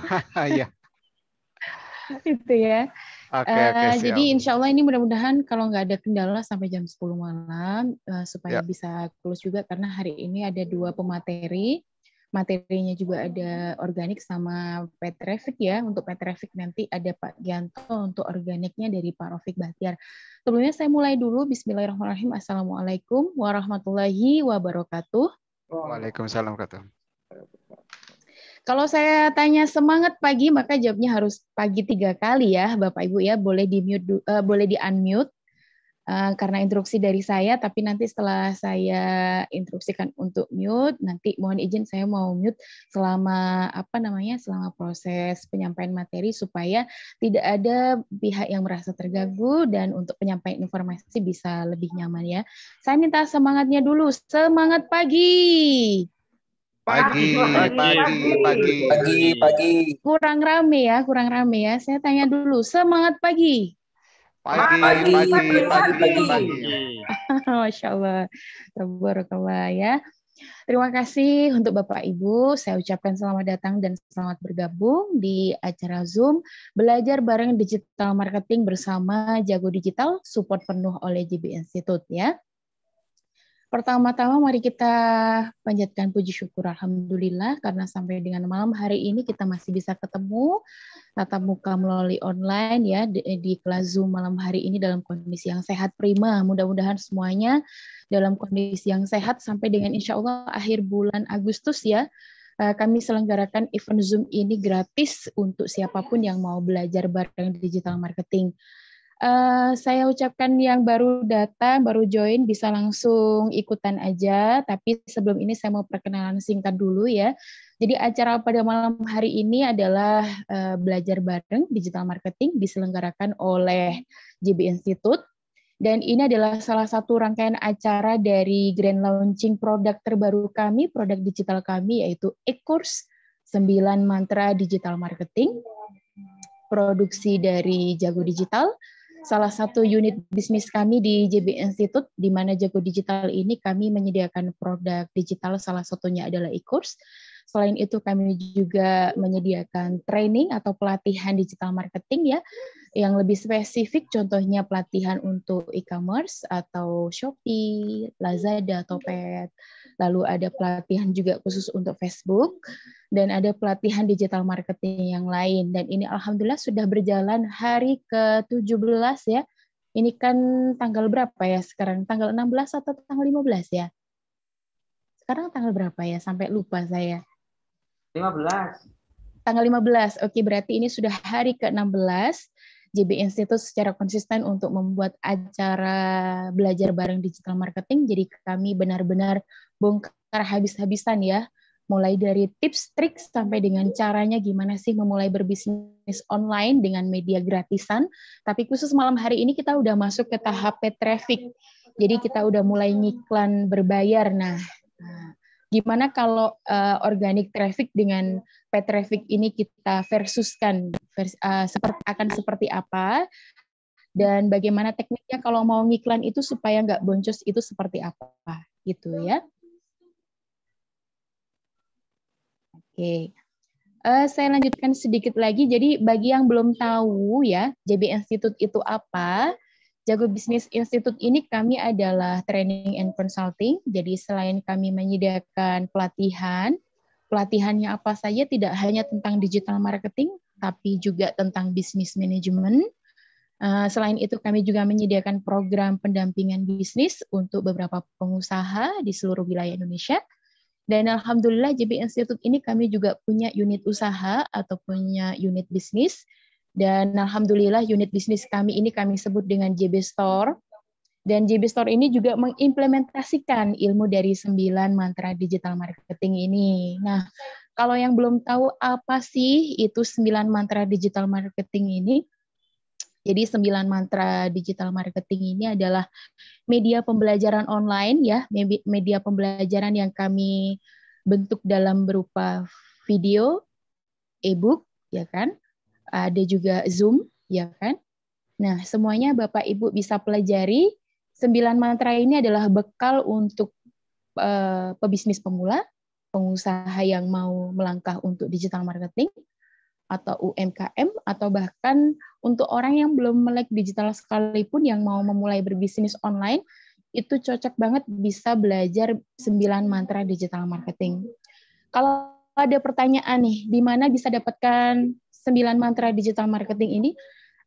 Iya. itu ya. Okay, eh, okay, uh, jadi insya Allah ini mudah-mudahan kalau nggak ada kendala sampai jam 10 malam uh, supaya yeah. bisa close juga karena hari ini ada dua pemateri. Materinya juga ada organik sama pet traffic ya. Untuk pet traffic nanti ada Pak Gianto untuk organiknya dari Pak Rofik Bahtiar. Sebelumnya saya mulai dulu. Bismillahirrahmanirrahim. Assalamualaikum warahmatullahi wabarakatuh. Waalaikumsalam warahmatullahi wabarakatuh. Kalau saya tanya semangat pagi, maka jawabnya harus pagi tiga kali ya, Bapak Ibu ya. Boleh di mute, uh, boleh di unmute uh, karena instruksi dari saya. Tapi nanti setelah saya instruksikan untuk mute, nanti mohon izin saya mau mute selama apa namanya, selama proses penyampaian materi supaya tidak ada pihak yang merasa terganggu dan untuk penyampaian informasi bisa lebih nyaman ya. Saya minta semangatnya dulu. Semangat pagi. Pagi, pagi, pagi, pagi, pagi, Kurang rame ya, kurang rame ya. Saya tanya dulu, semangat pagi. Pagi, pagi, pagi, pagi, pagi. pagi. Masya Allah, tabarakallah ya. Terima kasih untuk Bapak Ibu. Saya ucapkan selamat datang dan selamat bergabung di acara Zoom Belajar Bareng Digital Marketing bersama Jago Digital support penuh oleh JB Institute ya. Pertama-tama mari kita panjatkan puji syukur Alhamdulillah karena sampai dengan malam hari ini kita masih bisa ketemu tatap muka melalui online ya di, eh, di kelas Zoom malam hari ini dalam kondisi yang sehat prima. Mudah-mudahan semuanya dalam kondisi yang sehat sampai dengan insya Allah akhir bulan Agustus ya eh, kami selenggarakan event Zoom ini gratis untuk siapapun yang mau belajar bareng digital marketing. Eh, saya ucapkan yang baru datang, baru join bisa langsung ikutan aja. Tapi sebelum ini saya mau perkenalan singkat dulu ya. Jadi acara pada malam hari ini adalah uh, belajar bareng digital marketing diselenggarakan oleh JB Institute. Dan ini adalah salah satu rangkaian acara dari grand launching produk terbaru kami, produk digital kami yaitu e-course 9 Mantra Digital Marketing, produksi dari Jago Digital salah satu unit bisnis kami di JB Institute, di mana Jago Digital ini kami menyediakan produk digital, salah satunya adalah e-course. Selain itu kami juga menyediakan training atau pelatihan digital marketing ya, yang lebih spesifik contohnya pelatihan untuk e-commerce atau Shopee, Lazada, Topet, lalu ada pelatihan juga khusus untuk Facebook, dan ada pelatihan digital marketing yang lain. Dan ini alhamdulillah sudah berjalan hari ke-17 ya. Ini kan tanggal berapa ya sekarang? Tanggal 16 atau tanggal 15 ya? Sekarang tanggal berapa ya? Sampai lupa saya. 15. Tanggal 15. Oke, berarti ini sudah hari ke-16. JB Institute secara konsisten untuk membuat acara belajar bareng digital marketing. Jadi kami benar-benar bongkar habis-habisan ya mulai dari tips trik sampai dengan caranya gimana sih memulai berbisnis online dengan media gratisan. Tapi khusus malam hari ini kita udah masuk ke tahap petrafik, traffic. Jadi kita udah mulai ngiklan berbayar. Nah, gimana kalau uh, organic traffic dengan petrafik traffic ini kita versuskan vers, uh, eh, seperti akan seperti apa? Dan bagaimana tekniknya kalau mau ngiklan itu supaya nggak boncos itu seperti apa gitu ya. Oke. Uh, saya lanjutkan sedikit lagi. Jadi bagi yang belum tahu ya, JB Institute itu apa? Jago Bisnis Institute ini kami adalah training and consulting. Jadi selain kami menyediakan pelatihan, pelatihannya apa saja tidak hanya tentang digital marketing, tapi juga tentang bisnis manajemen. Eh, selain itu, kami juga menyediakan program pendampingan bisnis untuk beberapa pengusaha di seluruh wilayah Indonesia. Dan alhamdulillah JB Institute ini kami juga punya unit usaha atau punya unit bisnis. Dan alhamdulillah unit bisnis kami ini kami sebut dengan JB Store. Dan JB Store ini juga mengimplementasikan ilmu dari sembilan mantra digital marketing ini. Nah, kalau yang belum tahu apa sih itu sembilan mantra digital marketing ini, jadi sembilan mantra digital marketing ini adalah media pembelajaran online ya, media pembelajaran yang kami bentuk dalam berupa video, e-book, ya kan? Ada juga Zoom, ya kan? Nah, semuanya Bapak Ibu bisa pelajari. Sembilan mantra ini adalah bekal untuk eh, pebisnis pemula, pengusaha yang mau melangkah untuk digital marketing, atau UMKM, atau bahkan untuk orang yang belum melek digital sekalipun yang mau memulai berbisnis online, itu cocok banget bisa belajar sembilan mantra digital marketing. Kalau ada pertanyaan nih, di mana bisa dapatkan sembilan mantra digital marketing ini?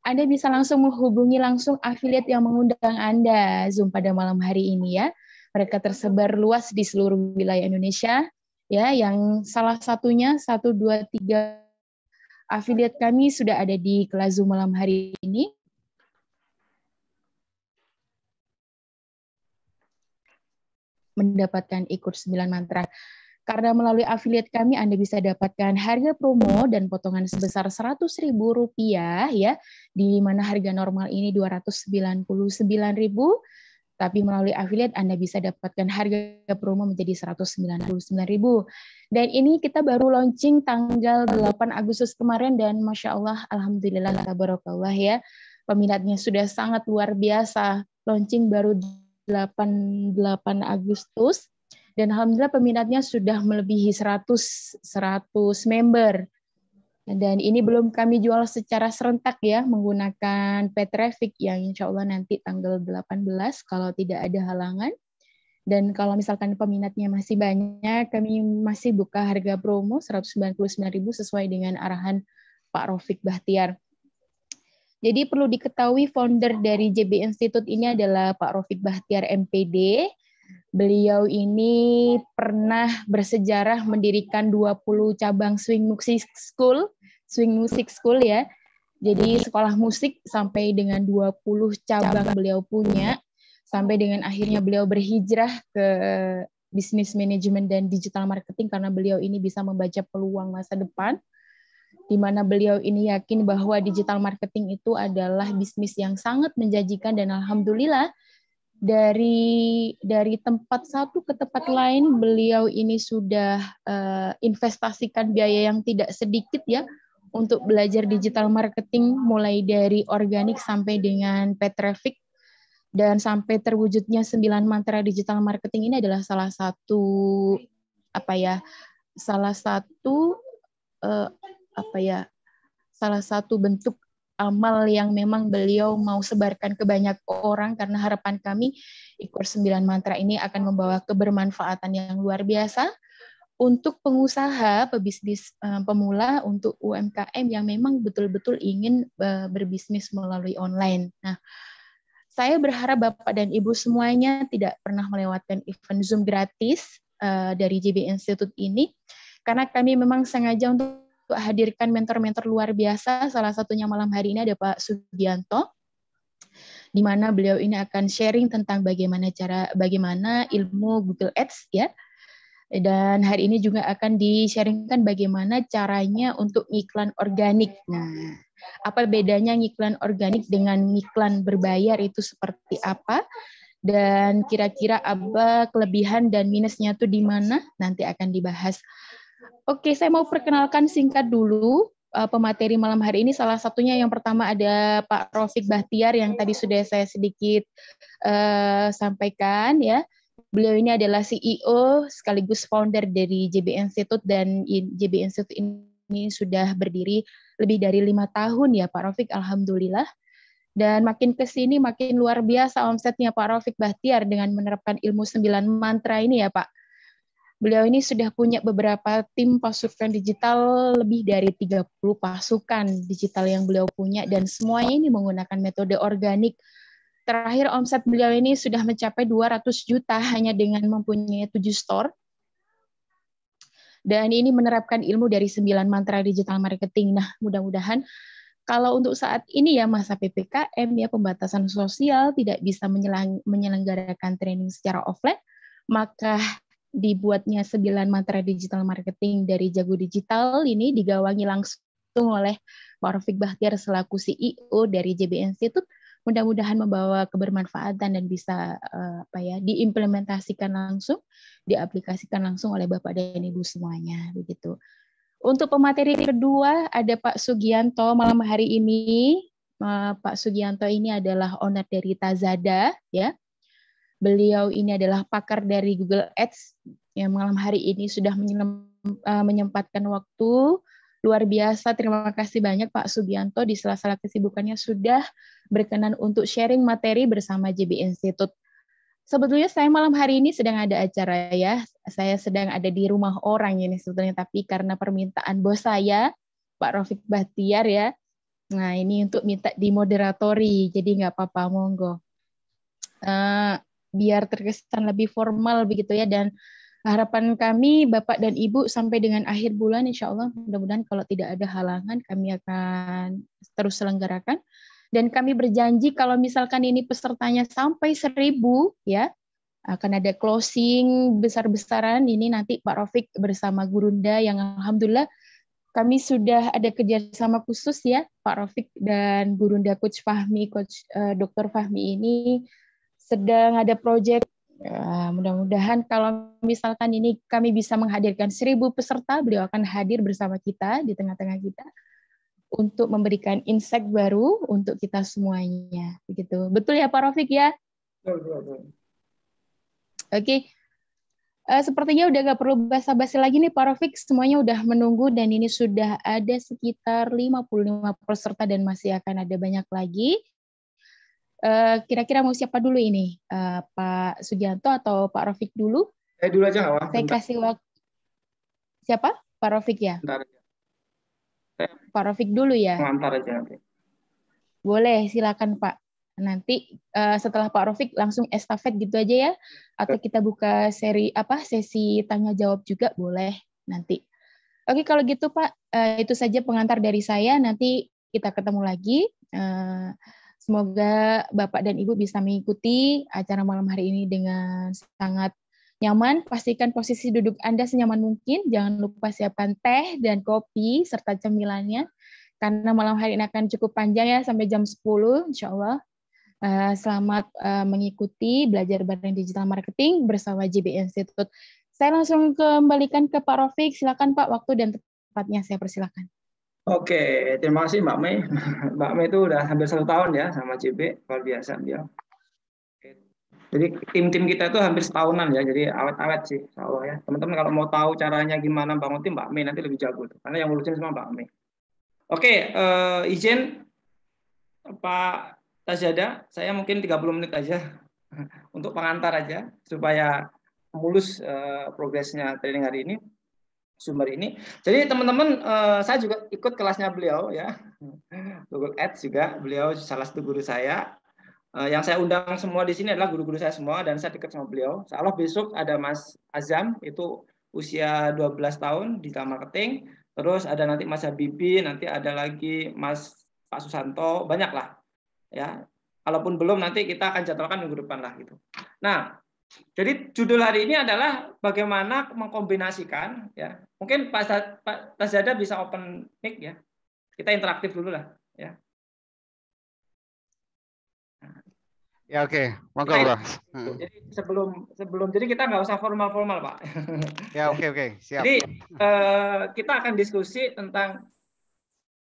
Anda bisa langsung menghubungi langsung afiliat yang mengundang Anda Zoom pada malam hari ini ya. Mereka tersebar luas di seluruh wilayah Indonesia ya yang salah satunya 1 2 3 Afiliat kami sudah ada di Kelazu malam hari ini. Mendapatkan ikut 9 mantra. Karena melalui afiliat kami Anda bisa dapatkan harga promo dan potongan sebesar Rp100.000 ya, di mana harga normal ini Rp299.000 tapi melalui affiliate Anda bisa dapatkan harga promo menjadi 199.000. Dan ini kita baru launching tanggal 8 Agustus kemarin dan Masya Allah, Alhamdulillah, Barokallah ya. Peminatnya sudah sangat luar biasa. Launching baru 8/8 Agustus dan alhamdulillah peminatnya sudah melebihi 100 100 member. Dan ini belum kami jual secara serentak ya, menggunakan Petrafik traffic yang insya Allah nanti tanggal 18 kalau tidak ada halangan. Dan kalau misalkan peminatnya masih banyak, kami masih buka harga promo 199.000 sesuai dengan arahan Pak Rofik Bahtiar. Jadi perlu diketahui founder dari JB Institute ini adalah Pak Rofik Bahtiar MPD Beliau ini pernah bersejarah mendirikan 20 cabang swing music school, swing music school ya. Jadi sekolah musik sampai dengan 20 cabang beliau punya sampai dengan akhirnya beliau berhijrah ke bisnis manajemen dan digital marketing karena beliau ini bisa membaca peluang masa depan di mana beliau ini yakin bahwa digital marketing itu adalah bisnis yang sangat menjanjikan dan alhamdulillah dari dari tempat satu ke tempat lain beliau ini sudah uh, investasikan biaya yang tidak sedikit ya untuk belajar digital marketing mulai dari organik sampai dengan paid traffic dan sampai terwujudnya 9 mantra digital marketing ini adalah salah satu apa ya salah satu uh, apa ya salah satu bentuk amal yang memang beliau mau sebarkan ke banyak orang karena harapan kami ikur sembilan mantra ini akan membawa kebermanfaatan yang luar biasa untuk pengusaha, pebisnis eh, pemula, untuk UMKM yang memang betul-betul ingin eh, berbisnis melalui online. Nah, saya berharap Bapak dan Ibu semuanya tidak pernah melewatkan event Zoom gratis eh, dari JB Institute ini, karena kami memang sengaja untuk hadirkan mentor-mentor luar biasa. Salah satunya malam hari ini ada Pak Subianto, di mana beliau ini akan sharing tentang bagaimana cara bagaimana ilmu Google Ads ya. Dan hari ini juga akan di-sharingkan bagaimana caranya untuk iklan organik. Nah, apa bedanya iklan organik dengan iklan berbayar itu seperti apa? Dan kira-kira apa kelebihan dan minusnya itu di mana? Nanti akan dibahas Oke, saya mau perkenalkan singkat dulu uh, pemateri malam hari ini. Salah satunya yang pertama ada Pak Rofik Bahtiar yang tadi sudah saya sedikit uh, sampaikan ya. Beliau ini adalah CEO sekaligus founder dari JB Institute dan JB Institute ini sudah berdiri lebih dari lima tahun ya Pak Rofik, alhamdulillah. Dan makin ke sini makin luar biasa omsetnya Pak Rofik Bahtiar dengan menerapkan ilmu sembilan mantra ini ya Pak Beliau ini sudah punya beberapa tim pasukan digital lebih dari 30 pasukan digital yang beliau punya dan semuanya ini menggunakan metode organik. Terakhir omset beliau ini sudah mencapai 200 juta hanya dengan mempunyai 7 store. Dan ini menerapkan ilmu dari 9 mantra digital marketing. Nah, mudah-mudahan kalau untuk saat ini ya masa PPKM ya pembatasan sosial tidak bisa menyelenggarakan training secara offline, maka dibuatnya 9 materi digital marketing dari Jago Digital ini digawangi langsung oleh Pak Rofik Bahtiar selaku CEO dari JB Institute mudah-mudahan membawa kebermanfaatan dan bisa eh, apa ya diimplementasikan langsung, diaplikasikan langsung oleh Bapak dan Ibu semuanya begitu. Untuk pemateri kedua ada Pak Sugianto malam hari ini. Eh, Pak Sugianto ini adalah owner dari Tazada ya. Beliau ini adalah pakar dari Google Ads yang malam hari ini sudah eh, menyempatkan waktu luar biasa. Terima kasih banyak Pak Sugianto di sela-sela kesibukannya sudah berkenan untuk sharing materi bersama JB Institute. Sebetulnya saya malam hari ini sedang ada acara ya. Saya sedang ada di rumah orang ini sebetulnya, tapi karena permintaan bos saya, Pak Rofik Bahtiar ya. Nah ini untuk minta dimoderatori, jadi nggak apa-apa monggo. Uh, biar terkesan lebih formal begitu ya dan harapan kami Bapak dan Ibu sampai dengan akhir bulan insya Allah mudah-mudahan kalau tidak ada halangan kami akan terus selenggarakan dan kami berjanji kalau misalkan ini pesertanya sampai seribu ya akan ada closing besar-besaran ini nanti Pak Rofik bersama Gurunda yang alhamdulillah kami sudah ada kerjasama khusus ya Pak Rofik dan Gurunda Coach Fahmi Coach uh, eh, Dr. Fahmi ini sedang ada proyek Ya, mudah-mudahan kalau misalkan ini kami bisa menghadirkan seribu peserta, beliau akan hadir bersama kita di tengah-tengah kita untuk memberikan insight baru untuk kita semuanya. Begitu. Betul ya Pak Rofik ya? Betul, betul, Oke. Uh, sepertinya udah gak perlu basa-basi lagi nih Pak Rofik, semuanya udah menunggu dan ini sudah ada sekitar 55 peserta dan masih akan ada banyak lagi. Eh, kira-kira mau siapa dulu ini? Eh, Pak Sugianto atau Pak Rofik dulu? Saya dulu aja nggak Saya bentar. kasih waktu. Siapa? Pak Rofik ya? Bentar Pak Rofik dulu ya? Ngantar oh, aja nanti. Boleh, silakan Pak. Nanti uh, setelah Pak Rofik langsung estafet gitu aja ya. Atau kita buka seri apa sesi tanya jawab juga boleh nanti. Oke, kalau gitu Pak, uh, itu saja pengantar dari saya. Nanti kita ketemu lagi. Uh, Semoga Bapak dan Ibu bisa mengikuti acara malam hari ini dengan sangat nyaman. Pastikan posisi duduk Anda senyaman mungkin. Jangan lupa siapkan teh dan kopi serta cemilannya. Karena malam hari ini akan cukup panjang ya sampai jam 10 insya Allah. Eh, selamat eh, mengikuti belajar bareng digital marketing bersama JB Institute. Saya langsung kembalikan ke Pak Rofik. Silakan Pak, waktu dan tempatnya saya persilakan. Oke, terima kasih Mbak Mei. Mbak Mei itu udah hampir satu tahun ya sama CB, luar biasa dia. Jadi tim-tim kita itu hampir setahunan ya, jadi awet-awet sih, Allah ya. Teman-teman kalau mau tahu caranya gimana bangun tim Mbak Mei nanti lebih jago tuh, karena yang ngurusin semua Mbak Mei. Oke, uh, izin Pak Tasjada, saya mungkin 30 menit aja untuk pengantar aja supaya mulus uh, progresnya training hari ini sumber ini. Jadi teman-teman, eh, saya juga ikut kelasnya beliau ya, Google Ads juga. Beliau salah satu guru saya. Eh, yang saya undang semua di sini adalah guru-guru saya semua dan saya dekat sama beliau. Insya besok ada Mas Azam, itu usia 12 tahun di marketing. Terus ada nanti Mas Habibi, nanti ada lagi Mas Pak Susanto, banyak lah. Ya, kalaupun belum nanti kita akan jadwalkan minggu depan lah gitu. Nah, jadi judul hari ini adalah bagaimana mengkombinasikan ya. Mungkin Pak, Tasjada bisa open mic ya. Kita interaktif dulu lah ya. Ya oke, okay. monggo Jadi hmm. sebelum sebelum jadi kita nggak usah formal-formal Pak. Ya oke okay, oke, okay. siap. Jadi eh, kita akan diskusi tentang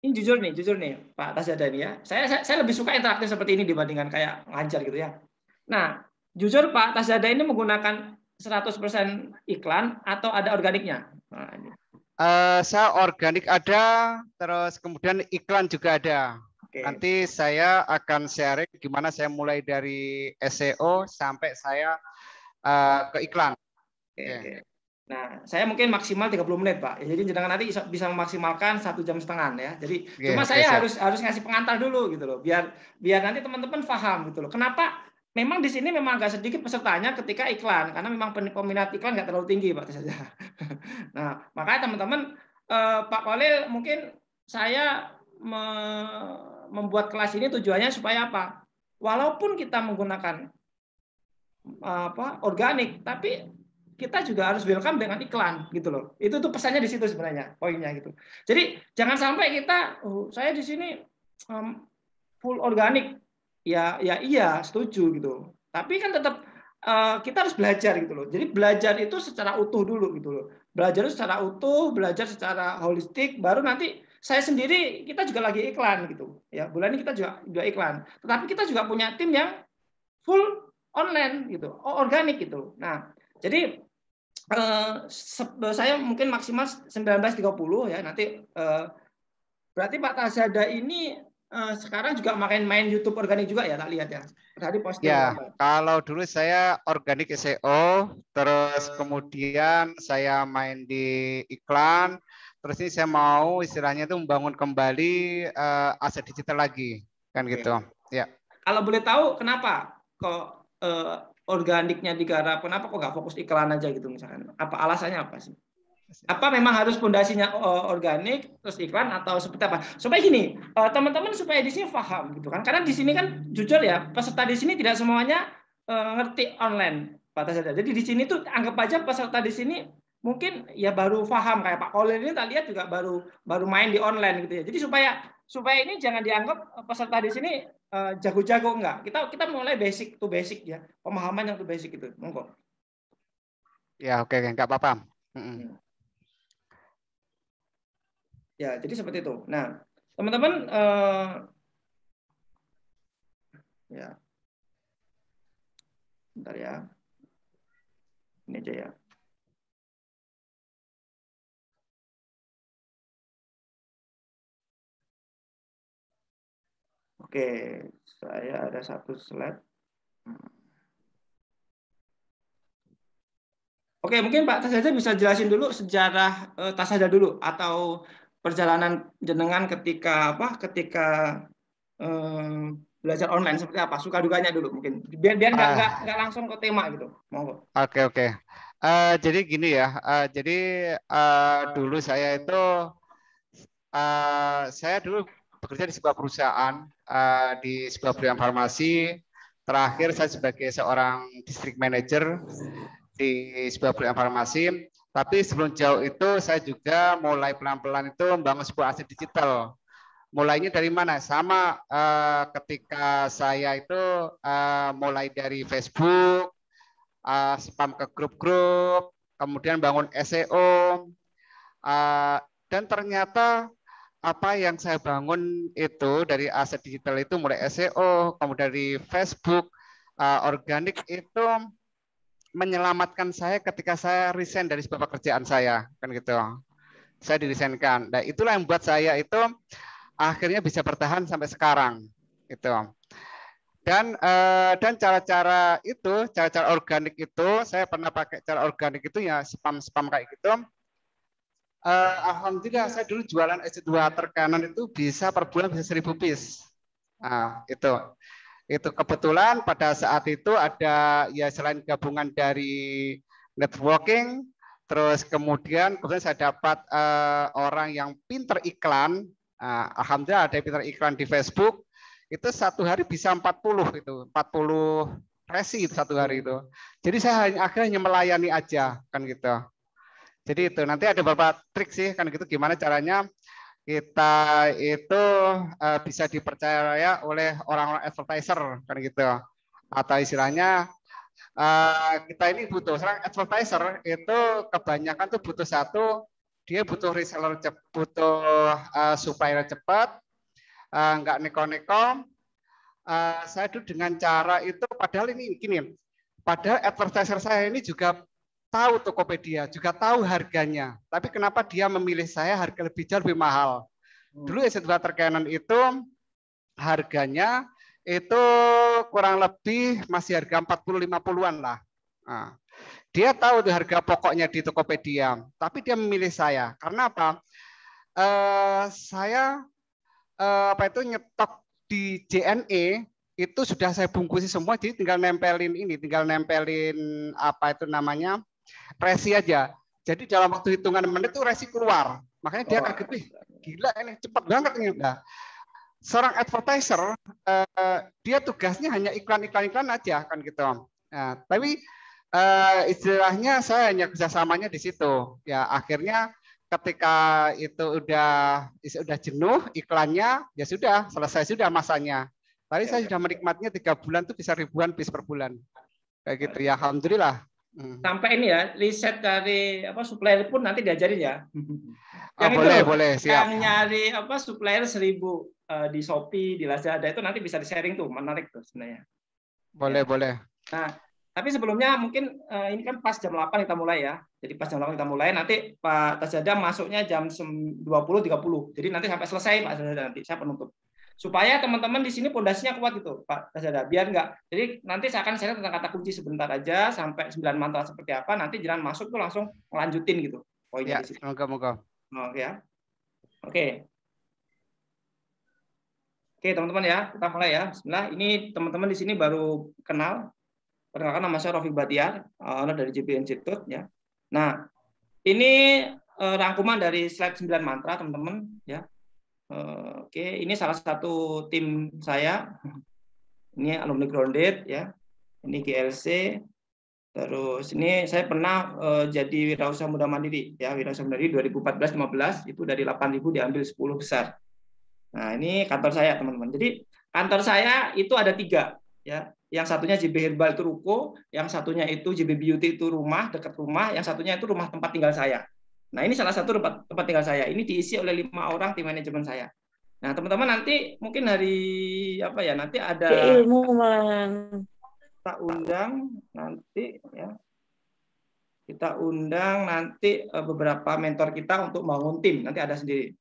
ini jujur nih, jujur nih Pak Tasjada ini ya. Saya, saya saya lebih suka interaktif seperti ini dibandingkan kayak ngajar gitu ya. Nah, Jujur Pak, Tasdada ini menggunakan 100% iklan atau ada organiknya? Uh, saya organik ada, terus kemudian iklan juga ada. Okay. Nanti saya akan sharing gimana saya mulai dari SEO sampai saya uh, ke iklan. Okay. Okay. Nah, saya mungkin maksimal 30 menit, Pak. Jadi jangan nanti bisa memaksimalkan satu jam setengah ya. Jadi yeah, cuma saya yeah, harus harus ngasih pengantar dulu gitu loh, biar biar nanti teman-teman paham gitu loh. Kenapa memang di sini memang agak sedikit pesertanya ketika iklan karena memang peminat iklan nggak terlalu tinggi pak saja. Nah makanya teman-teman eh, Pak Kolil mungkin saya me membuat kelas ini tujuannya supaya apa? Walaupun kita menggunakan eh, apa organik, tapi kita juga harus welcome dengan iklan gitu loh. Itu tuh pesannya di situ sebenarnya poinnya gitu. Jadi jangan sampai kita oh, saya di sini um, full organik ya ya iya setuju gitu tapi kan tetap uh, eh, kita harus belajar gitu loh jadi belajar itu secara utuh dulu gitu loh belajar secara utuh belajar secara holistik baru nanti saya sendiri kita juga lagi iklan gitu ya bulan ini kita juga juga iklan tetapi kita juga punya tim yang full online gitu organik gitu nah jadi uh, saya mungkin maksimal 19.30 ya nanti eh, berarti Pak Tazada ini Eh, sekarang juga main main YouTube organik juga ya tak lihat ya. Tadi posting. Ya, apa? kalau dulu saya organik SEO, terus ah. kemudian saya main di iklan, terus ini saya mau istilahnya itu membangun kembali uh, aset digital lagi, kan gitu gitu. Ya. Kalau boleh tahu kenapa kok uh, organiknya digarap, kenapa kok nggak fokus iklan aja gitu misalkan? Apa alasannya apa sih? apa memang harus fondasinya organik terus iklan atau seperti apa supaya gini e, teman-teman supaya di sini paham gitu kan karena di sini kan jujur ya peserta di sini tidak semuanya e, ngerti online pak saja jadi di sini tuh anggap aja peserta di sini mungkin ya baru paham kayak Pak Kolin ini tadi lihat juga baru baru main di online gitu ya jadi supaya supaya ini jangan dianggap e, peserta di sini jago-jago enggak kita kita mulai basic to basic ya pemahaman yang to basic itu monggo ya oke okay, nggak apa-apa Ya, jadi seperti itu. Nah, teman-teman uh, ya. Bentar ya. Ini aja ya. Oke, saya ada satu slide. Oke, mungkin Pak Tasada bisa jelasin dulu sejarah eh, Tasada dulu atau perjalanan jenengan ketika apa ketika eh, belajar online seperti apa suka dukanya dulu mungkin biar biar nggak ah. nggak langsung ke tema gitu mau oke okay, oke okay. uh, eh, jadi gini ya uh, jadi uh, dulu saya itu uh, saya dulu bekerja di sebuah perusahaan uh, di sebuah perusahaan farmasi terakhir saya sebagai seorang district manager di sebuah perusahaan farmasi tapi sebelum jauh itu saya juga mulai pelan-pelan itu membangun sebuah aset digital. Mulainya dari mana? Sama eh, ketika saya itu eh, mulai dari Facebook, eh, spam ke grup-grup, kemudian bangun SEO, eh, dan ternyata apa yang saya bangun itu dari aset digital itu mulai SEO, kemudian dari Facebook, uh, organik itu menyelamatkan saya ketika saya resign dari sebuah pekerjaan saya kan gitu saya diresenkan nah itulah yang membuat saya itu akhirnya bisa bertahan sampai sekarang itu dan eh, dan cara-cara itu cara-cara organik itu saya pernah pakai cara organik itu ya spam-spam kayak gitu eh, alhamdulillah saya dulu jualan es 2 terkanan itu bisa per bulan bisa seribu piece nah, itu itu kebetulan pada saat itu ada ya selain gabungan dari networking terus kemudian kemudian saya dapat uh, orang yang pinter iklan uh, alhamdulillah ada pinter iklan di Facebook itu satu hari bisa 40 itu 40 resi itu satu hari itu jadi saya hanya, akhirnya hanya melayani aja kan gitu jadi itu nanti ada beberapa trik sih kan gitu gimana caranya kita itu uh, bisa dipercaya oleh orang-orang advertiser kan gitu atau istilahnya uh, kita ini butuh sekarang advertiser itu kebanyakan tuh butuh satu dia butuh reseller cepat butuh uh, supplier cepat uh, neko-neko uh, saya tuh dengan cara itu padahal ini gini padahal advertiser saya ini juga tahu Tokopedia, juga tahu harganya. Tapi kenapa dia memilih saya harga lebih jauh lebih mahal? Hmm. Dulu s water cannon itu harganya itu kurang lebih masih harga 40-50-an lah. Nah, dia tahu itu harga pokoknya di Tokopedia, tapi dia memilih saya. Karena apa? Eh, saya eh, apa itu nyetok di JNE itu sudah saya bungkusi semua, jadi tinggal nempelin ini, tinggal nempelin apa itu namanya Resi aja. Jadi dalam waktu hitungan menit itu resi keluar. Makanya dia oh. kaget, gila ini cepat banget ini udah. Seorang advertiser eh, dia tugasnya hanya iklan-iklan-iklan aja kan gitu. Nah, tapi eh, istilahnya saya hanya kerjasamanya di situ. Ya akhirnya ketika itu udah udah jenuh iklannya ya sudah selesai sudah masanya. Tadi saya ya, ya. sudah menikmatinya tiga bulan tuh bisa ribuan bis per bulan. Kayak gitu ya, alhamdulillah. Hmm. Sampai ini ya, riset dari apa supplier pun nanti diajarin ya. Oh, yang boleh, itu, boleh, siap. Yang nyari apa supplier seribu uh, di Shopee, di Lazada itu nanti bisa di sharing tuh, menarik tuh sebenarnya. Boleh, ya. boleh. Nah, tapi sebelumnya mungkin uh, ini kan pas jam 8 kita mulai ya. Jadi pas jam 8 kita mulai, nanti Pak tasjada masuknya jam 20.30. Jadi nanti sampai selesai Pak tasjada nanti, saya penutup supaya teman-teman di sini pondasinya kuat gitu Pak Tasada biar enggak jadi nanti saya akan share tentang kata kunci sebentar aja sampai sembilan mantra seperti apa nanti jalan masuk tuh langsung lanjutin gitu poinnya ya, di sini. Moga moga. Oh, ya. Oke. Oke teman-teman ya kita mulai ya Bismillah ini teman-teman di sini baru kenal perkenalkan nama saya Rofi Batiar owner dari JB Institute ya. Nah ini eh, rangkuman dari slide sembilan mantra teman-teman ya Oke, ini salah satu tim saya. Ini alumni grounded ya. Ini GLC. Terus ini saya pernah eh, jadi wirausaha muda mandiri ya, wirausaha mandiri 2014-15 itu dari 8.000 diambil 10 besar. Nah, ini kantor saya, teman-teman. Jadi, kantor saya itu ada tiga ya. Yang satunya JB Herbal itu ruko, yang satunya itu JB Beauty itu rumah, dekat rumah, yang satunya itu rumah tempat tinggal saya. Nah, ini salah satu tempat, tempat tinggal saya. Ini diisi oleh lima orang tim manajemen saya. Nah, teman-teman nanti mungkin hari apa ya? Nanti ada keilmuan. Kita undang nanti ya. Kita undang nanti eh, beberapa mentor kita untuk bangun tim. Nanti ada sendiri.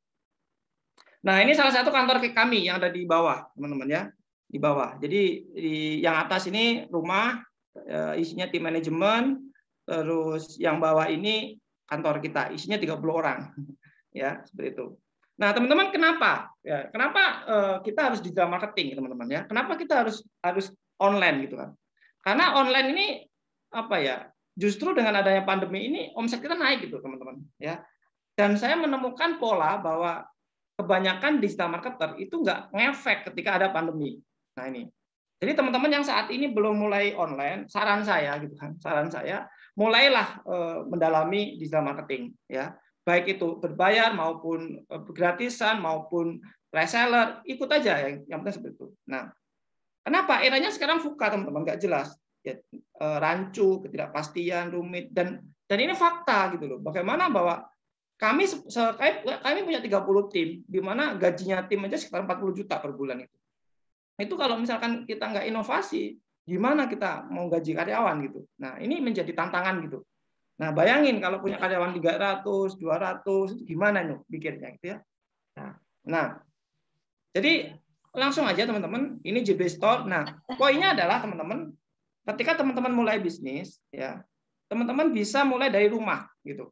Nah, ini salah satu kantor kami yang ada di bawah, teman-teman ya. Di bawah. Jadi di yang atas ini rumah eh, isinya tim manajemen, terus yang bawah ini kantor kita. Isinya 30 orang. ya, seperti itu. Nah, teman-teman, kenapa? Ya, kenapa eh, kita harus digital marketing, teman-teman? Ya, kenapa kita harus harus online gitu kan? Karena online ini apa ya? Justru dengan adanya pandemi ini omset kita naik gitu, teman-teman. Ya, dan saya menemukan pola bahwa kebanyakan digital marketer itu nggak ngefek ketika ada pandemi. Nah ini, jadi teman-teman yang saat ini belum mulai online, saran saya gitu kan, saran saya mulailah eh, mendalami digital marketing ya baik itu berbayar maupun eh, gratisan maupun reseller ikut aja yang yang penting seperti itu nah kenapa eranya sekarang fuka teman-teman nggak jelas ya, eh, rancu ketidakpastian rumit dan dan ini fakta gitu loh bagaimana bahwa kami kami punya 30 tim di mana gajinya tim aja sekitar 40 juta per bulan itu itu kalau misalkan kita nggak inovasi Gimana kita mau gaji karyawan gitu. Nah, ini menjadi tantangan gitu. Nah, bayangin kalau punya karyawan 300, 200, gimana nih pikirnya gitu ya. Nah, nah jadi langsung aja teman-teman, ini JB Store. Nah, poinnya adalah teman-teman, ketika teman-teman mulai bisnis, ya teman-teman bisa mulai dari rumah gitu.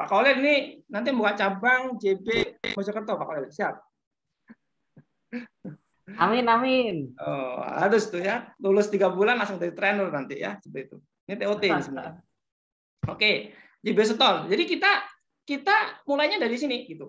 Pak Kolel ini nanti buka cabang JB Mojokerto, Pak Kolel siap. Amin amin. Oh, harus tuh ya. Lulus tiga bulan langsung jadi trainer nanti ya, seperti itu. Ini TOT ini sebenarnya. Oke, di Besetol. Jadi kita kita mulainya dari sini gitu.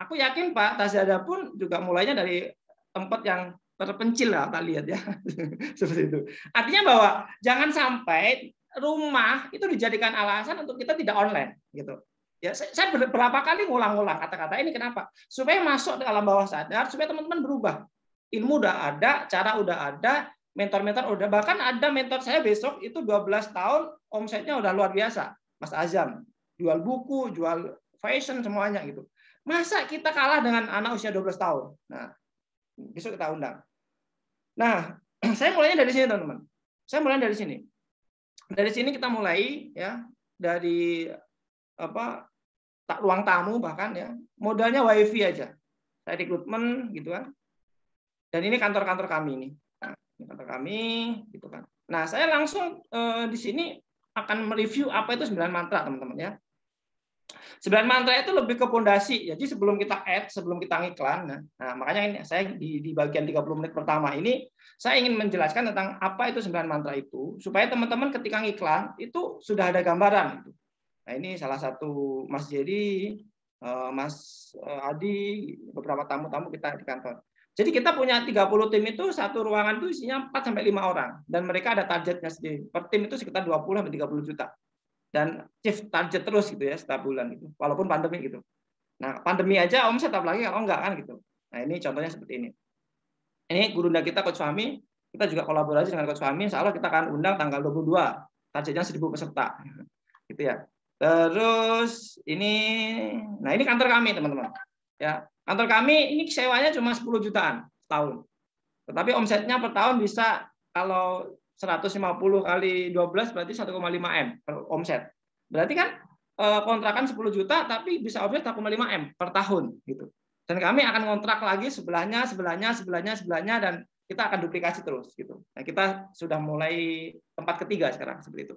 Aku yakin Pak ada pun juga mulainya dari tempat yang terpencil lah Pak lihat ya. seperti itu. Artinya bahwa jangan sampai rumah itu dijadikan alasan untuk kita tidak online gitu. Ya, saya, saya berapa kali ngulang-ngulang kata-kata ini kenapa? Supaya masuk ke alam bawah sadar, supaya teman-teman berubah ilmu udah ada, cara udah ada, mentor-mentor udah bahkan ada mentor saya besok itu 12 tahun omsetnya udah luar biasa, Mas Azam. Jual buku, jual fashion semuanya gitu. Masa kita kalah dengan anak usia 12 tahun? Nah, besok kita undang. Nah, saya mulainya dari sini teman-teman. Saya mulai dari sini. Dari sini kita mulai ya dari apa tak ruang tamu bahkan ya modalnya wifi aja saya rekrutmen gitu kan dan ini kantor-kantor kami nah, ini. Nah, kantor kami gitu kan. Nah, saya langsung eh, di sini akan mereview apa itu sembilan mantra, teman-teman ya. Sembilan mantra itu lebih ke pondasi. Jadi sebelum kita add, sebelum kita ngiklan, nah, nah makanya ini saya di, di bagian 30 menit pertama ini saya ingin menjelaskan tentang apa itu sembilan mantra itu supaya teman-teman ketika ngiklan itu sudah ada gambaran gitu. Nah, ini salah satu Mas jadi eh, Mas eh, Adi, beberapa tamu-tamu kita di kantor. Jadi kita punya 30 tim itu satu ruangan itu isinya 4 sampai 5 orang dan mereka ada targetnya sendiri. Per tim itu sekitar 20 sampai 30 juta. Dan shift target terus gitu ya setiap bulan itu. Walaupun pandemi gitu. Nah, pandemi aja om tetap lagi oh enggak kan gitu. Nah, ini contohnya seperti ini. Ini gurunda kita Coach Fahmi, kita juga kolaborasi dengan Coach Fahmi, insya Allah kita akan undang tanggal 22. Targetnya 1000 peserta. Gitu ya. Terus ini nah ini kantor kami, teman-teman. Ya, Kantor kami ini sewanya cuma 10 jutaan tahun. Tetapi omsetnya per tahun bisa kalau 150 kali 12 berarti 1,5 M per omset. Berarti kan eh, kontrakan 10 juta tapi bisa omset 1,5 M per tahun gitu. Dan kami akan kontrak lagi sebelahnya, sebelahnya, sebelahnya, sebelahnya dan kita akan duplikasi terus gitu. Nah, kita sudah mulai tempat ketiga sekarang seperti itu.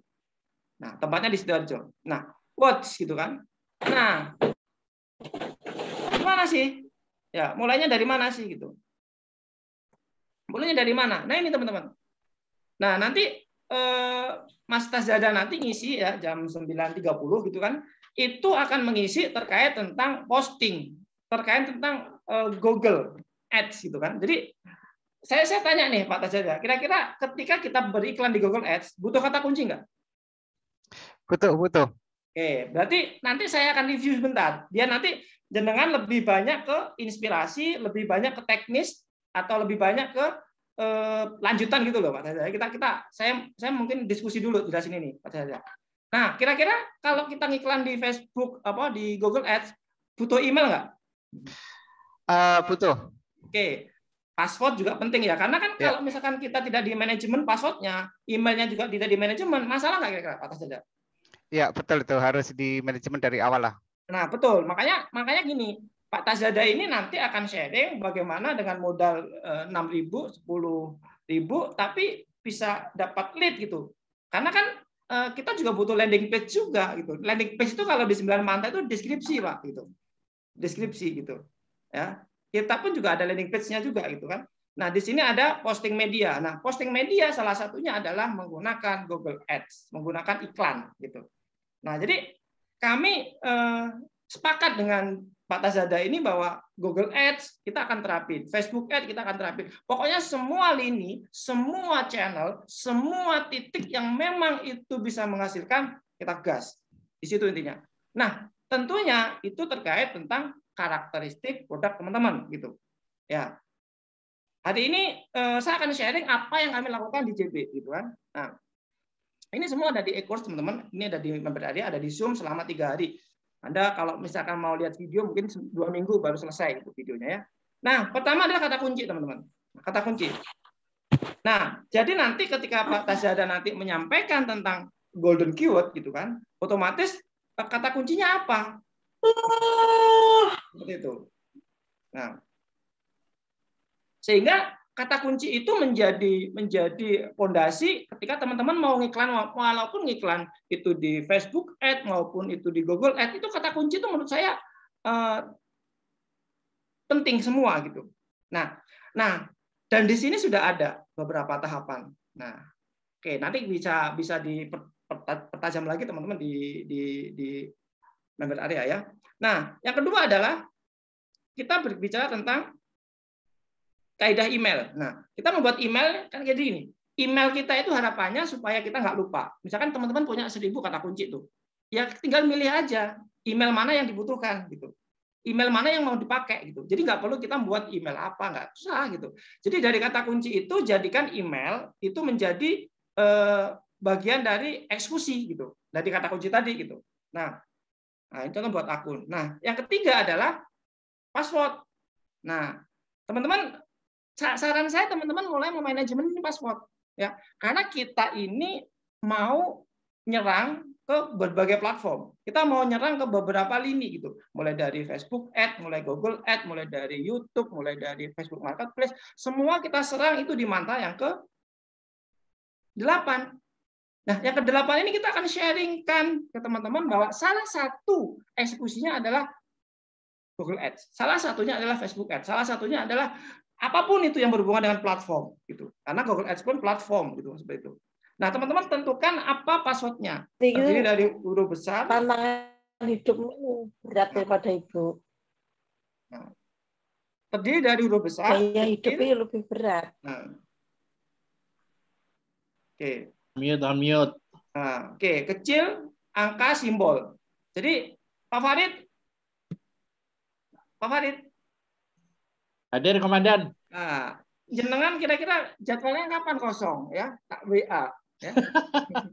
Nah, tempatnya di Sidoarjo. Nah, watch gitu kan. Nah, mana sih? Ya, mulainya dari mana sih gitu. Mulainya dari mana? Nah, ini teman-teman. Nah, nanti eh, Mas Tazada nanti ngisi ya jam 9.30 gitu kan. Itu akan mengisi terkait tentang posting, terkait tentang eh, Google Ads gitu kan. Jadi saya saya tanya nih Pak Tazada, kira-kira ketika kita beriklan di Google Ads butuh kata kunci nggak? Butuh, butuh. Oke, berarti nanti saya akan review sebentar. Dia nanti jenengan lebih banyak ke inspirasi, lebih banyak ke teknis atau lebih banyak ke eh, lanjutan gitu loh Pak Saya Kita kita saya saya mungkin diskusi dulu jelasin ini Pak Saya. Nah, kira-kira kalau kita ngiklan di Facebook apa di Google Ads butuh email nggak? Uh, butuh. Oke. Okay. Password juga penting ya, karena kan ya. kalau misalkan kita tidak di manajemen passwordnya, emailnya juga tidak di manajemen, masalah nggak kira-kira Pak Saja? Ya betul itu harus di manajemen dari awal lah Nah, betul. Makanya makanya gini, Pak Tazada ini nanti akan sharing bagaimana dengan modal 6.000, eh, 10.000 tapi bisa dapat lead gitu. Karena kan eh, kita juga butuh landing page juga gitu. Landing page itu kalau di sembilan manta itu deskripsi, Pak, gitu. Deskripsi gitu. Ya. Kita pun juga ada landing page-nya juga gitu kan. Nah, di sini ada posting media. Nah, posting media salah satunya adalah menggunakan Google Ads, menggunakan iklan gitu. Nah, jadi kami eh, sepakat dengan Pak Tazada ini bahwa Google Ads kita akan terapin, Facebook Ads kita akan terapin. Pokoknya semua lini, semua channel, semua titik yang memang itu bisa menghasilkan kita gas. Di situ intinya. Nah, tentunya itu terkait tentang karakteristik produk teman-teman gitu. Ya. Hari ini eh, saya akan sharing apa yang kami lakukan di JB gitu kan. Nah, ini semua ada di e-course teman-teman. Ini ada di member area, ada di Zoom selama tiga hari. Anda kalau misalkan mau lihat video mungkin dua minggu baru selesai itu videonya ya. Nah, pertama adalah kata kunci teman-teman. Kata kunci. Nah, jadi nanti ketika Pak Tazada nanti menyampaikan tentang golden keyword gitu kan, otomatis eh, kata kuncinya apa? Seperti itu. Nah, sehingga kata kunci itu menjadi menjadi pondasi ketika teman-teman mau ngiklan walaupun ngiklan itu di Facebook ad maupun itu di Google ad itu kata kunci itu menurut saya eh, penting semua gitu. Nah, nah dan di sini sudah ada beberapa tahapan. Nah, oke nanti bisa bisa dipertajam lagi teman-teman di di di member area ya. Nah, yang kedua adalah kita berbicara tentang kaidah email. Nah, kita membuat email kan jadi ini. Email kita itu harapannya supaya kita nggak lupa. Misalkan teman-teman punya seribu kata kunci tuh, ya tinggal milih aja email mana yang dibutuhkan gitu. Email mana yang mau dipakai gitu. Jadi nggak perlu kita buat email apa nggak susah gitu. Jadi dari kata kunci itu jadikan email itu menjadi eh, bagian dari eksekusi gitu. Dari kata kunci tadi gitu. Nah, nah itu kan buat akun. Nah yang ketiga adalah password. Nah teman-teman saran saya teman-teman mulai memanajemen password ya karena kita ini mau nyerang ke berbagai platform. Kita mau nyerang ke beberapa lini gitu. Mulai dari Facebook Ad, mulai Google Ad, mulai dari YouTube, mulai dari Facebook Marketplace. Semua kita serang itu di mata yang ke 8. Nah, yang ke-8 ini kita akan sharingkan ke teman-teman bahwa salah satu eksekusinya adalah Google Ads. Salah satunya adalah Facebook Ads. Salah satunya adalah apapun itu yang berhubungan dengan platform gitu. Karena Google Ads pun platform gitu seperti itu. Nah, teman-teman tentukan apa passwordnya. Jadi iya. dari huruf besar. Tantangan hidupmu berat nah. daripada ibu. Nah, terdiri dari huruf besar. Gaya hidupnya lebih berat. Nah. Oke. Okay. Mute, mute Nah, oke, okay. kecil, angka, simbol. Jadi, Pak Farid, Pak Farid, Hadir komandan. Nah, jenengan kira-kira jadwalnya kapan kosong ya? Tak WA ya.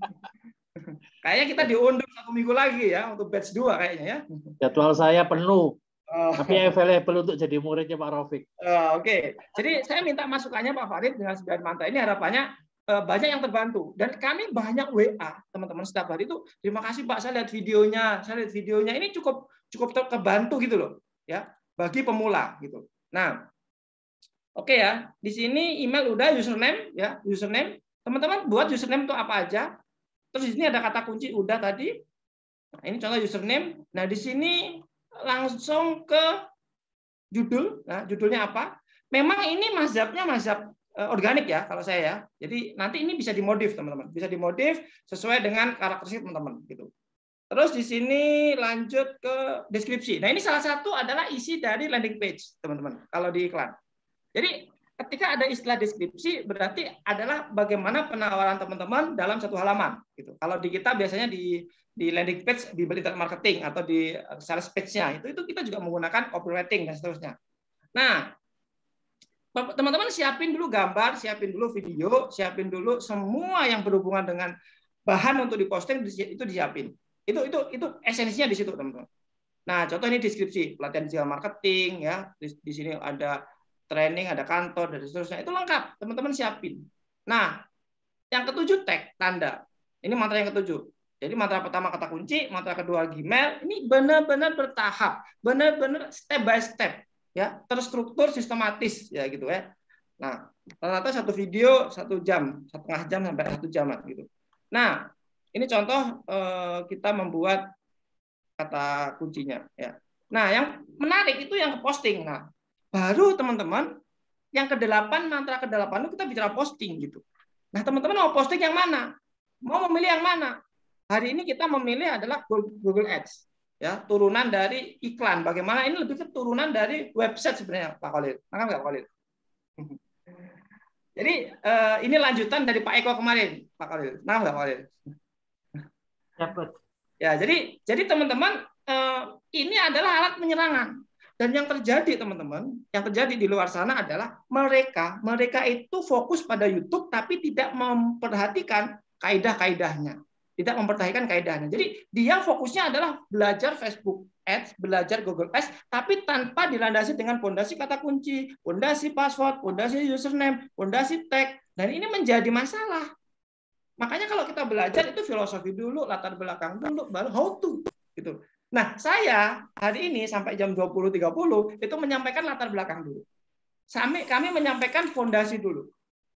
kayaknya kita diundur satu minggu lagi ya untuk batch 2 kayaknya ya. Jadwal saya penuh. Oh. Tapi perlu untuk jadi muridnya Pak Rofik. Oh, Oke, okay. jadi saya minta masukannya Pak Farid dengan sembilan mantan ini harapannya eh, banyak yang terbantu dan kami banyak WA teman-teman setiap hari itu terima kasih Pak saya lihat videonya saya lihat videonya ini cukup cukup terbantu gitu loh ya bagi pemula gitu Nah, oke okay ya. Di sini email udah username ya, username. Teman-teman buat username itu apa aja. Terus di sini ada kata kunci udah tadi. Nah, ini contoh username. Nah, di sini langsung ke judul. Nah, judulnya apa? Memang ini mazhabnya mazhab eh, organik ya kalau saya ya. Jadi nanti ini bisa dimodif teman-teman, bisa dimodif sesuai dengan karakteristik teman-teman gitu. Terus di sini lanjut ke deskripsi. Nah, ini salah satu adalah isi dari landing page, teman-teman, kalau di iklan. Jadi, ketika ada istilah deskripsi berarti adalah bagaimana penawaran teman-teman dalam satu halaman gitu. Kalau di kita biasanya di di landing page di internet marketing atau di eh, sales page-nya itu itu kita juga menggunakan copywriting dan seterusnya. Nah, teman-teman siapin dulu gambar, siapin dulu video, siapin dulu semua yang berhubungan dengan bahan untuk diposting itu disiapin. Itu itu itu esensinya di situ, teman-teman. Nah, contoh ini deskripsi, pelatihan digital marketing ya. Di, di sini ada training, ada kantor dan seterusnya. Itu lengkap, teman-teman siapin. Nah, yang ketujuh tag, tanda. Ini mantra yang ketujuh. Jadi mantra pertama kata kunci, mantra kedua Gmail, ini benar-benar bertahap, benar-benar step by step ya, terstruktur sistematis ya gitu ya. Nah, rata-rata satu video satu jam, setengah jam sampai satu jam gitu. Nah, ini contoh eh, kita membuat kata kuncinya ya. Nah, yang menarik itu yang ke posting. Nah, baru teman-teman yang ke delapan mantra ke delapan itu kita bicara posting gitu. Nah, teman-teman mau posting yang mana? Mau memilih yang mana? Hari ini kita memilih adalah Google Ads ya, turunan dari iklan. Bagaimana ini lebih ke turunan dari website sebenarnya Pak Khalil. Paham nggak Pak Khalil? Jadi eh, ini lanjutan dari Pak Eko kemarin, Pak Khalil. Nah, nggak Pak Khalil? Dapat. Ya, jadi jadi teman-teman eh, ini adalah alat penyerangan. Dan yang terjadi teman-teman, yang terjadi di luar sana adalah mereka, mereka itu fokus pada YouTube tapi tidak memperhatikan kaidah-kaidahnya, tidak memperhatikan kaidahnya. Jadi dia fokusnya adalah belajar Facebook Ads, belajar Google Ads, tapi tanpa dilandasi dengan fondasi kata kunci, fondasi password, fondasi username, fondasi tag, dan ini menjadi masalah. Makanya kalau kita belajar itu filosofi dulu, latar belakang dulu, baru how to gitu. Nah, saya hari ini sampai jam 20.30 itu menyampaikan latar belakang dulu. Kami, kami menyampaikan fondasi dulu.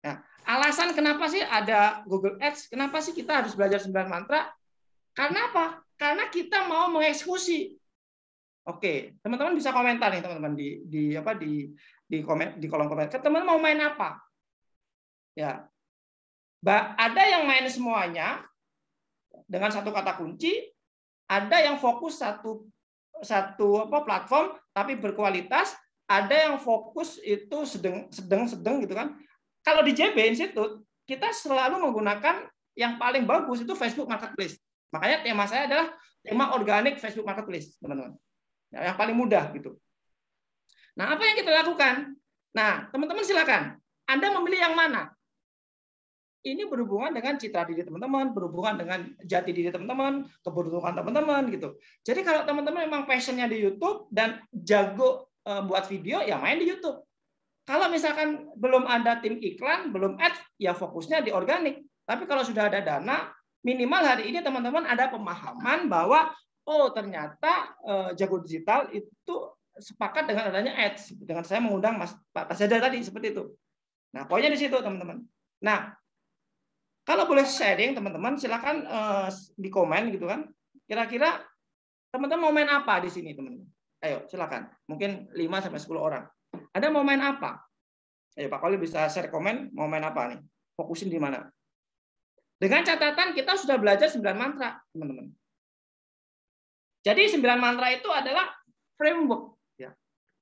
Nah, alasan kenapa sih ada Google Ads? Kenapa sih kita harus belajar 9 mantra? Karena apa? Karena kita mau mengeksekusi. Oke, teman-teman bisa komentar nih teman-teman di di apa di di komen di kolom komentar. teman Teman mau main apa? Ya, ada yang main semuanya dengan satu kata kunci, ada yang fokus satu satu apa platform tapi berkualitas, ada yang fokus itu sedang sedang sedang gitu kan. Kalau di JB Institute kita selalu menggunakan yang paling bagus itu Facebook Marketplace. Makanya tema saya adalah tema organik Facebook Marketplace, teman-teman. Ya, yang paling mudah gitu. Nah, apa yang kita lakukan? Nah, teman-teman silakan. Anda memilih yang mana? ini berhubungan dengan citra diri teman-teman, berhubungan dengan jati diri teman-teman, keberuntungan teman-teman gitu. Jadi kalau teman-teman memang passionnya di YouTube dan jago eh, buat video, ya main di YouTube. Kalau misalkan belum ada tim iklan, belum ads, ya fokusnya di organik. Tapi kalau sudah ada dana, minimal hari ini teman-teman ada pemahaman bahwa oh ternyata eh, jago digital itu sepakat dengan adanya ads. Dengan saya mengundang Mas Pak Tasada tadi seperti itu. Nah, poinnya di situ teman-teman. Nah, kalau boleh sharing teman-teman, silahkan uh, eh, di komen gitu kan. Kira-kira teman-teman mau main apa di sini teman-teman? Ayo silahkan Mungkin 5 sampai sepuluh orang. Ada mau main apa? Ayo Pak Koli bisa share komen mau main apa nih? Fokusin di mana? Dengan catatan kita sudah belajar sembilan mantra, teman-teman. Jadi sembilan mantra itu adalah framework ya.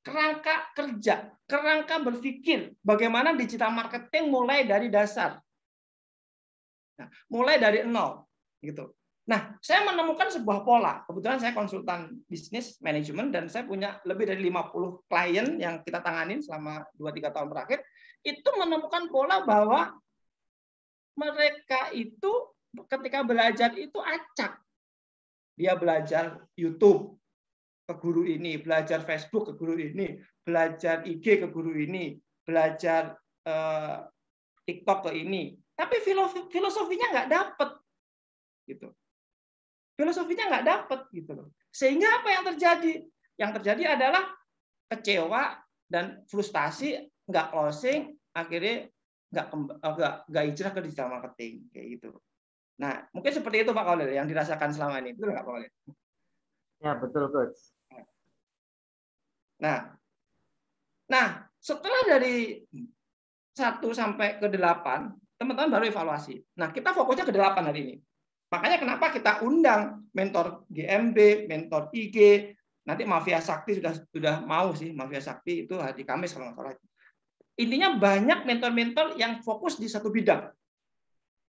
Kerangka kerja, kerangka berpikir bagaimana digital marketing mulai dari dasar. Nah, mulai dari nol gitu. Nah, saya menemukan sebuah pola. Kebetulan saya konsultan bisnis manajemen dan saya punya lebih dari 50 klien yang kita tanganin selama 2-3 tahun terakhir. Itu menemukan pola bahwa mereka itu ketika belajar itu acak. Dia belajar YouTube ke guru ini, belajar Facebook ke guru ini, belajar IG ke guru ini, belajar eh, TikTok ke ini, tapi filosofinya nggak dapet gitu filosofinya nggak dapet gitu loh sehingga apa yang terjadi yang terjadi adalah kecewa dan frustasi nggak closing akhirnya nggak eh, nggak nggak hijrah ke digital marketing kayak gitu nah mungkin seperti itu pak Kolil yang dirasakan selama ini betul nggak pak Kolil ya betul coach nah nah setelah dari satu sampai ke delapan teman-teman baru evaluasi. Nah, kita fokusnya ke delapan hari ini. Makanya kenapa kita undang mentor GMB, mentor IG, nanti Mafia Sakti sudah sudah mau sih Mafia Sakti itu hari Kamis kalau nggak salah. Intinya banyak mentor-mentor yang fokus di satu bidang.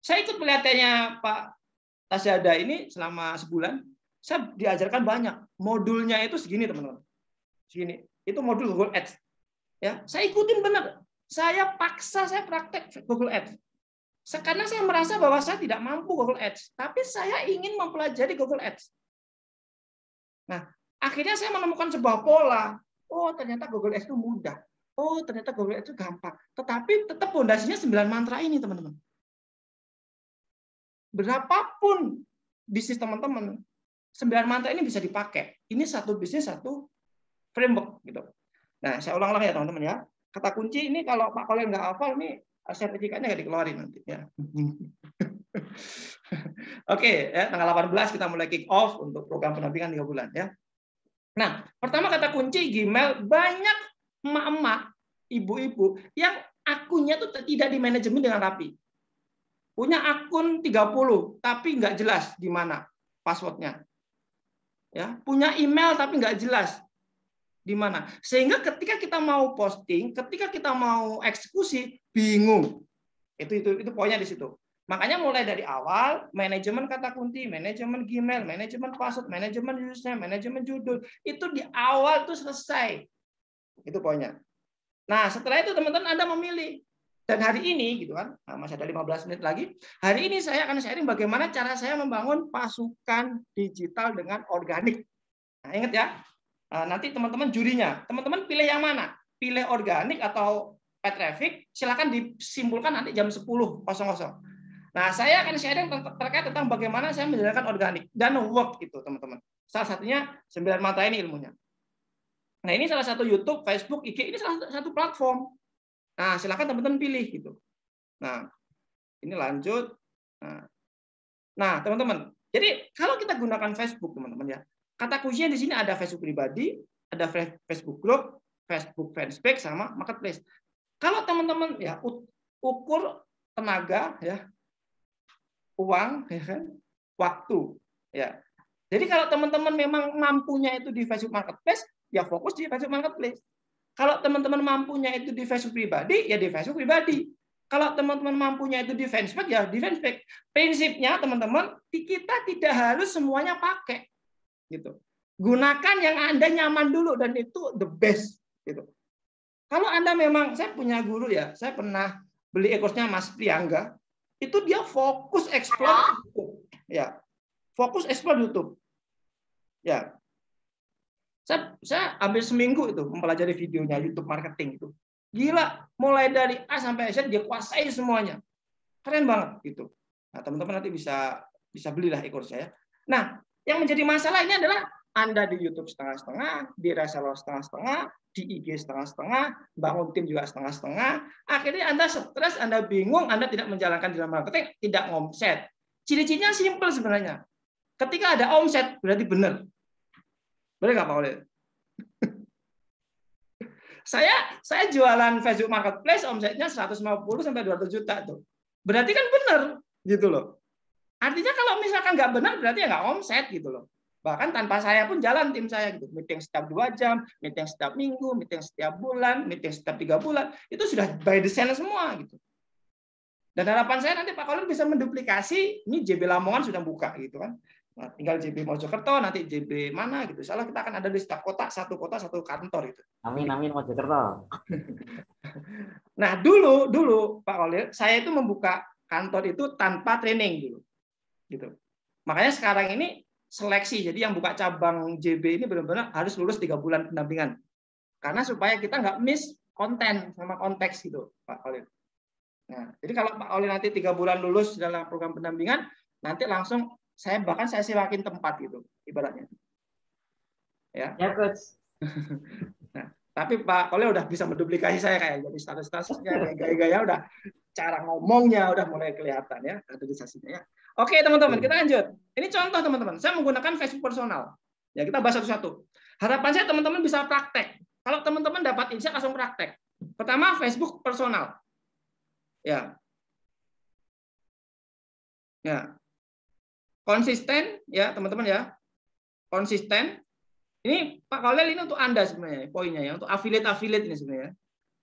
Saya ikut melihatnya Pak Tasyada ini selama sebulan, saya diajarkan banyak. Modulnya itu segini teman-teman. Segini. Itu modul Google Ads. Ya, saya ikutin benar. Saya paksa saya praktek Google Ads. Karena saya merasa bahwa saya tidak mampu Google Ads, tapi saya ingin mempelajari Google Ads. Nah, akhirnya saya menemukan sebuah pola. Oh, ternyata Google Ads itu mudah. Oh, ternyata Google Ads itu gampang. Tetapi tetap fondasinya 9 mantra ini, teman-teman. Berapapun bisnis teman-teman, 9 mantra ini bisa dipakai. Ini satu bisnis, satu framework. gitu. Nah, saya ulang-ulang ya, teman-teman. ya. Kata kunci ini kalau Pak Kolen nggak hafal, ini sertifikatnya nggak dikeluarin nanti ya. Oke, okay, ya, tanggal 18 kita mulai kick off untuk program pendampingan 3 bulan ya. Nah, pertama kata kunci Gmail banyak emak-emak, ibu-ibu yang akunnya tuh tidak di manajemen dengan rapi. Punya akun 30 tapi nggak jelas gimana passwordnya. Ya, punya email tapi nggak jelas di mana. Sehingga ketika kita mau posting, ketika kita mau eksekusi, bingung. Itu itu itu poinnya di situ. Makanya mulai dari awal, manajemen kata kunci, manajemen Gmail, manajemen password, manajemen username, manajemen judul, itu di awal itu selesai. Itu poinnya. Nah, setelah itu teman-teman Anda memilih. Dan hari ini, gitu kan, nah, masih ada 15 menit lagi, hari ini saya akan sharing bagaimana cara saya membangun pasukan digital dengan organik. Nah, ingat ya, Ah, nanti teman-teman jurinya, teman-teman pilih yang mana? Pilih organik atau pet traffic, silakan disimpulkan nanti jam 10.00. Nah, saya akan sharing terkait tentang bagaimana saya menjalankan organik dan work gitu teman-teman. Salah satunya sembilan mata ini ilmunya. Nah, ini salah satu YouTube, Facebook, IG, ini salah satu platform. Nah, silakan teman-teman pilih gitu. Nah, ini lanjut. Nah, nah teman-teman, jadi kalau kita gunakan Facebook, teman-teman ya, Kata kuncinya di sini ada Facebook pribadi, ada Facebook group, Facebook fanspage sama marketplace. Kalau teman-teman ya ukur tenaga ya uang ya kan waktu ya. Jadi kalau teman-teman memang mampunya itu di Facebook marketplace ya fokus di Facebook marketplace. Kalau teman-teman mampunya itu di Facebook pribadi ya di Facebook pribadi. Kalau teman-teman mampunya itu di fanspage ya di fanspage. Prinsipnya teman-teman kita tidak harus semuanya pakai gitu. Gunakan yang Anda nyaman dulu dan itu the best gitu. Kalau Anda memang saya punya guru ya, saya pernah beli ekosnya Mas Priangga, itu dia fokus explore YouTube. Ya. Fokus explore YouTube. Ya. Saya saya ambil seminggu itu mempelajari videonya YouTube marketing itu. Gila, mulai dari A sampai Z dia kuasai semuanya. Keren banget gitu. Nah, teman-teman nanti bisa bisa belilah ekor saya. Ya. Nah, yang menjadi masalah ini adalah Anda di YouTube setengah-setengah, di reseller setengah-setengah, di IG setengah-setengah, bangun tim juga setengah-setengah. Akhirnya Anda stres, Anda bingung, Anda tidak menjalankan dalam marketing, tidak omset. Ciri-cirinya simpel sebenarnya. Ketika ada omset, berarti benar. Benar nggak Pak Oleh? saya saya jualan Facebook Marketplace omsetnya 150 sampai 200 juta tuh. Berarti kan benar gitu loh. Artinya kalau misalkan nggak benar berarti ya nggak omset gitu loh. Bahkan tanpa saya pun jalan tim saya gitu. Meeting setiap dua jam, meeting setiap minggu, meeting setiap bulan, meeting setiap tiga bulan. Itu sudah by design semua gitu. Dan harapan saya nanti Pak Kolon bisa menduplikasi, ini JB Lamongan sudah buka gitu kan. Nah, tinggal JB Mojokerto, nanti JB mana gitu. Salah kita akan ada di setiap kota, satu kota, satu kantor itu. Amin, amin Mojokerto. nah dulu, dulu Pak Kolon, saya itu membuka kantor itu tanpa training dulu gitu. Makanya sekarang ini seleksi. Jadi yang buka cabang JB ini benar-benar harus lulus tiga bulan pendampingan. Karena supaya kita nggak miss konten sama konteks gitu, Pak Olin. Nah, jadi kalau Pak Olin nanti tiga bulan lulus dalam program pendampingan, nanti langsung saya bahkan saya sewakin tempat gitu, ibaratnya. Ya, ya nah, tapi Pak Olin udah bisa menduplikasi saya kayak jadi status-statusnya, gaya-gaya udah cara ngomongnya udah mulai kelihatan ya kategorisasinya ya. Oke teman-teman, hmm. kita lanjut. Ini contoh teman-teman. Saya menggunakan Facebook personal. Ya kita bahas satu-satu. Harapan saya teman-teman bisa praktek. Kalau teman-teman dapat insight langsung praktek. Pertama Facebook personal. Ya. Ya. Konsisten ya teman-teman ya. Konsisten. Ini Pak Kolel ini untuk Anda sebenarnya poinnya ya, untuk affiliate affiliate ini sebenarnya.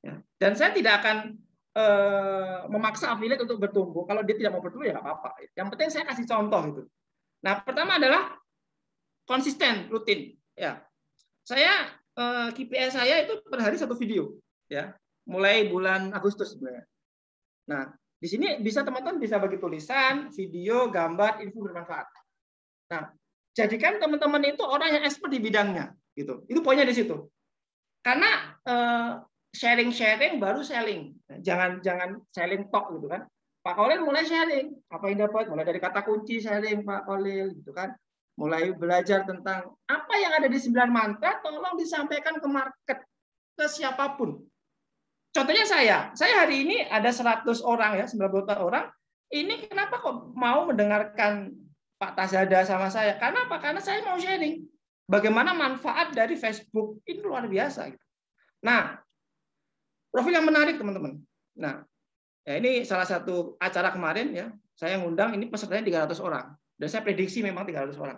Ya. Dan saya tidak akan Eh, memaksa affiliate untuk bertumbuh. Kalau dia tidak mau bertumbuh ya nggak apa-apa. Yang penting saya kasih contoh itu. Nah pertama adalah konsisten rutin. Ya, saya eh, KPI saya itu per hari satu video. Ya, mulai bulan Agustus sebenarnya. Nah di sini bisa teman-teman bisa bagi tulisan, video, gambar, info bermanfaat. Nah jadikan teman-teman itu orang yang expert di bidangnya gitu. Itu poinnya di situ. Karena eh, sharing-sharing baru selling. Jangan jangan selling talk gitu kan. Pak Kolil mulai sharing, apa yang dapat? Mulai dari kata kunci sharing Pak Kolil gitu kan. Mulai belajar tentang apa yang ada di sembilan mantra, tolong disampaikan ke market, ke siapapun. Contohnya saya, saya hari ini ada 100 orang ya, 90 orang. Ini kenapa kok mau mendengarkan Pak Tazada sama saya? Karena apa? Karena saya mau sharing. Bagaimana manfaat dari Facebook ini luar biasa. Gitu. Nah, Profil yang menarik, teman-teman. Nah, ya ini salah satu acara kemarin ya. Saya ngundang ini pesertanya 300 orang. Dan saya prediksi memang 300 orang.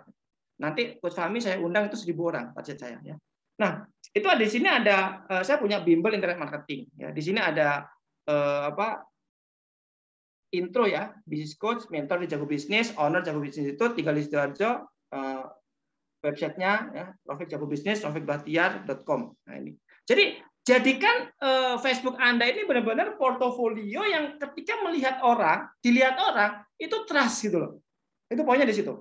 Nanti Coach Fahmi saya undang itu 1000 orang target saya ya. Nah, itu ada di sini ada eh, saya punya bimbel internet marketing ya. Di sini ada eh, apa intro ya, business coach, mentor di Jago Bisnis, owner Jago Bisnis itu tinggal di Sidoarjo, eh, websitenya ya, profit Jago Bisnis, taufikbahtiar.com. Nah ini. Jadi jadikan uh, Facebook Anda ini benar-benar portofolio yang ketika melihat orang, dilihat orang, itu trust gitu loh. Itu poinnya di situ.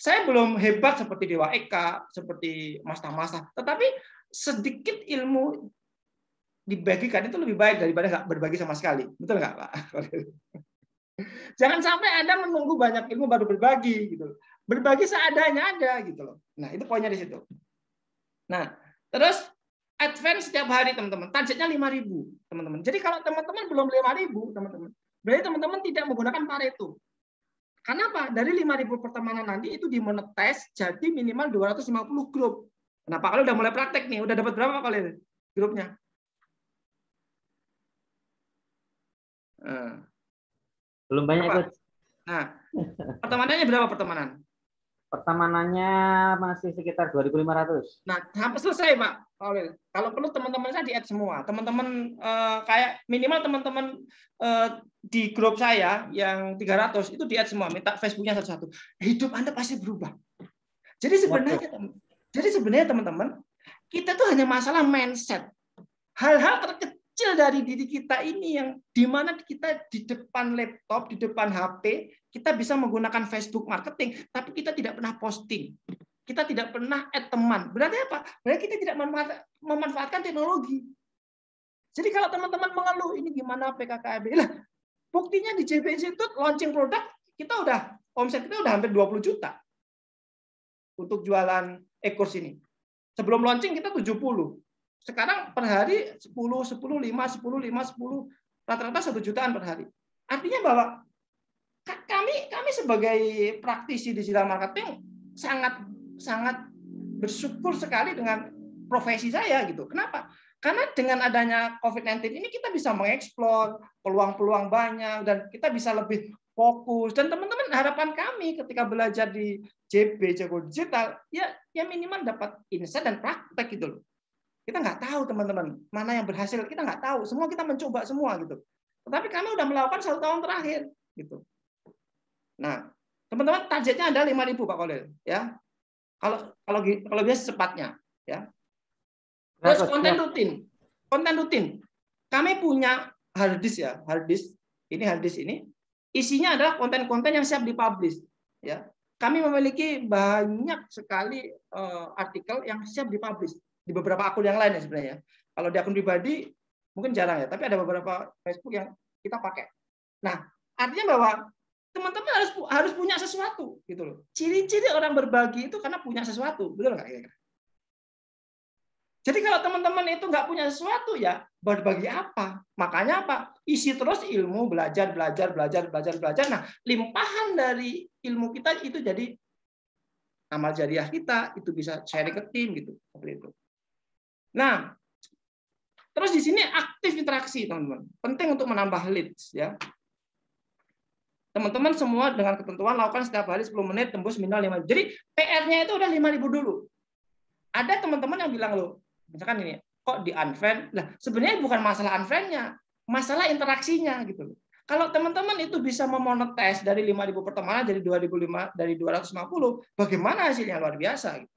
Saya belum hebat seperti Dewa Eka, seperti Mas Tamasa, tetapi sedikit ilmu dibagikan itu lebih baik daripada nggak berbagi sama sekali. Betul nggak, Pak? Jangan sampai Anda menunggu banyak ilmu baru berbagi gitu. Berbagi seadanya aja gitu loh. Nah, itu poinnya di situ. Nah, terus advance setiap hari teman-teman. Targetnya 5000 teman-teman. Jadi kalau teman-teman belum 5000 teman-teman, berarti teman-teman tidak menggunakan Pareto. Kenapa? Dari 5000 pertemanan nanti itu dimonetize jadi minimal 250 grup. Kenapa? Kalau udah mulai praktek nih, udah dapat berapa kali grupnya? Eh. Belum banyak, Coach. Nah, pertemanannya berapa pertemanan? Pertamanannya masih sekitar 2.500. Nah, sampai selesai, Pak. Kalau perlu teman-teman saya di-add semua. Teman-teman eh, kayak minimal teman-teman eh, di grup saya yang 300 itu di-add semua, minta Facebooknya satu-satu. Hidup Anda pasti berubah. Jadi sebenarnya Waduh. jadi sebenarnya teman-teman, kita tuh hanya masalah mindset. Hal-hal terkecil kecil dari diri kita ini yang dimana kita di depan laptop, di depan HP, kita bisa menggunakan Facebook marketing, tapi kita tidak pernah posting. Kita tidak pernah add teman. Berarti apa? Berarti kita tidak memanfaatkan teknologi. Jadi kalau teman-teman mengeluh, ini gimana PKKB? Lah, buktinya di JB Institute launching produk, kita udah omset kita udah hampir 20 juta untuk jualan e-course ini. Sebelum launching kita 70. Sekarang per hari 10, 10, 5, 10, 5, 10, rata-rata satu jutaan per hari. Artinya bahwa kami kami sebagai praktisi digital marketing sangat sangat bersyukur sekali dengan profesi saya gitu. Kenapa? Karena dengan adanya COVID-19 ini kita bisa mengeksplor peluang-peluang banyak dan kita bisa lebih fokus. Dan teman-teman harapan kami ketika belajar di JB Jago Digital ya ya minimal dapat insight dan praktek gitu loh. Kita nggak tahu teman-teman mana yang berhasil. Kita nggak tahu. Semua kita mencoba semua gitu. Tetapi kami udah melakukan satu tahun terakhir gitu. Nah, teman-teman targetnya ada 5.000 Pak Kolil ya. Kalau kalau kalau biasa secepatnya ya. Nah, Terus konten rutin. Konten rutin. Kami punya hard disk ya, hard disk. Ini hard disk ini isinya adalah konten-konten yang siap dipublish ya. Kami memiliki banyak sekali uh, artikel yang siap dipublish di beberapa akun yang lain ya sebenarnya. Kalau di akun pribadi mungkin jarang ya, tapi ada beberapa Facebook yang kita pakai. Nah, artinya bahwa teman-teman harus harus punya sesuatu gitu loh. Ciri-ciri orang berbagi itu karena punya sesuatu, betul nggak Jadi kalau teman-teman itu nggak punya sesuatu ya berbagi apa? Makanya apa? Isi terus ilmu, belajar, belajar, belajar, belajar, belajar. Nah, limpahan dari ilmu kita itu jadi amal jariah kita, itu bisa sharing ke tim gitu, seperti itu. Nah, terus di sini aktif interaksi, teman-teman. Penting untuk menambah leads ya. Teman-teman semua dengan ketentuan lakukan setiap hari 10 menit tembus minimal 5. Jadi PR-nya itu udah 5000 dulu. Ada teman-teman yang bilang loh, misalkan ini, kok di unfriend? Lah, sebenarnya bukan masalah unfriend-nya, masalah interaksinya gitu loh. Kalau teman-teman itu bisa memonetize dari 5.000 pertemanan dari 2.005 dari 250, bagaimana hasilnya luar biasa gitu.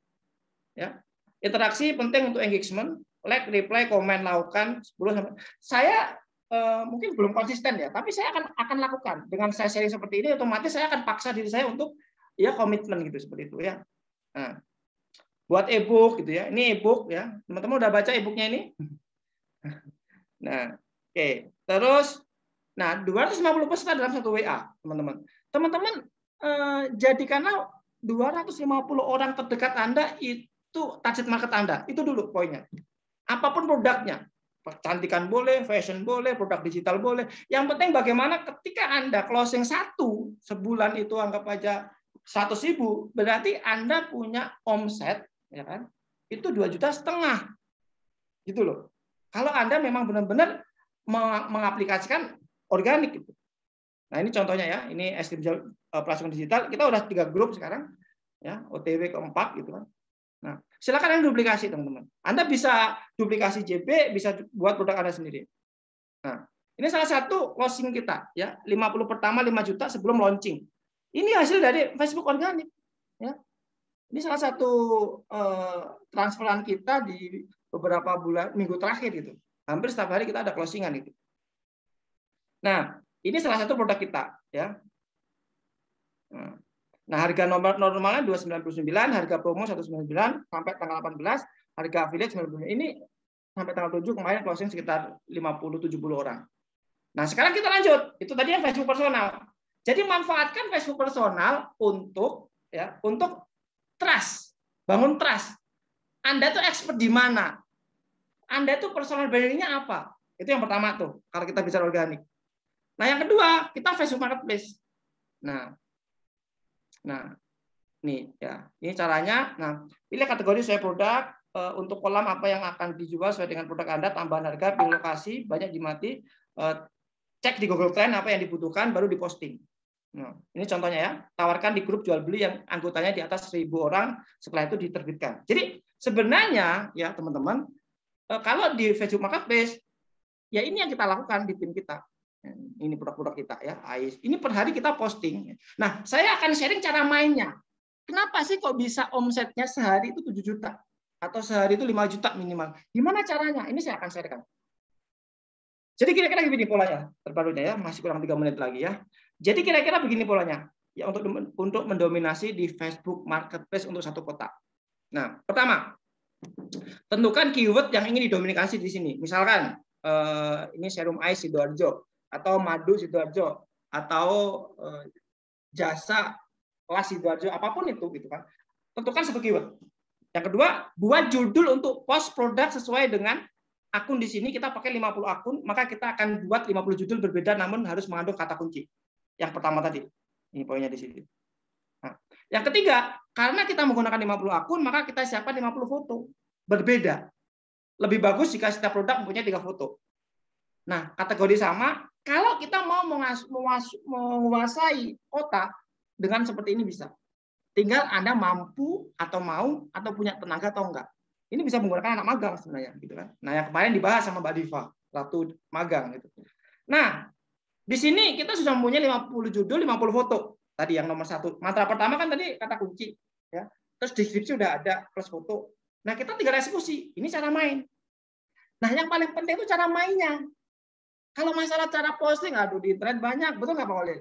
Ya. Interaksi penting untuk engagement. Like, reply, komen, lakukan. 10 Saya eh, mungkin belum konsisten ya, tapi saya akan akan lakukan. Dengan saya sharing seperti ini, otomatis saya akan paksa diri saya untuk ya komitmen gitu seperti itu ya. Nah, buat e-book gitu ya. Ini e-book ya. Teman-teman udah baca e-booknya ini? Nah, oke. Okay. Terus nah 250 peserta dalam satu WA, teman-teman. Teman-teman eh, jadikanlah 250 orang terdekat Anda itu itu target market Anda. Itu dulu poinnya. Apapun produknya, kecantikan boleh, fashion boleh, produk digital boleh. Yang penting bagaimana ketika Anda closing satu sebulan itu anggap aja 100 ribu, berarti Anda punya omset, ya kan? Itu dua juta setengah, gitu loh. Kalau Anda memang benar-benar mengaplikasikan organik gitu. Nah ini contohnya ya, ini es krim eh, digital. Kita udah tiga grup sekarang, ya OTW keempat gitu kan. Nah, silakan Anda duplikasi, teman-teman. Anda bisa duplikasi JP, bisa buat produk Anda sendiri. Nah, ini salah satu closing kita, ya. 50 pertama 5 juta sebelum launching. Ini hasil dari Facebook organik, ya. Ini salah satu eh, transferan kita di beberapa bulan minggu terakhir gitu. Hampir setiap hari kita ada closingan itu. Nah, ini salah satu produk kita, ya. Nah, Nah, harga sembilan normalnya 299, harga promo 199 sampai tanggal 18, harga affiliate 99. Ini sampai tanggal 7 kemarin closing sekitar 50 70 orang. Nah, sekarang kita lanjut. Itu tadi yang Facebook personal. Jadi manfaatkan Facebook personal untuk ya, untuk trust, bangun trust. Anda tuh expert di mana? Anda tuh personal brandingnya apa? Itu yang pertama tuh, kalau kita bicara organik. Nah, yang kedua, kita Facebook marketplace. Nah, Nah, nih ya. Ini caranya. Nah, pilih kategori sesuai produk eh, untuk kolam apa yang akan dijual sesuai dengan produk Anda, tambahan harga, pilih lokasi, banyak dimati, eh, cek di Google Trend apa yang dibutuhkan baru diposting. Nah, ini contohnya ya, tawarkan di grup jual beli yang anggotanya di atas 1000 orang, setelah itu diterbitkan. Jadi sebenarnya ya teman-teman, eh, kalau di Facebook Marketplace ya ini yang kita lakukan di tim kita. Ini produk-produk kita ya, AIS. Ini per hari kita posting. Nah, saya akan sharing cara mainnya. Kenapa sih kok bisa omsetnya sehari itu 7 juta? Atau sehari itu 5 juta minimal? Gimana caranya? Ini saya akan sharekan. Jadi kira-kira begini polanya, terbarunya ya, masih kurang tiga menit lagi ya. Jadi kira-kira begini polanya, ya untuk untuk mendominasi di Facebook Marketplace untuk satu kota. Nah, pertama, tentukan keyword yang ingin didominasi di sini. Misalkan eh, ini serum ice sidoarjo atau Madu Sidoarjo atau eh, jasa kelas Sidoarjo apapun itu gitu kan. Tentukan satu keyword. Yang kedua, buat judul untuk post produk sesuai dengan akun di sini kita pakai 50 akun, maka kita akan buat 50 judul berbeda namun harus mengandung kata kunci. Yang pertama tadi. Ini poinnya di sini. Nah, yang ketiga, karena kita menggunakan 50 akun, maka kita siapkan 50 foto berbeda. Lebih bagus jika setiap produk mempunyai tiga foto. Nah, kategori sama kalau kita mau menguasai kota dengan seperti ini bisa. Tinggal Anda mampu atau mau atau punya tenaga atau enggak. Ini bisa menggunakan anak magang sebenarnya gitu kan. Nah, yang kemarin dibahas sama Mbak Diva, Ratu magang gitu. Nah, di sini kita sudah mempunyai 50 judul, 50 foto. Tadi yang nomor satu. mata pertama kan tadi kata kunci. ya Terus deskripsi udah ada, plus foto. Nah, kita tinggal eksekusi. Ini cara main. Nah, yang paling penting itu cara mainnya. Kalau masalah cara posting, aduh di internet banyak, betul nggak Pak Olin?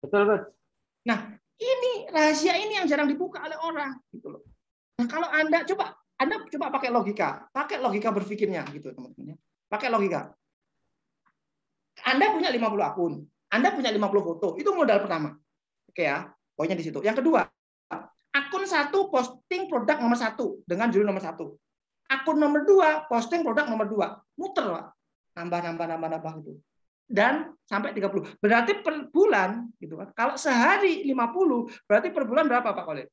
Betul, betul. Nah, ini rahasia ini yang jarang dibuka oleh orang gitu loh. Nah, kalau Anda coba Anda coba pakai logika, pakai logika berpikirnya gitu teman-teman Pakai logika. Anda punya 50 akun, Anda punya 50 foto, itu modal pertama. Oke ya, pokoknya di situ. Yang kedua, akun satu posting produk nomor satu dengan judul nomor satu akun nomor dua posting produk nomor dua muter pak nambah nambah nambah nambah itu dan sampai 30 berarti per bulan gitu kan kalau sehari 50 berarti per bulan berapa Pak Khalid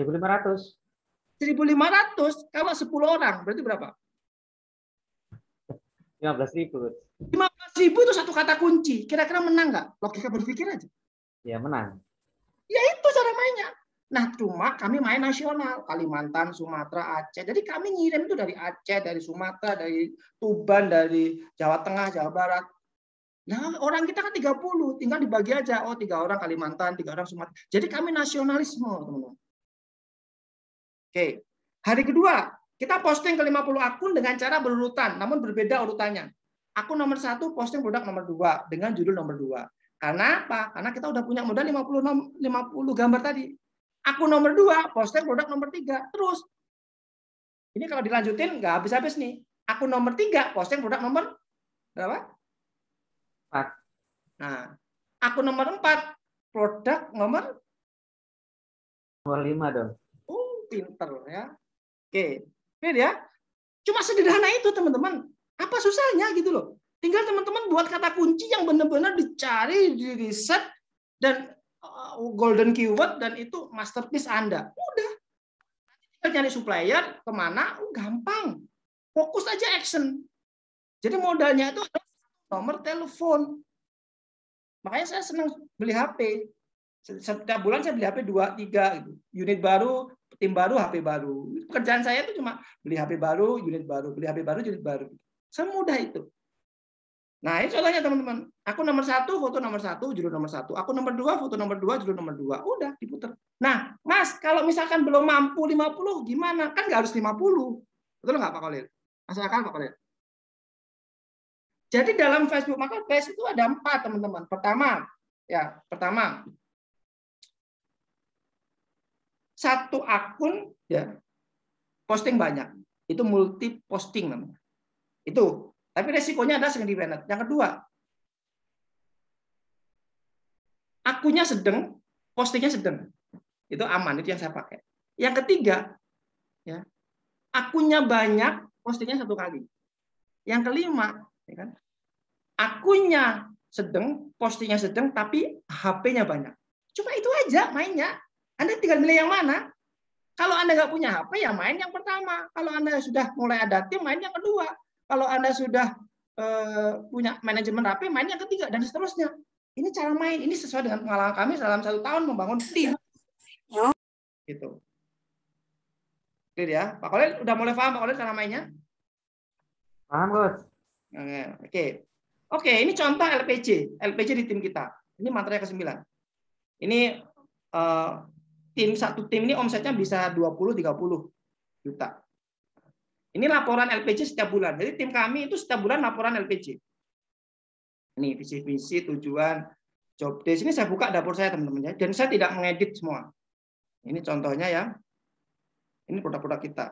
1500 1500 kalau 10 orang berarti berapa 15000 15000 itu satu kata kunci kira-kira menang nggak logika berpikir aja ya menang ya itu cara mainnya Nah, cuma kami main nasional, Kalimantan, Sumatera, Aceh. Jadi kami ngirim itu dari Aceh, dari Sumatera, dari Tuban, dari Jawa Tengah, Jawa Barat. Nah, orang kita kan 30, tinggal dibagi aja. Oh, tiga orang Kalimantan, tiga orang Sumatera. Jadi kami nasionalisme, teman-teman. Oke. Hari kedua, kita posting ke 50 akun dengan cara berurutan, namun berbeda urutannya. Akun nomor satu posting produk nomor dua dengan judul nomor dua. Karena apa? Karena kita udah punya modal 50, 50 gambar tadi. Aku nomor dua, poster produk nomor tiga. Terus. Ini kalau dilanjutin nggak habis-habis nih. Aku nomor tiga, posting produk nomor berapa? Empat. Nah, aku nomor empat, produk nomor? Nomor lima dong. Uh, pinter ya. Oke, ini dia. Ya? Cuma sederhana itu teman-teman. Apa susahnya gitu loh. Tinggal teman-teman buat kata kunci yang benar-benar dicari, di riset, dan golden keyword dan itu masterpiece Anda. Udah. Tinggal cari supplier kemana, oh, gampang. Fokus aja action. Jadi modalnya itu nomor telepon. Makanya saya senang beli HP. Setiap bulan saya beli HP 2, 3 Unit baru, tim baru, HP baru. Kerjaan saya itu cuma beli HP baru, unit baru, beli HP baru, unit baru. Semudah itu. Nah ini contohnya teman-teman. Aku nomor satu, foto nomor satu, judul nomor satu. Aku nomor dua, foto nomor dua, judul nomor dua. Udah diputer. Nah mas, kalau misalkan belum mampu 50 gimana? Kan nggak harus 50. Betul nggak Pak Kolil? Masuk akal Pak Kolil? Jadi dalam Facebook Marketplace itu ada empat teman-teman. Pertama, ya pertama satu akun ya posting banyak. Itu multi posting namanya. Itu tapi resikonya ada sedang dependent. Yang kedua, akunya sedang, postingnya sedang. Itu aman, itu yang saya pakai. Yang ketiga, ya, akunya banyak, postingnya satu kali. Yang kelima, ya kan, akunya sedang, postingnya sedang, tapi HP-nya banyak. Cuma itu aja mainnya. Anda tinggal milih yang mana. Kalau Anda nggak punya HP, ya main yang pertama. Kalau Anda sudah mulai ada tim, main yang kedua. Kalau Anda sudah eh, punya manajemen rapi, main yang ketiga dan seterusnya. Ini cara main, ini sesuai dengan pengalaman kami dalam satu tahun membangun tim. Gitu. Clear ya? Pak Kolel udah mulai paham Pak Kolel cara mainnya? Paham, bos. Oke. Okay. Oke, okay, ini contoh LPC. LPC di tim kita. Ini materi ke-9. Ini uh, tim satu tim ini omsetnya bisa 20 30 juta. Ini laporan LPG setiap bulan. Jadi tim kami itu setiap bulan laporan LPG. Ini visi-visi, tujuan, job desk. Ini saya buka dapur saya teman-teman ya. Dan saya tidak mengedit semua. Ini contohnya ya. Ini produk-produk kita.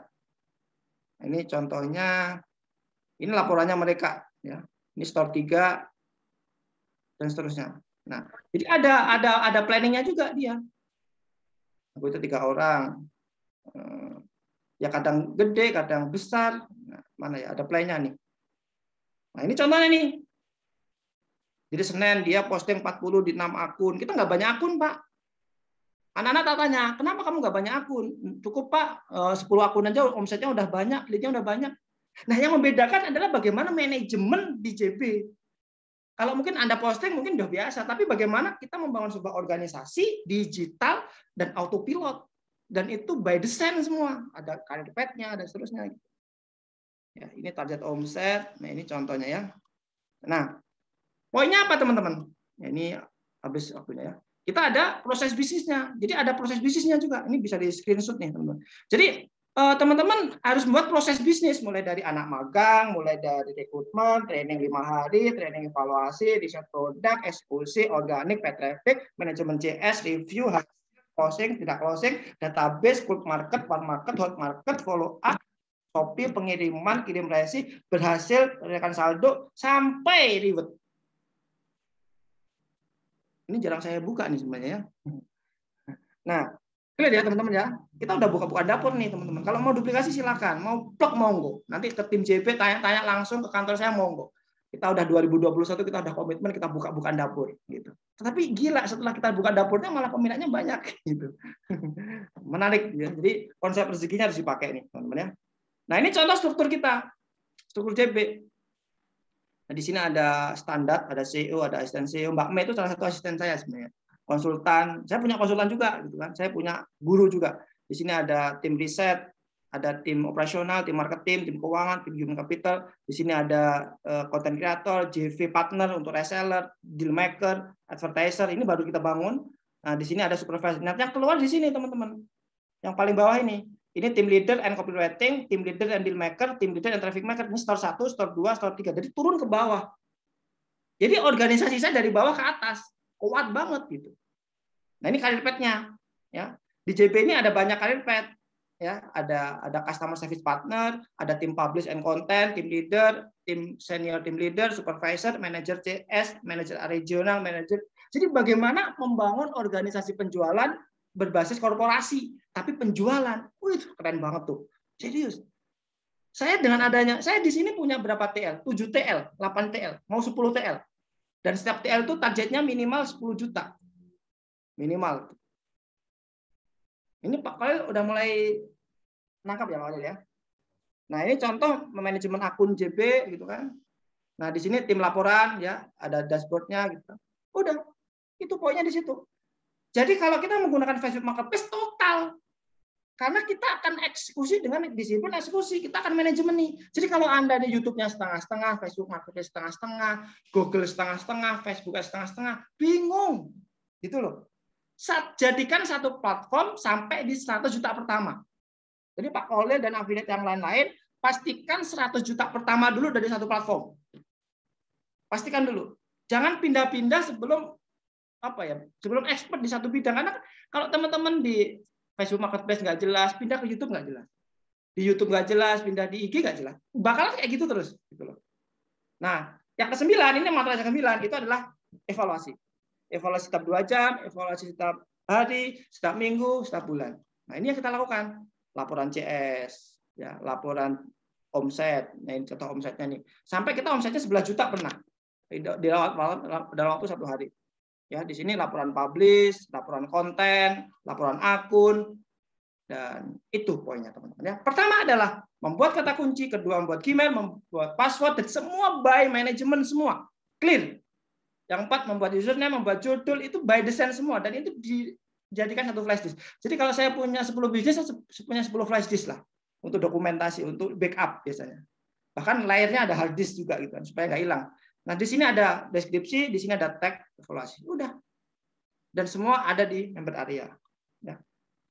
Ini contohnya. Ini laporannya mereka ya. Ini store 3 dan seterusnya. Nah, jadi ada ada ada planningnya juga dia. Aku itu tiga orang eh, ya kadang gede, kadang besar. Nah, mana ya ada playnya nih. Nah ini contohnya nih. Jadi Senin dia posting 40 di 6 akun. Kita nggak banyak akun, Pak. Anak-anak tak tanya, kenapa kamu nggak banyak akun? Cukup, Pak. 10 eh, akun aja omsetnya udah banyak, leadnya udah banyak. Nah, yang membedakan adalah bagaimana manajemen di JB. Kalau mungkin Anda posting mungkin udah biasa, tapi bagaimana kita membangun sebuah organisasi digital dan autopilot dan itu by design semua ada karpetnya dan seterusnya ya ini target omset nah ini contohnya ya nah poinnya apa teman-teman ya, ini habis waktunya ya kita ada proses bisnisnya jadi ada proses bisnisnya juga ini bisa di screenshot nih teman-teman jadi eh, teman-teman harus membuat proses bisnis mulai dari anak magang, mulai dari rekrutmen, training lima hari, training evaluasi, riset produk, eksekusi, organik, petrafik traffic, manajemen CS, review, hasil closing, tidak closing, database, cold market, warm market, hot market, follow up, copy pengiriman, kirim resi, berhasil, rekan saldo, sampai reward. Ini jarang saya buka nih sebenarnya ya. Nah, Lihat ya teman-teman ya. Kita udah buka-buka dapur nih teman-teman. Kalau mau duplikasi silakan, mau plug monggo. Nanti ke tim JP tanya-tanya langsung ke kantor saya monggo kita udah 2021 kita udah komitmen kita buka bukan dapur gitu. Tetapi gila setelah kita buka dapurnya malah peminatnya banyak gitu. Menarik ya. Jadi konsep rezekinya harus dipakai nih, teman-teman ya. Nah, ini contoh struktur kita. Struktur JB. Nah, di sini ada standar, ada CEO, ada asisten CEO. Mbak Mei itu salah satu asisten saya sebenarnya. Konsultan, saya punya konsultan juga gitu kan. Saya punya guru juga. Di sini ada tim riset, ada tim operasional, tim marketing, tim keuangan, tim human capital. Di sini ada eh, content creator, JV partner untuk reseller, deal maker, advertiser. Ini baru kita bangun. Nah, di sini ada supervisor. Nah, yang keluar di sini, teman-teman. Yang paling bawah ini. Ini tim leader and copywriting, tim leader and deal maker, tim leader and traffic maker. Ini store 1, store 2, store 3. Jadi turun ke bawah. Jadi organisasi saya dari bawah ke atas. Kuat banget gitu. Nah, ini karir petnya. Ya. Di JP ini ada banyak karir pet ya ada ada customer service partner ada tim publish and content tim leader tim senior tim leader supervisor manager CS manager regional manager jadi bagaimana membangun organisasi penjualan berbasis korporasi tapi penjualan wih keren banget tuh serius saya dengan adanya saya di sini punya berapa TL 7 TL 8 TL mau 10 TL dan setiap TL itu targetnya minimal 10 juta minimal ini Pak kalian udah mulai Nangkap ya Pak ya. Nah ini contoh manajemen akun JB gitu kan. Nah di sini tim laporan ya ada dashboardnya gitu. Udah itu poinnya di situ. Jadi kalau kita menggunakan Facebook Marketplace total karena kita akan eksekusi dengan disiplin eksekusi kita akan manajemen nih jadi kalau anda di YouTube-nya setengah-setengah Facebook Marketplace setengah-setengah Google setengah-setengah Facebook setengah-setengah bingung gitu loh jadikan satu platform sampai di 100 juta pertama jadi Pak Kolil dan Afinet yang lain-lain, pastikan 100 juta pertama dulu dari satu platform. Pastikan dulu. Jangan pindah-pindah sebelum apa ya sebelum expert di satu bidang karena kan kalau teman-teman di Facebook Marketplace nggak jelas pindah ke YouTube nggak jelas di YouTube nggak jelas pindah di IG nggak jelas bakalan kayak gitu terus gitu loh nah yang kesembilan ini materi yang kesembilan itu adalah evaluasi evaluasi setiap dua jam evaluasi setiap hari setiap minggu setiap bulan nah ini yang kita lakukan laporan CS, ya, laporan omset, nah ini contoh omsetnya nih. Sampai kita omsetnya 11 juta pernah di dalam waktu satu hari. Ya, di sini laporan publish, laporan konten, laporan akun, dan itu poinnya teman-teman. Ya, pertama adalah membuat kata kunci, kedua membuat Gmail, membuat password, dan semua by management semua clear. Yang empat membuat username, membuat judul itu by design semua dan itu di, jadikan satu flash disk. Jadi kalau saya punya 10 bisnis, saya punya 10 flash disk lah untuk dokumentasi, untuk backup biasanya. Bahkan layarnya ada hard disk juga gitu kan, supaya nggak hilang. Nah di sini ada deskripsi, di sini ada tag evaluasi, udah. Dan semua ada di member area. Ya.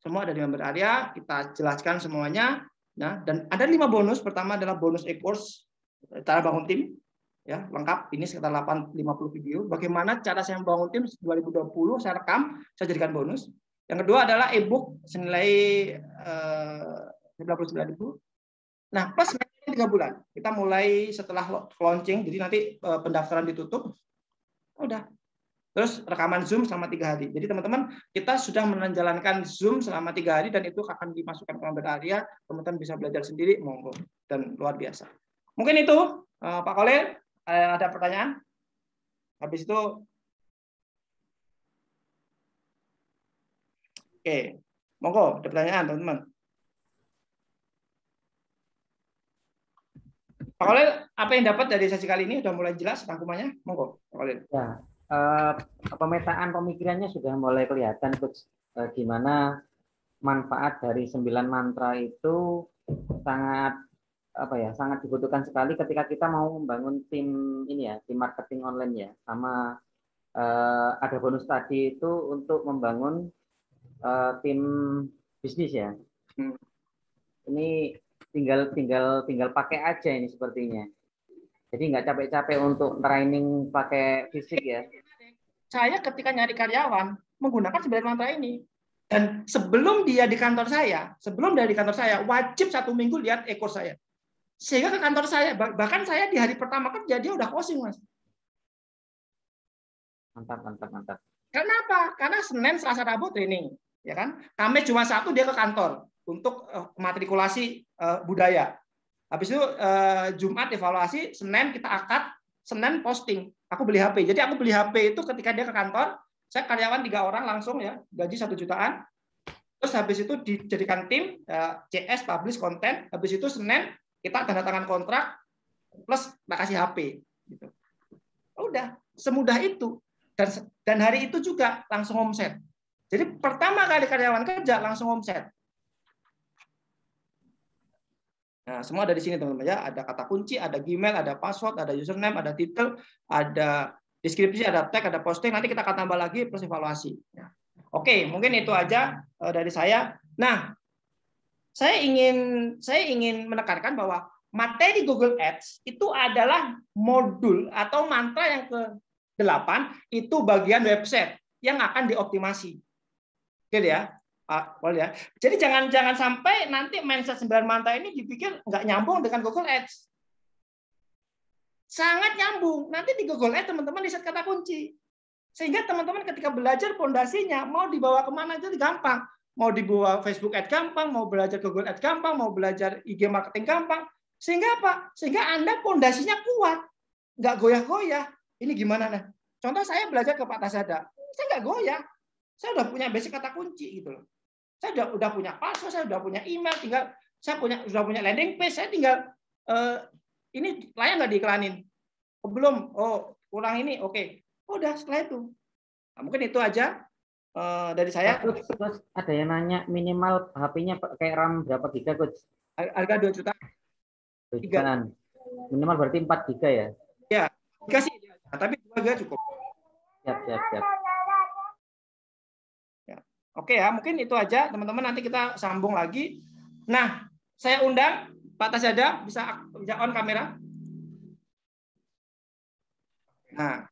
Semua ada di member area, kita jelaskan semuanya. Nah dan ada lima bonus. Pertama adalah bonus e-course, cara bangun tim ya lengkap ini sekitar 850 video bagaimana cara saya membangun tim 2020 saya rekam saya jadikan bonus yang kedua adalah ebook senilai eh, sembilan puluh ribu nah plus tiga bulan kita mulai setelah launching jadi nanti eh, pendaftaran ditutup udah terus rekaman zoom selama tiga hari jadi teman-teman kita sudah menjalankan zoom selama tiga hari dan itu akan dimasukkan ke dalam area teman-teman bisa belajar sendiri monggo dan luar biasa mungkin itu eh, Pak Kolel. Eh, ada pertanyaan? Habis itu Oke, monggo ada pertanyaan teman-teman. Pak Khalil, apa yang dapat dari sesi kali ini sudah mulai jelas rangkumannya? Monggo, Pak Khalil. Ya, eh, pemetaan pemikirannya sudah mulai kelihatan, Coach. Eh, gimana manfaat dari sembilan mantra itu sangat apa ya sangat dibutuhkan sekali ketika kita mau membangun tim ini ya tim marketing online ya sama uh, ada bonus tadi itu untuk membangun uh, tim bisnis ya hmm. ini tinggal tinggal tinggal pakai aja ini sepertinya jadi nggak capek-capek untuk training pakai fisik ya saya ketika nyari karyawan menggunakan sebenarnya mantra ini dan sebelum dia di kantor saya sebelum dia di kantor saya wajib satu minggu lihat ekor saya sehingga ke kantor saya, bahkan saya di hari pertama kan jadi udah closing, Mas. Mantap, mantap, mantap. Kenapa? Karena Senin, Selasa, Rabu training, ya kan? Kami cuma satu dia ke kantor untuk eh, matrikulasi eh, budaya. Habis itu eh, Jumat evaluasi, Senin kita akad, Senin posting. Aku beli HP. Jadi aku beli HP itu ketika dia ke kantor, saya karyawan tiga orang langsung ya, gaji satu jutaan. Terus habis itu dijadikan tim CS, publish konten. Habis itu Senin kita tanda tangan kontrak plus tak HP. Gitu. Ya udah, semudah itu. Dan, dan hari itu juga langsung omset. Jadi pertama kali karyawan kerja langsung omset. Nah, semua ada di sini teman-teman ya. Ada kata kunci, ada Gmail, ada password, ada username, ada title, ada deskripsi, ada tag, ada posting. Nanti kita akan tambah lagi plus evaluasi. Ya. Oke, mungkin itu aja eh, dari saya. Nah, saya ingin saya ingin menekankan bahwa materi Google Ads itu adalah modul atau mantra yang ke-8 itu bagian website yang akan dioptimasi. Oke ya. Well ah, ya. Jadi jangan jangan sampai nanti mindset 9 mantra ini dipikir nggak nyambung dengan Google Ads. Sangat nyambung. Nanti di Google Ads teman-teman riset kata kunci. Sehingga teman-teman ketika belajar pondasinya mau dibawa kemana itu gampang. Mau dibawa Facebook Ad gampang, mau belajar Google Ad gampang, mau belajar IG marketing gampang. Sehingga apa? Sehingga Anda pondasinya kuat. Nggak goyah-goyah. Ini gimana? Nah? Contoh saya belajar ke Pak Tasada. Saya nggak goyah. Saya udah punya basic kata kunci gitu loh. Saya udah, punya password, saya udah punya email, tinggal saya punya sudah punya landing page, saya tinggal eh, ini layak nggak diiklanin? Oh, belum. Oh, kurang ini. Oke. Okay. Udah setelah itu. Nah, mungkin itu aja Eh, dari saya. Coach, ada yang nanya minimal HP-nya kayak RAM berapa giga, coach? Harga dua juta. Tiga. Minimal berarti empat giga ya? Ya, dikasih. Nah, tapi dua giga cukup. Siap, siap, siap. Ya. Oke ya, mungkin itu aja teman-teman. Nanti kita sambung lagi. Nah, saya undang Pak Tasyada bisa bisa on kamera. Nah,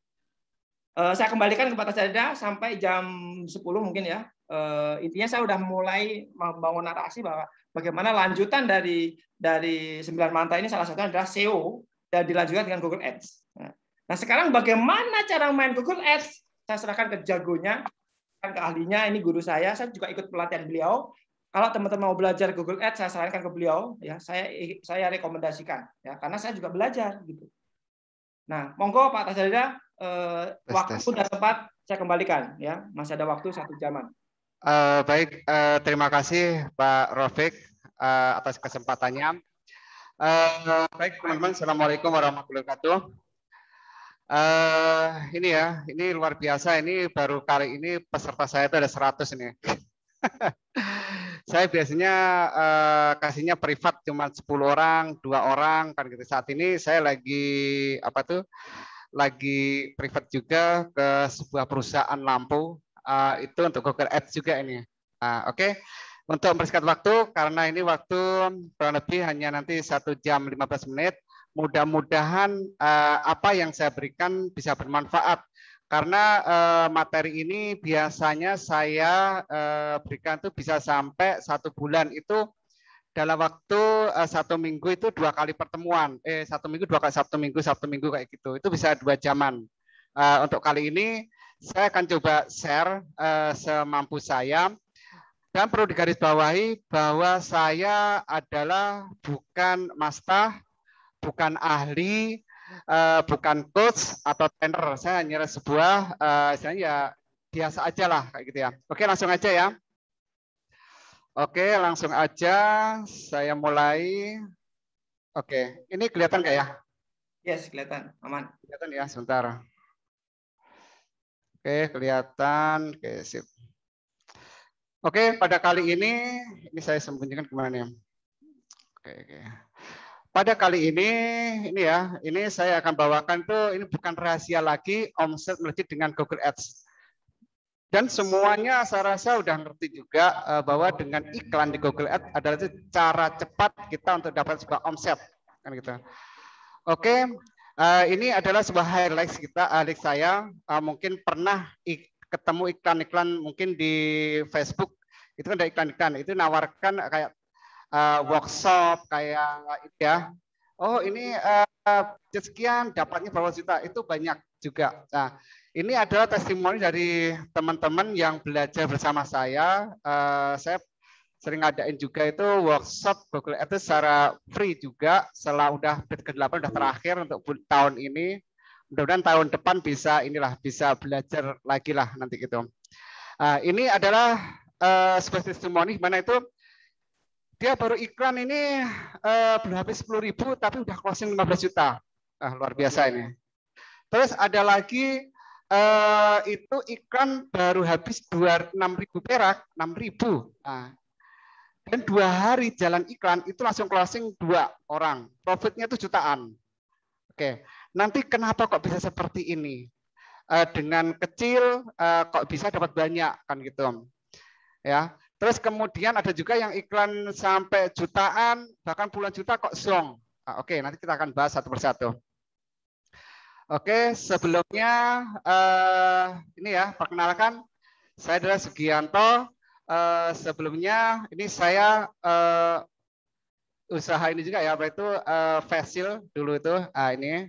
Eh, saya kembalikan ke batas Sarda sampai jam 10 mungkin ya. Uh, intinya saya sudah mulai membangun narasi bahwa bagaimana lanjutan dari dari sembilan mantan ini salah satunya adalah SEO dan dilanjutkan dengan Google Ads. Nah, nah sekarang bagaimana cara main Google Ads? Saya serahkan ke jagonya, kan ke ahlinya. Ini guru saya. Saya juga ikut pelatihan beliau. Kalau teman-teman mau belajar Google Ads, saya sarankan ke beliau. Ya, saya saya rekomendasikan. Ya, karena saya juga belajar gitu. Nah, monggo Pak Tasarida, eh, waktu tes. sudah sempat saya kembalikan ya, masih ada waktu satu jaman. Uh, baik, uh, terima kasih Pak Rofik uh, eh, atas kesempatannya. Uh, baik teman-teman, assalamualaikum warahmatullahi wabarakatuh. Uh, ini ya, ini luar biasa. Ini baru kali ini peserta saya itu ada 100 ini. saya biasanya eh, kasihnya privat cuma 10 orang, dua orang kan gitu. Saat ini saya lagi apa tuh? Lagi privat juga ke sebuah perusahaan lampu. eh, itu untuk Google Ads juga ini. Nah, Oke. Okay. Untuk mempersingkat waktu karena ini waktu kurang lebih hanya nanti satu jam 15 menit. Mudah-mudahan eh, apa yang saya berikan bisa bermanfaat karena eh, materi ini biasanya saya eh, berikan tuh bisa sampai satu bulan itu dalam waktu eh, satu minggu itu dua kali pertemuan. Eh satu minggu dua kali satu minggu satu minggu kayak gitu. Itu bisa dua jaman. Eh, untuk kali ini saya akan coba share eh, semampu saya. Dan perlu digarisbawahi bahwa saya adalah bukan mastah, bukan ahli, uh, bukan coach atau trainer. Saya hanya sebuah uh, istilahnya ya biasa aja lah kayak gitu ya. Oke, langsung aja ya. Oke, langsung aja saya mulai. Oke, ini kelihatan nggak ya? Yes, kelihatan. Aman. Kelihatan ya, sebentar. Oke, kelihatan. Oke, sip. Oke, pada kali ini ini saya sembunyikan kemana ya? Oke, oke. Pada kali ini, ini ya, ini saya akan bawakan tuh ini bukan rahasia lagi omset melejit dengan Google Ads. Dan semuanya saya rasa udah ngerti juga eh, bahwa dengan iklan di Google Ads adalah cara cepat kita untuk dapat sebuah omset kan gitu. Oke, eh, ini adalah sebuah highlight kita, adik saya eh, mungkin pernah ketemu iklan-iklan mungkin di Facebook itu kan ada iklan-iklan itu nawarkan kayak uh, workshop kayak itu ya. Oh ini uh, sekian dapatnya berapa juta itu banyak juga. Nah ini adalah testimoni dari teman-teman yang belajar bersama saya. Uh, saya sering ngadain juga itu workshop Google itu secara free juga setelah udah bid ke-8 udah terakhir untuk tahun ini. Mudah-mudahan tahun depan bisa inilah bisa belajar lagi lah nanti gitu. Uh, ini adalah uh, sebuah testimoni mana itu dia baru iklan ini eh, belum habis 10 ribu tapi udah closing 15 juta. Nah, luar biasa ini. Terus ada lagi uh, itu iklan baru habis 6 ribu perak, 6 ribu. Nah, dan dua hari jalan iklan itu langsung closing dua orang. Profitnya itu jutaan. Oke, nanti kenapa kok bisa seperti ini? uh, dengan kecil uh, kok bisa dapat banyak kan gitu. Ya, Terus kemudian ada juga yang iklan sampai jutaan, bahkan puluhan juta kok song. Ah, oke, okay, nanti kita akan bahas satu persatu. Oke, okay, sebelumnya uh, ini ya perkenalkan saya adalah Sugianto. Uh, sebelumnya ini saya uh, usaha ini juga ya, apa itu uh, dulu itu. uh, ini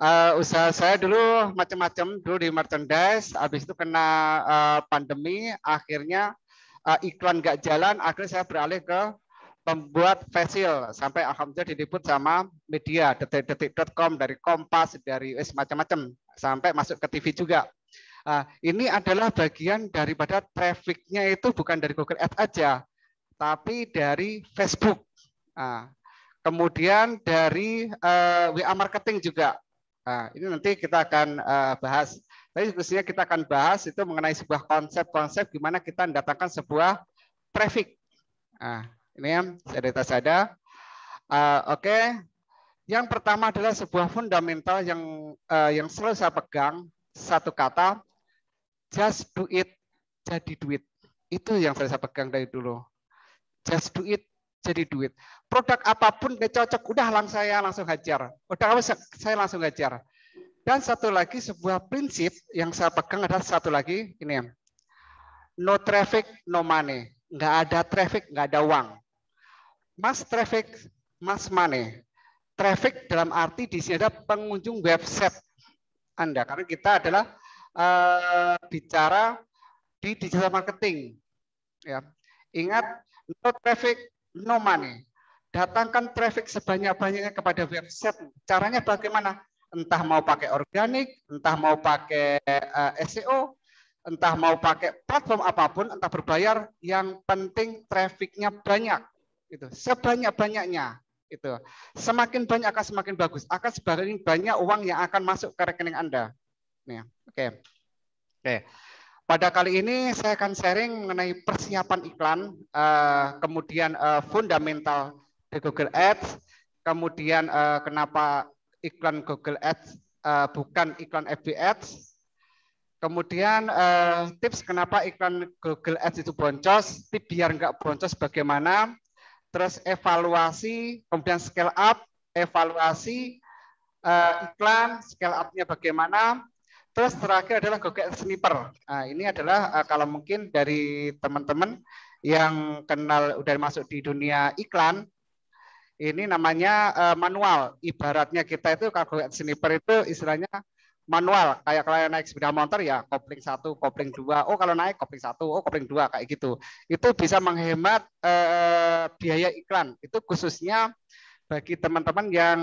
uh, usaha saya dulu macam-macam dulu di merchandise habis itu kena uh, pandemi akhirnya uh, iklan nggak jalan, akhirnya saya beralih ke pembuat facial sampai alhamdulillah diliput sama media detik-detik.com dari Kompas dari wes macam-macam sampai masuk ke TV juga. Uh, ini adalah bagian daripada trafficnya itu bukan dari Google Ads aja, tapi dari Facebook. Uh, kemudian dari uh, WA marketing juga. Uh, ini nanti kita akan uh, bahas. Tapi sebenarnya kita akan bahas itu mengenai sebuah konsep-konsep gimana kita mendatangkan sebuah traffic. Nah, ini ya, saya ada. Uh, Oke, okay. yang pertama adalah sebuah fundamental yang uh, yang selalu saya pegang satu kata, just do it, jadi duit. Itu yang saya pegang dari dulu. Just do it, jadi duit. Produk apapun cocok, udah langsung saya langsung hajar. Udah saya langsung hajar dan satu lagi sebuah prinsip yang saya pegang adalah satu lagi ini ya. No traffic, no money. Enggak ada traffic, enggak ada uang. Mas traffic, mas money. Traffic dalam arti di sini ada pengunjung website Anda. Karena kita adalah uh, bicara di digital marketing. Ya. Ingat, no traffic, no money. Datangkan traffic sebanyak-banyaknya kepada website. Caranya bagaimana? entah mau pakai organik, entah mau pakai uh, eh, SEO, entah mau pakai platform apapun, entah berbayar, yang penting trafficnya banyak, itu sebanyak banyaknya, itu semakin banyak akan semakin bagus, akan sebaring banyak uang yang akan masuk ke rekening anda. Nih, oke, okay. oke. Okay. Pada kali ini saya akan sharing mengenai persiapan iklan, eh, kemudian eh, fundamental di Google Ads, kemudian kenapa iklan Google Ads, uh, bukan iklan FB Ads. Kemudian uh, tips kenapa iklan Google Ads itu boncos, tips biar nggak boncos bagaimana, terus evaluasi, kemudian scale up, evaluasi uh, iklan, scale up-nya bagaimana, terus terakhir adalah Google Ads Sniper. Nah, ini adalah uh, kalau mungkin dari teman-teman yang kenal udah masuk di dunia iklan, ini namanya uh, manual. Ibaratnya kita itu kalau sniper itu istilahnya manual kayak kalau naik sepeda motor ya kopling satu kopling dua oh kalau naik kopling satu oh kopling dua kayak gitu itu bisa menghemat uh, biaya iklan itu khususnya bagi teman-teman yang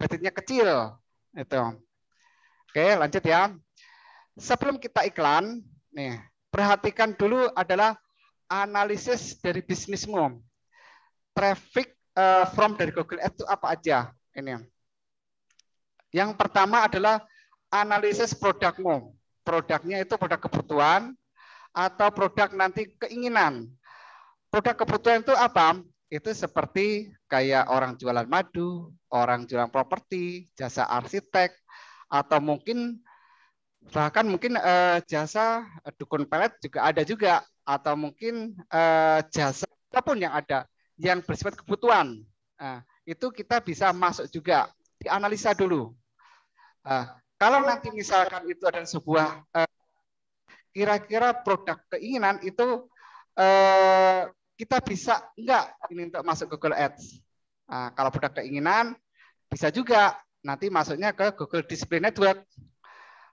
budgetnya kecil itu oke lanjut ya sebelum kita iklan nih perhatikan dulu adalah analisis dari bisnismu traffic uh, from dari Google Ads itu apa aja ini. Yang pertama adalah analisis produkmu. Produknya itu produk kebutuhan atau produk nanti keinginan. Produk kebutuhan itu apa? Itu seperti kayak orang jualan madu, orang jualan properti, jasa arsitek, atau mungkin bahkan mungkin uh, jasa dukun pelet juga ada juga, atau mungkin uh, jasa apapun yang ada yang bersifat kebutuhan. Nah, itu kita bisa masuk juga dianalisa dulu. Nah, kalau nanti misalkan itu ada sebuah eh, kira-kira eh, produk keinginan itu eh, kita bisa enggak ini untuk masuk Google Ads. Nah, kalau produk keinginan bisa juga nanti masuknya ke Google Display Network.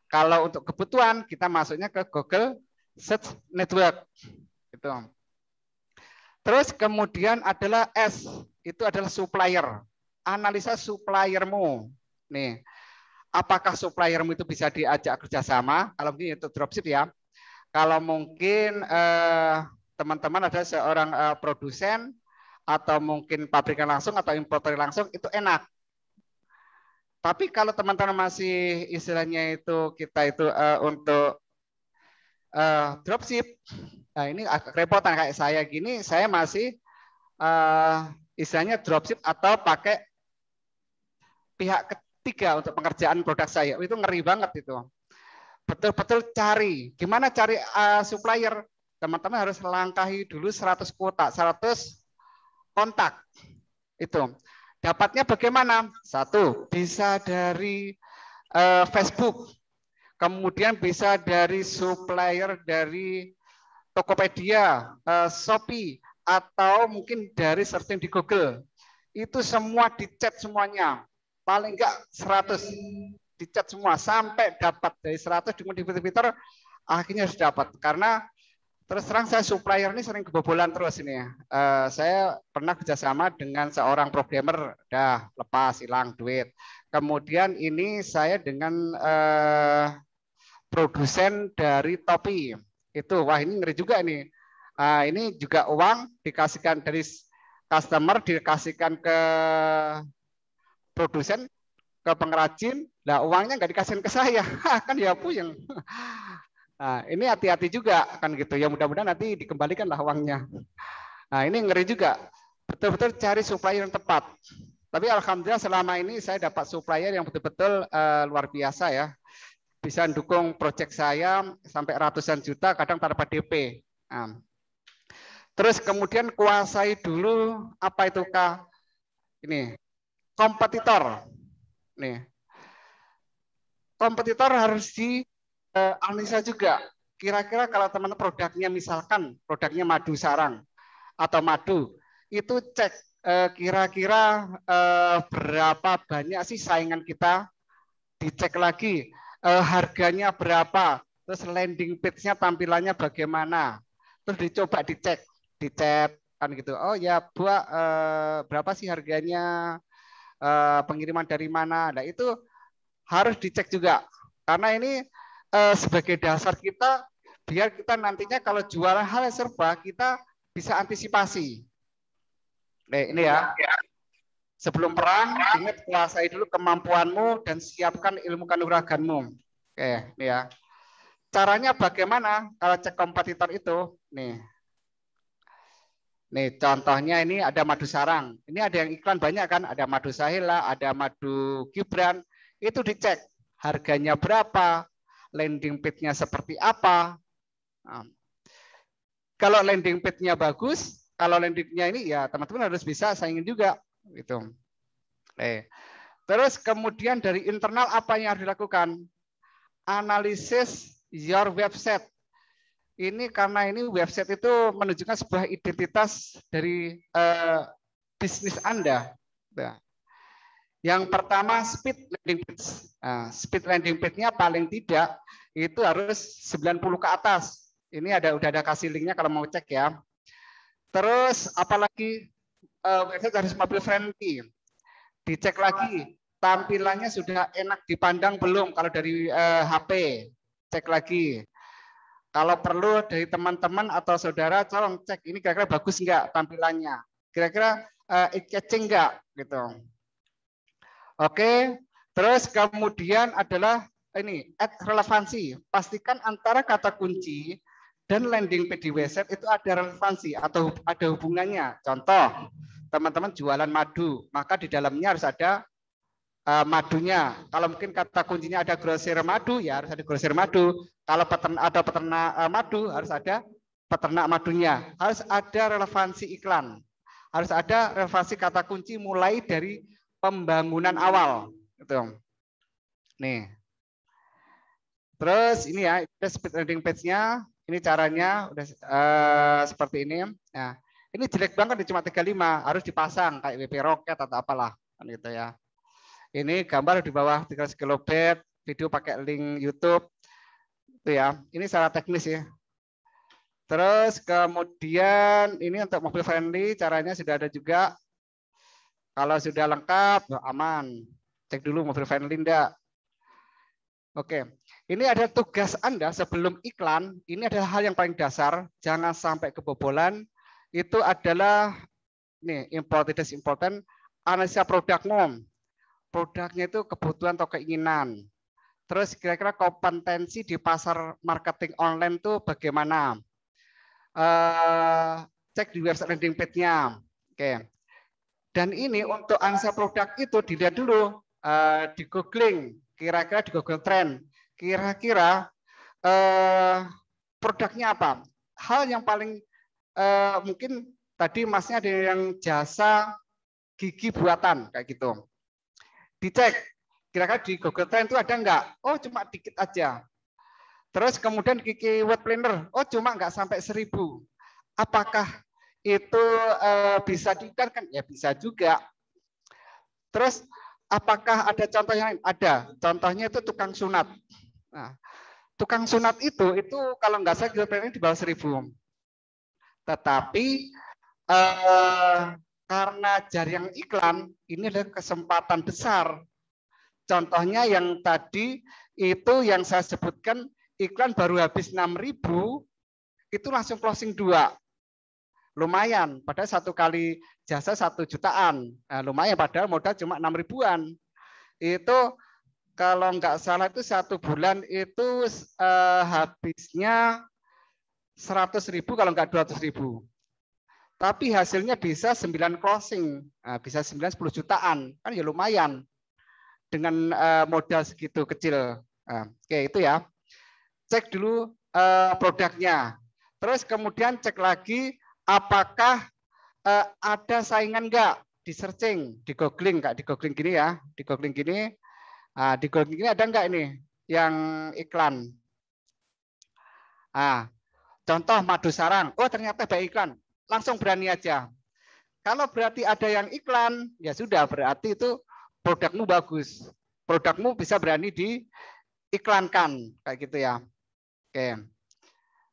Kalau untuk kebutuhan kita masuknya ke Google Search Network. itu. Terus kemudian adalah S, itu adalah supplier. Analisa suppliermu. Nih, apakah suppliermu itu bisa diajak kerjasama? Kalau mungkin itu dropship ya. Kalau mungkin eh, teman-teman eh, ada seorang eh, produsen atau mungkin pabrikan langsung atau importer langsung itu enak. Tapi kalau teman-teman masih istilahnya itu kita itu uh, untuk uh, dropship. Nah, ini agak repotan kayak saya gini, saya masih uh, istilahnya dropship atau pakai pihak ketiga untuk pengerjaan produk saya. Itu ngeri banget itu. Betul-betul cari. Gimana cari uh, supplier? Teman-teman harus langkahi dulu 100 kuota, 100 kontak. Itu. Dapatnya bagaimana? Satu, bisa dari uh, Facebook, kemudian bisa dari supplier dari Tokopedia, eh, Shopee, atau mungkin dari searching di Google. Itu semua dicat semuanya. Paling enggak 100 dicat semua sampai dapat dari 100 di multifitur-fitur, akhirnya sudah dapat karena terus terang saya supplier ini sering kebobolan terus ini ya. Eh, saya pernah kerjasama dengan seorang programmer, dah lepas hilang duit. Kemudian ini saya dengan eh, produsen dari topi. Itu wah ini ngeri juga nih. Ah, uh, ini juga uang dikasihkan dari customer dikasihkan ke produsen ke pengrajin, lah uangnya nggak dikasihin ke saya, kan ya puyeng. Nah, ini hati-hati juga kan gitu. Ya mudah-mudahan nanti dikembalikan lah uangnya. Nah, ini ngeri juga. Betul-betul cari supplier yang tepat. Tapi alhamdulillah selama ini saya dapat supplier yang betul-betul uh, luar biasa ya bisa dukung proyek saya sampai ratusan juta, kadang tanpa DP. Nah. Terus kemudian kuasai dulu apa itu kah? Ini kompetitor. Nih. Kompetitor harus di eh, analisa juga. Kira-kira kalau teman produknya misalkan produknya madu sarang atau madu, itu cek eh, kira-kira eh, berapa banyak sih saingan kita dicek lagi uh, harganya berapa, terus landing page-nya tampilannya bagaimana. Terus dicoba dicek, dicek kan gitu. Oh ya, buat uh, eh, berapa sih harganya? Uh, pengiriman dari mana? Nah, itu harus dicek juga. Karena ini uh, sebagai dasar kita biar kita nantinya kalau jualan hal yang serba kita bisa antisipasi. Nih, ini ya. Sebelum perang, ingat kuasai dulu kemampuanmu dan siapkan ilmu kanuraganmu. Oke, ini ya. Caranya bagaimana kalau cek kompetitor itu? Nih. Nih, contohnya ini ada madu sarang. Ini ada yang iklan banyak kan? Ada madu sahila, ada madu gibran. Itu dicek harganya berapa, landing page-nya seperti apa. Nah. Kalau landing page-nya bagus, kalau landingnya ini ya teman-teman harus bisa saingin juga itu, Eh. Terus kemudian dari internal apa yang harus dilakukan? Analisis your website. Ini karena ini website itu menunjukkan sebuah identitas dari eh, bisnis Anda. Nah. Yang pertama speed landing page. Nah, speed landing page-nya paling tidak itu harus 90 ke atas. Ini ada udah ada kasih linknya kalau mau cek ya. Terus apalagi uh, eh, garis mobil friendly. Dicek lagi tampilannya sudah enak dipandang belum kalau dari uh, eh, HP. Cek lagi. Kalau perlu dari teman-teman atau saudara tolong cek ini kira-kira bagus enggak tampilannya. Kira-kira uh, eh, catching enggak gitu. Oke, terus kemudian adalah ini add relevansi. Pastikan antara kata kunci dan landing page di website itu ada relevansi atau ada hubungannya. Contoh, teman-teman jualan madu, maka di dalamnya harus ada uh, madunya. Kalau mungkin kata kuncinya ada grosir madu, ya harus ada grosir madu. Kalau peternak, ada peternak uh, madu, harus ada peternak madunya. Harus ada relevansi iklan. Harus ada relevansi kata kunci mulai dari pembangunan awal. Gitu. Nih. Terus ini ya, speed landing page-nya. Ini caranya udah uh, seperti ini. Nah, ini jelek banget di cuma 35, harus dipasang kayak WP roket atau apalah kan gitu ya. Ini gambar di bawah 300 kilobit, video pakai link YouTube. Itu ya. Ini secara teknis ya. Terus kemudian ini untuk mobil friendly caranya sudah ada juga. Kalau sudah lengkap ya aman. Cek dulu mobil friendly enggak. Oke. Ini ada tugas Anda sebelum iklan. Ini adalah hal yang paling dasar. Jangan sampai kebobolan. Itu adalah nih important is important. Analisa produk mom. Produknya itu kebutuhan atau keinginan. Terus kira-kira kompetensi di pasar marketing online itu bagaimana? Uh, cek di website landing page-nya. Oke. Dan ini untuk analisa produk itu dilihat dulu uh, di googling, kira-kira di Google Trend kira-kira eh, produknya apa? Hal yang paling eh, mungkin tadi masnya ada yang jasa gigi buatan kayak gitu. Dicek kira-kira di Google Trend itu ada enggak? Oh, cuma dikit aja. Terus kemudian gigi word planner, oh cuma enggak sampai seribu. Apakah itu eh, bisa diikatkan? Ya bisa juga. Terus apakah ada contoh yang lain? Ada. Contohnya itu tukang sunat. Nah, tukang sunat itu itu kalau nggak salah gpr di bawah seribu. Tetapi eh, karena jaringan iklan ini adalah kesempatan besar. Contohnya yang tadi itu yang saya sebutkan iklan baru habis 6000 itu langsung closing dua. Lumayan, pada satu kali jasa satu jutaan. Nah, lumayan, padahal modal cuma enam ribuan. Itu kalau nggak salah itu satu bulan itu uh, habisnya 100 ribu kalau nggak 200 ribu. Tapi hasilnya bisa 9 crossing, nah, bisa 9 10 jutaan. Kan ya lumayan dengan uh, modal segitu kecil. Nah, oke, itu ya. Cek dulu uh, produknya. Terus kemudian cek lagi apakah uh, ada saingan nggak di searching, di googling nggak di googling gini ya, di googling gini Nah, di Google ini ada nggak ini yang iklan? Ah, contoh madu sarang. Oh ternyata baik iklan. Langsung berani aja. Kalau berarti ada yang iklan, ya sudah berarti itu produkmu bagus. Produkmu bisa berani diiklankan kayak gitu ya. Oke.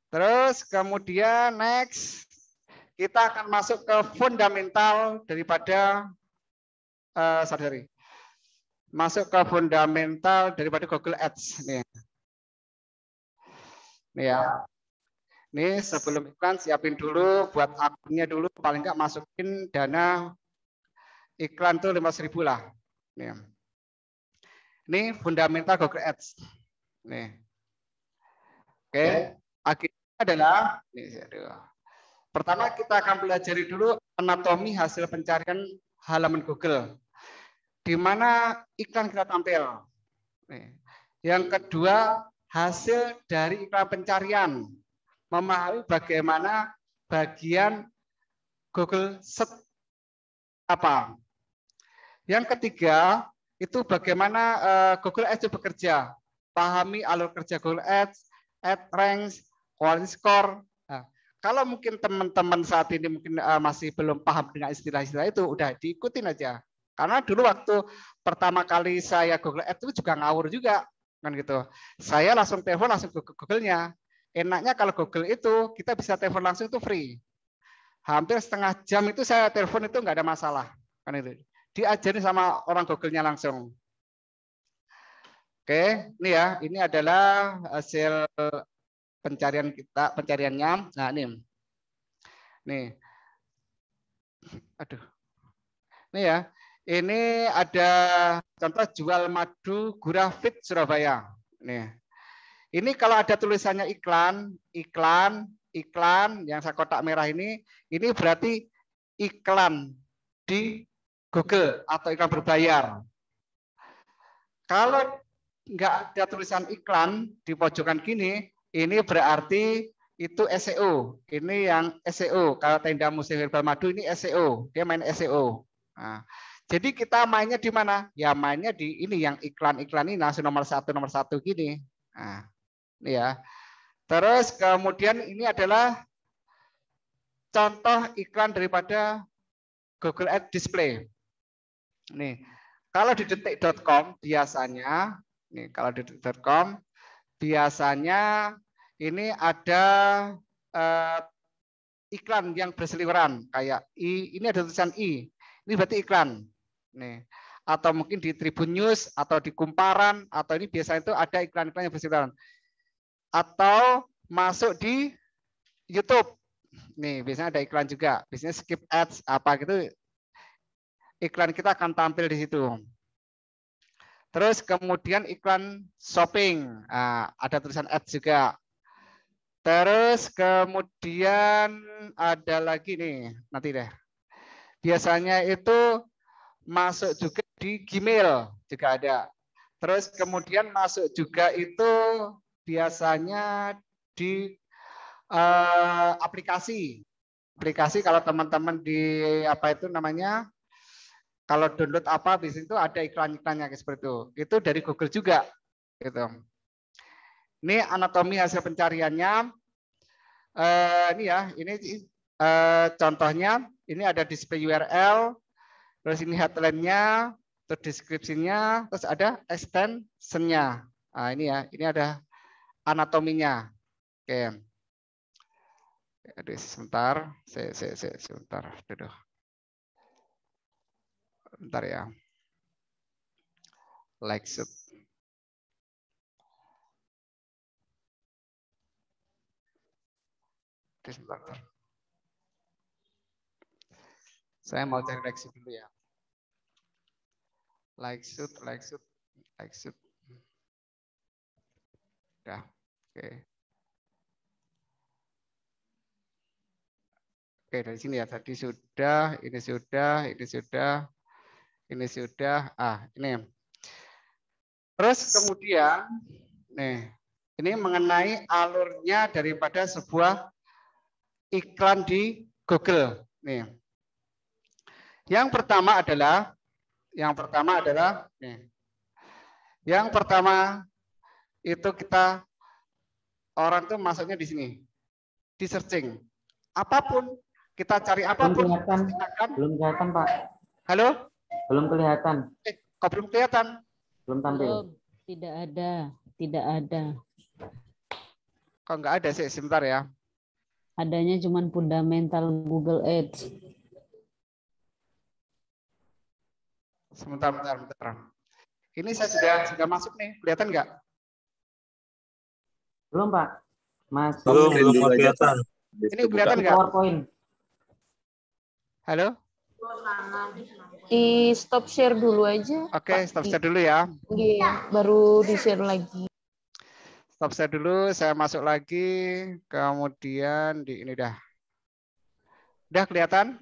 Terus kemudian next kita akan masuk ke fundamental daripada uh, eh, sadari masuk ke fundamental daripada Google Ads nih. Nih ya. Nih sebelum iklan siapin dulu buat akunnya dulu paling nggak masukin dana iklan tuh 5000 lah. Nih. Ini fundamental Google Ads. Nih. Oke, okay. akhirnya adalah nih, aduh. Pertama kita akan belajar dulu anatomi hasil pencarian halaman Google di mana iklan kita tampil. Yang kedua, hasil dari iklan pencarian. Memahami bagaimana bagian Google set apa. Yang ketiga, itu bagaimana eh, Google Ads bekerja. Pahami alur kerja Google Ads, ad ranks, quality score. Nah, kalau mungkin teman-teman saat ini mungkin eh, masih belum paham dengan istilah-istilah itu, udah diikutin aja. Karena dulu waktu pertama kali saya Google Ads itu juga ngawur juga kan gitu. Saya langsung telepon langsung ke Google-nya. Enaknya kalau Google itu kita bisa telepon langsung itu free. Hampir setengah jam itu saya telepon itu nggak ada masalah kan itu. Diajarin sama orang Google-nya langsung. Oke, ini ya, ini adalah hasil pencarian kita, pencariannya. Nah, ini. Nih. Aduh. Ini ya, ini ada contoh jual madu fit Surabaya. Nih. Ini kalau ada tulisannya iklan, iklan, iklan yang saya kotak merah ini, ini berarti iklan di Google atau iklan berbayar. Kalau nggak ada tulisan iklan di pojokan gini, ini berarti itu SEO. Ini yang SEO. Kalau tenda musim herbal madu ini SEO. Dia main SEO. Nah, jadi kita mainnya di mana? Ya mainnya di ini yang iklan-iklan ini nasi nomor satu nomor satu gini. Nah, ini ya. Terus kemudian ini adalah contoh iklan daripada Google Ad Display. Nih, kalau di detik.com biasanya, nih kalau di detik.com biasanya ini ada eh, iklan yang berseliweran kayak i ini ada tulisan i ini berarti iklan nih atau mungkin di Tribun News atau di Kumparan atau ini biasanya itu ada iklan-iklan yang bersitaran atau masuk di YouTube nih biasanya ada iklan juga biasanya skip ads apa gitu iklan kita akan tampil di situ terus kemudian iklan shopping ah, ada tulisan ads juga terus kemudian ada lagi nih nanti deh biasanya itu masuk juga di Gmail juga ada. Terus kemudian masuk juga itu biasanya di uh, aplikasi. Aplikasi kalau teman-teman di apa itu namanya? Kalau download apa di situ ada iklan-iklannya seperti itu. Itu dari Google juga gitu. Ini anatomi hasil pencariannya. Uh, ini ya, ini uh, contohnya ini ada display URL, Terus ini headline-nya, terus deskripsinya, terus ada extension-nya. Nah, ini ya, ini ada anatominya. Oke. Aduh, sebentar. Saya, saya, saya, sebentar. Duduk. Bentar ya. Like, Sebentar. Saya mau cari reaksi dulu ya like shoot, like shoot, like shoot. Udah, ya, oke. Okay. Oke, dari sini ya. Tadi sudah, ini sudah, ini sudah, ini sudah. Ah, ini. Terus kemudian, nih, ini mengenai alurnya daripada sebuah iklan di Google. Nih. Yang pertama adalah yang pertama adalah nih. Yang pertama itu kita orang tuh masuknya di sini. Di searching. Apapun kita cari apapun. Belum kelihatan, akan... belum kelihatan Pak. Halo? Belum kelihatan. Eh, kok belum kelihatan? Belum tampil. Tidak ada, tidak ada. Kok nggak ada sih sebentar ya? Adanya cuma fundamental Google Ads. Sebentar, sebentar, sebentar. Ini saya sudah sudah masuk nih, kelihatan nggak? Belum Pak. Mas. Belum, kelihatan. Ini kelihatan nggak? PowerPoint. Halo. Di stop share dulu aja. Oke, okay, stop share dulu ya. Iya, baru di share lagi. Stop share dulu, saya masuk lagi. Kemudian di ini dah. Udah kelihatan?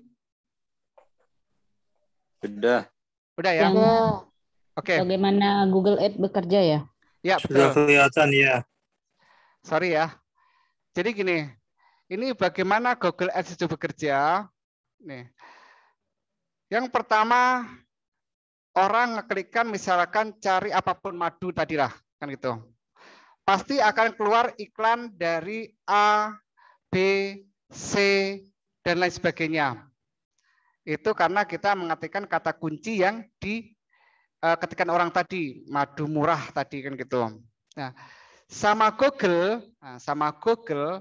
Sudah. Udah ya. Yang Oke. Okay. Bagaimana Google Ads bekerja ya? Ya, betul. Sudah kelihatan ya. Sorry ya. Jadi gini, ini bagaimana Google Ads itu bekerja? Nih. Yang pertama orang ngeklikkan misalkan cari apapun madu tadi lah, kan gitu. Pasti akan keluar iklan dari A, B, C dan lain sebagainya itu karena kita mengartikan kata kunci yang di e, ketikan orang tadi madu murah tadi kan gitu. Nah, sama Google, nah, sama Google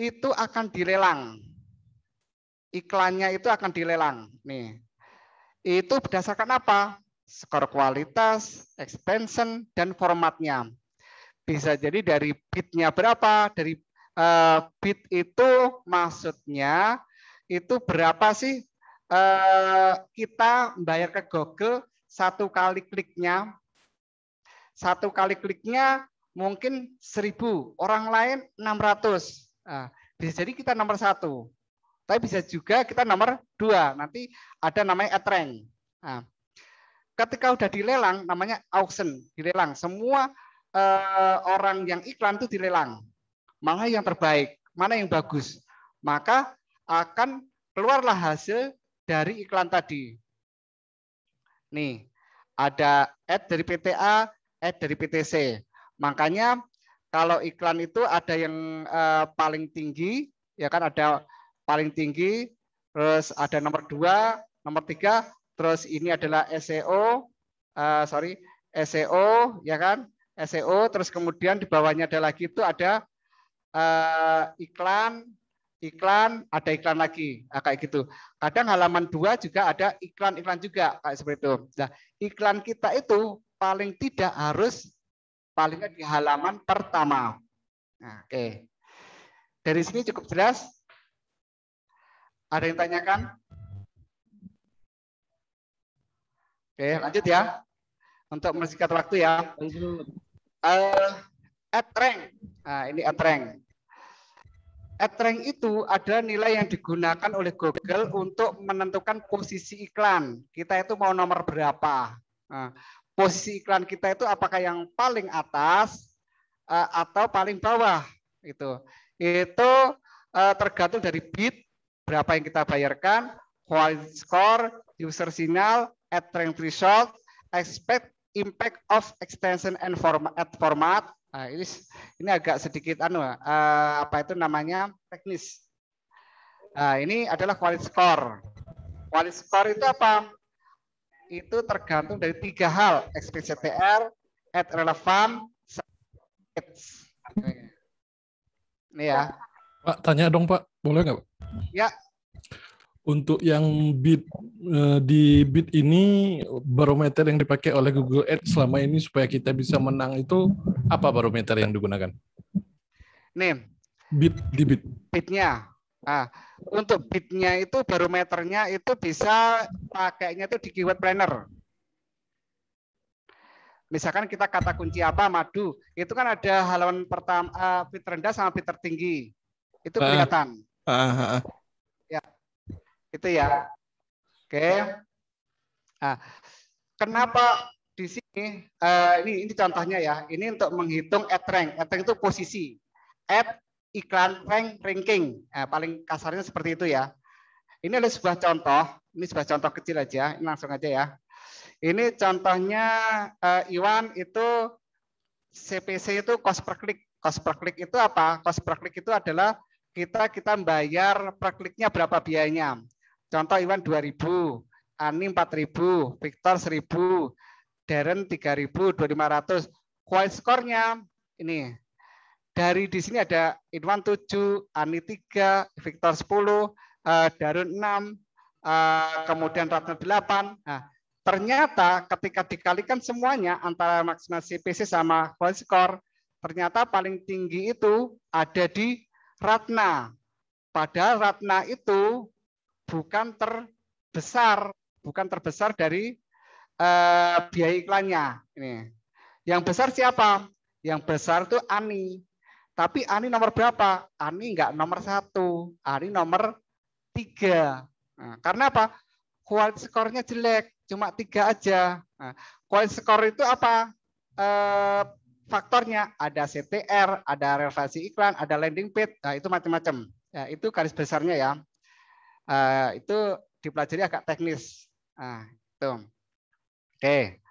itu akan dilelang. Iklannya itu akan dilelang. Nih. Itu berdasarkan apa? Skor kualitas, extension dan formatnya. Bisa jadi dari bitnya berapa, dari uh, bit itu maksudnya itu berapa sih Eh, kita bayar ke Google satu kali kliknya satu kali kliknya mungkin 1000, orang lain 600. Nah, bisa jadi kita nomor satu, tapi bisa juga kita nomor dua. Nanti ada namanya atrank. Nah, ketika udah dilelang, namanya auction, dilelang. Semua eh, orang yang iklan itu dilelang. Mana yang terbaik, mana yang bagus. Maka akan keluarlah hasil dari iklan tadi. Nih, ada ad dari PTA, ad dari PTC. Makanya kalau iklan itu ada yang uh, paling tinggi, ya kan ada paling tinggi, terus ada nomor dua, nomor tiga, terus ini adalah SEO, uh, eh, sorry, SEO, ya kan, SEO, terus kemudian di bawahnya ada lagi itu ada uh, iklan, iklan, ada iklan lagi, nah, kayak gitu. Kadang halaman dua juga ada iklan-iklan juga kayak seperti itu. Nah, iklan kita itu paling tidak harus paling di halaman pertama. Nah, Oke, okay. dari sini cukup jelas. Ada yang tanyakan? Oke, okay, lanjut ya. Untuk mensingkat waktu ya. Uh, at rank. Nah, ini at rank. AdRank itu adalah nilai yang digunakan oleh Google untuk menentukan posisi iklan. Kita itu mau nomor berapa. Nah, posisi iklan kita itu apakah yang paling atas eh, atau paling bawah. Gitu. Itu, itu eh, tergantung dari bid, berapa yang kita bayarkan, quality score, user signal, AdRank result, expect impact of extension and format, Nah, ini ini agak sedikit anu uh, apa itu namanya teknis. Nah, ini adalah quality score. Quality score itu apa? Itu tergantung dari tiga hal, XPCTR, at relevan, Ini ya. Pak, tanya dong Pak, boleh nggak Pak? Ya, untuk yang bid eh, di bid ini barometer yang dipakai oleh Google Ads selama ini supaya kita bisa menang itu apa barometer yang digunakan? Nih. Bid di bid. Bidnya. Ah, untuk bidnya itu barometernya itu bisa pakainya itu di keyword planner. Misalkan kita kata kunci apa madu, itu kan ada halaman pertama fit eh, rendah sama bid tertinggi. Itu ah. kelihatan. uh, uh, itu ya. Oke. Okay. Nah, kenapa di sini uh, ini ini contohnya ya. Ini untuk menghitung ad rank. Ad rank itu posisi. Ad iklan rank ranking. Nah, paling kasarnya seperti itu ya. Ini adalah sebuah contoh. Ini sebuah contoh kecil aja. Ini langsung aja ya. Ini contohnya uh, Iwan itu CPC itu cost per klik. Cost per klik itu apa? Cost per klik itu adalah kita kita bayar per kliknya berapa biayanya. Contoh Iwan 2000, Ani 4000, Victor 1000, Darren 3000, 2500. Quite skornya ini. Dari di sini ada Iwan 7, Ani 3, Victor 10, uh, 6, uh, kemudian Ratna 8. Nah, ternyata ketika dikalikan semuanya antara maksimal CPC sama goal score, ternyata paling tinggi itu ada di Ratna. Padahal Ratna itu bukan terbesar, bukan terbesar dari uh, biaya iklannya. Ini. Yang besar siapa? Yang besar itu Ani. Tapi Ani nomor berapa? Ani enggak nomor satu, Ani nomor tiga. Nah, karena apa? Quality skornya jelek, cuma tiga aja. Nah, quality score itu apa? Uh, faktornya ada CTR, ada relevansi iklan, ada landing page, nah, itu macam-macam. Ya, itu garis besarnya ya. Eh, itu dipelajari agak teknis. Nah, itu. Oke.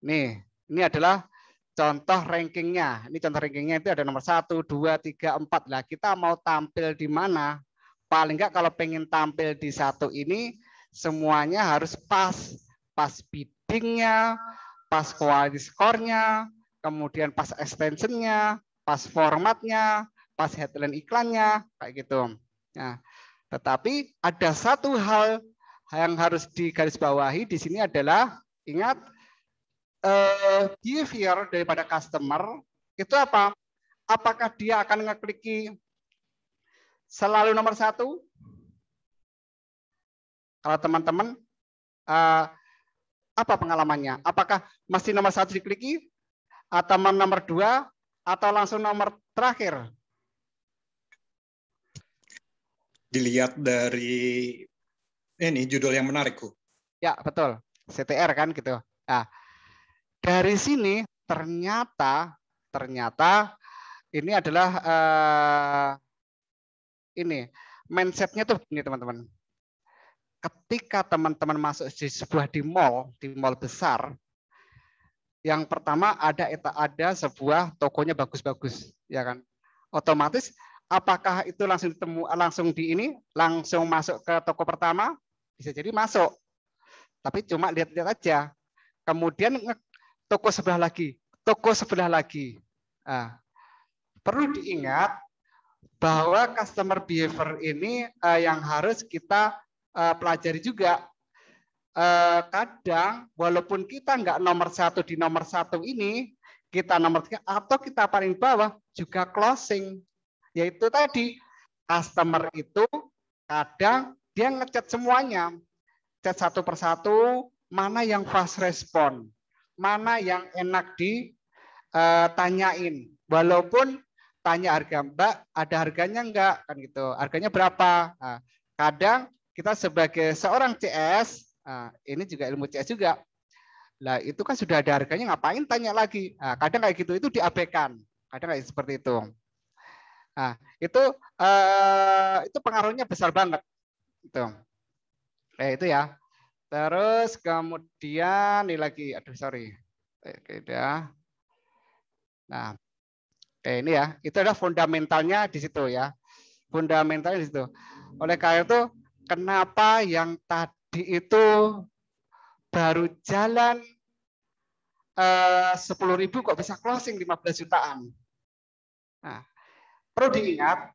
Nih, ini adalah contoh rankingnya. Ini contoh rankingnya itu ada nomor 1, 2, 3, 4. Lah kita mau tampil di mana? Paling enggak kalau pengen tampil di satu ini, semuanya harus pas. Pas biddingnya, pas quality score-nya, kemudian pas extension-nya, pas formatnya, pas headline iklannya, kayak gitu. Nah, tetapi ada satu hal yang harus digarisbawahi di sini adalah ingat eh, behavior daripada customer itu apa? Apakah dia akan ngekliki selalu nomor satu? Kalau teman-teman eh, apa pengalamannya? Apakah masih nomor satu dikliki atau nomor dua atau langsung nomor terakhir? dilihat dari ini judul yang menarikku Ya, betul. CTR kan gitu. Nah, dari sini ternyata ternyata ini adalah uh, ini mindsetnya tuh ini teman-teman. Ketika teman-teman masuk di sebuah di mall, di mall besar, yang pertama ada ada sebuah tokonya bagus-bagus, ya kan? Otomatis apakah itu langsung ditemu langsung di ini langsung masuk ke toko pertama bisa jadi masuk tapi cuma lihat-lihat aja kemudian toko sebelah lagi toko sebelah lagi nah, perlu diingat bahwa customer behavior ini uh, yang harus kita uh, pelajari juga uh, kadang walaupun kita nggak nomor satu di nomor satu ini kita nomor tiga atau kita paling bawah juga closing yaitu tadi, customer itu kadang dia ngecat semuanya. Chat satu persatu, mana yang fast respon, mana yang enak ditanyain. Eh, Walaupun tanya harga mbak, ada harganya enggak, kan gitu. Harganya berapa. Nah, kadang kita sebagai seorang CS, nah, ini juga ilmu CS juga, lah itu kan sudah ada harganya ngapain tanya lagi nah, kadang kayak gitu itu diabaikan kadang kayak seperti itu Nah, itu uh, itu pengaruhnya besar banget. Itu. Eh, itu ya. Terus kemudian ini lagi, aduh sorry, eh, oke Nah, eh, ini ya, itu adalah fundamentalnya di situ ya, fundamentalnya di situ. Oleh karena itu, kenapa yang tadi itu baru jalan eh, sepuluh ribu kok bisa closing 15 jutaan? Nah, Perlu diingat,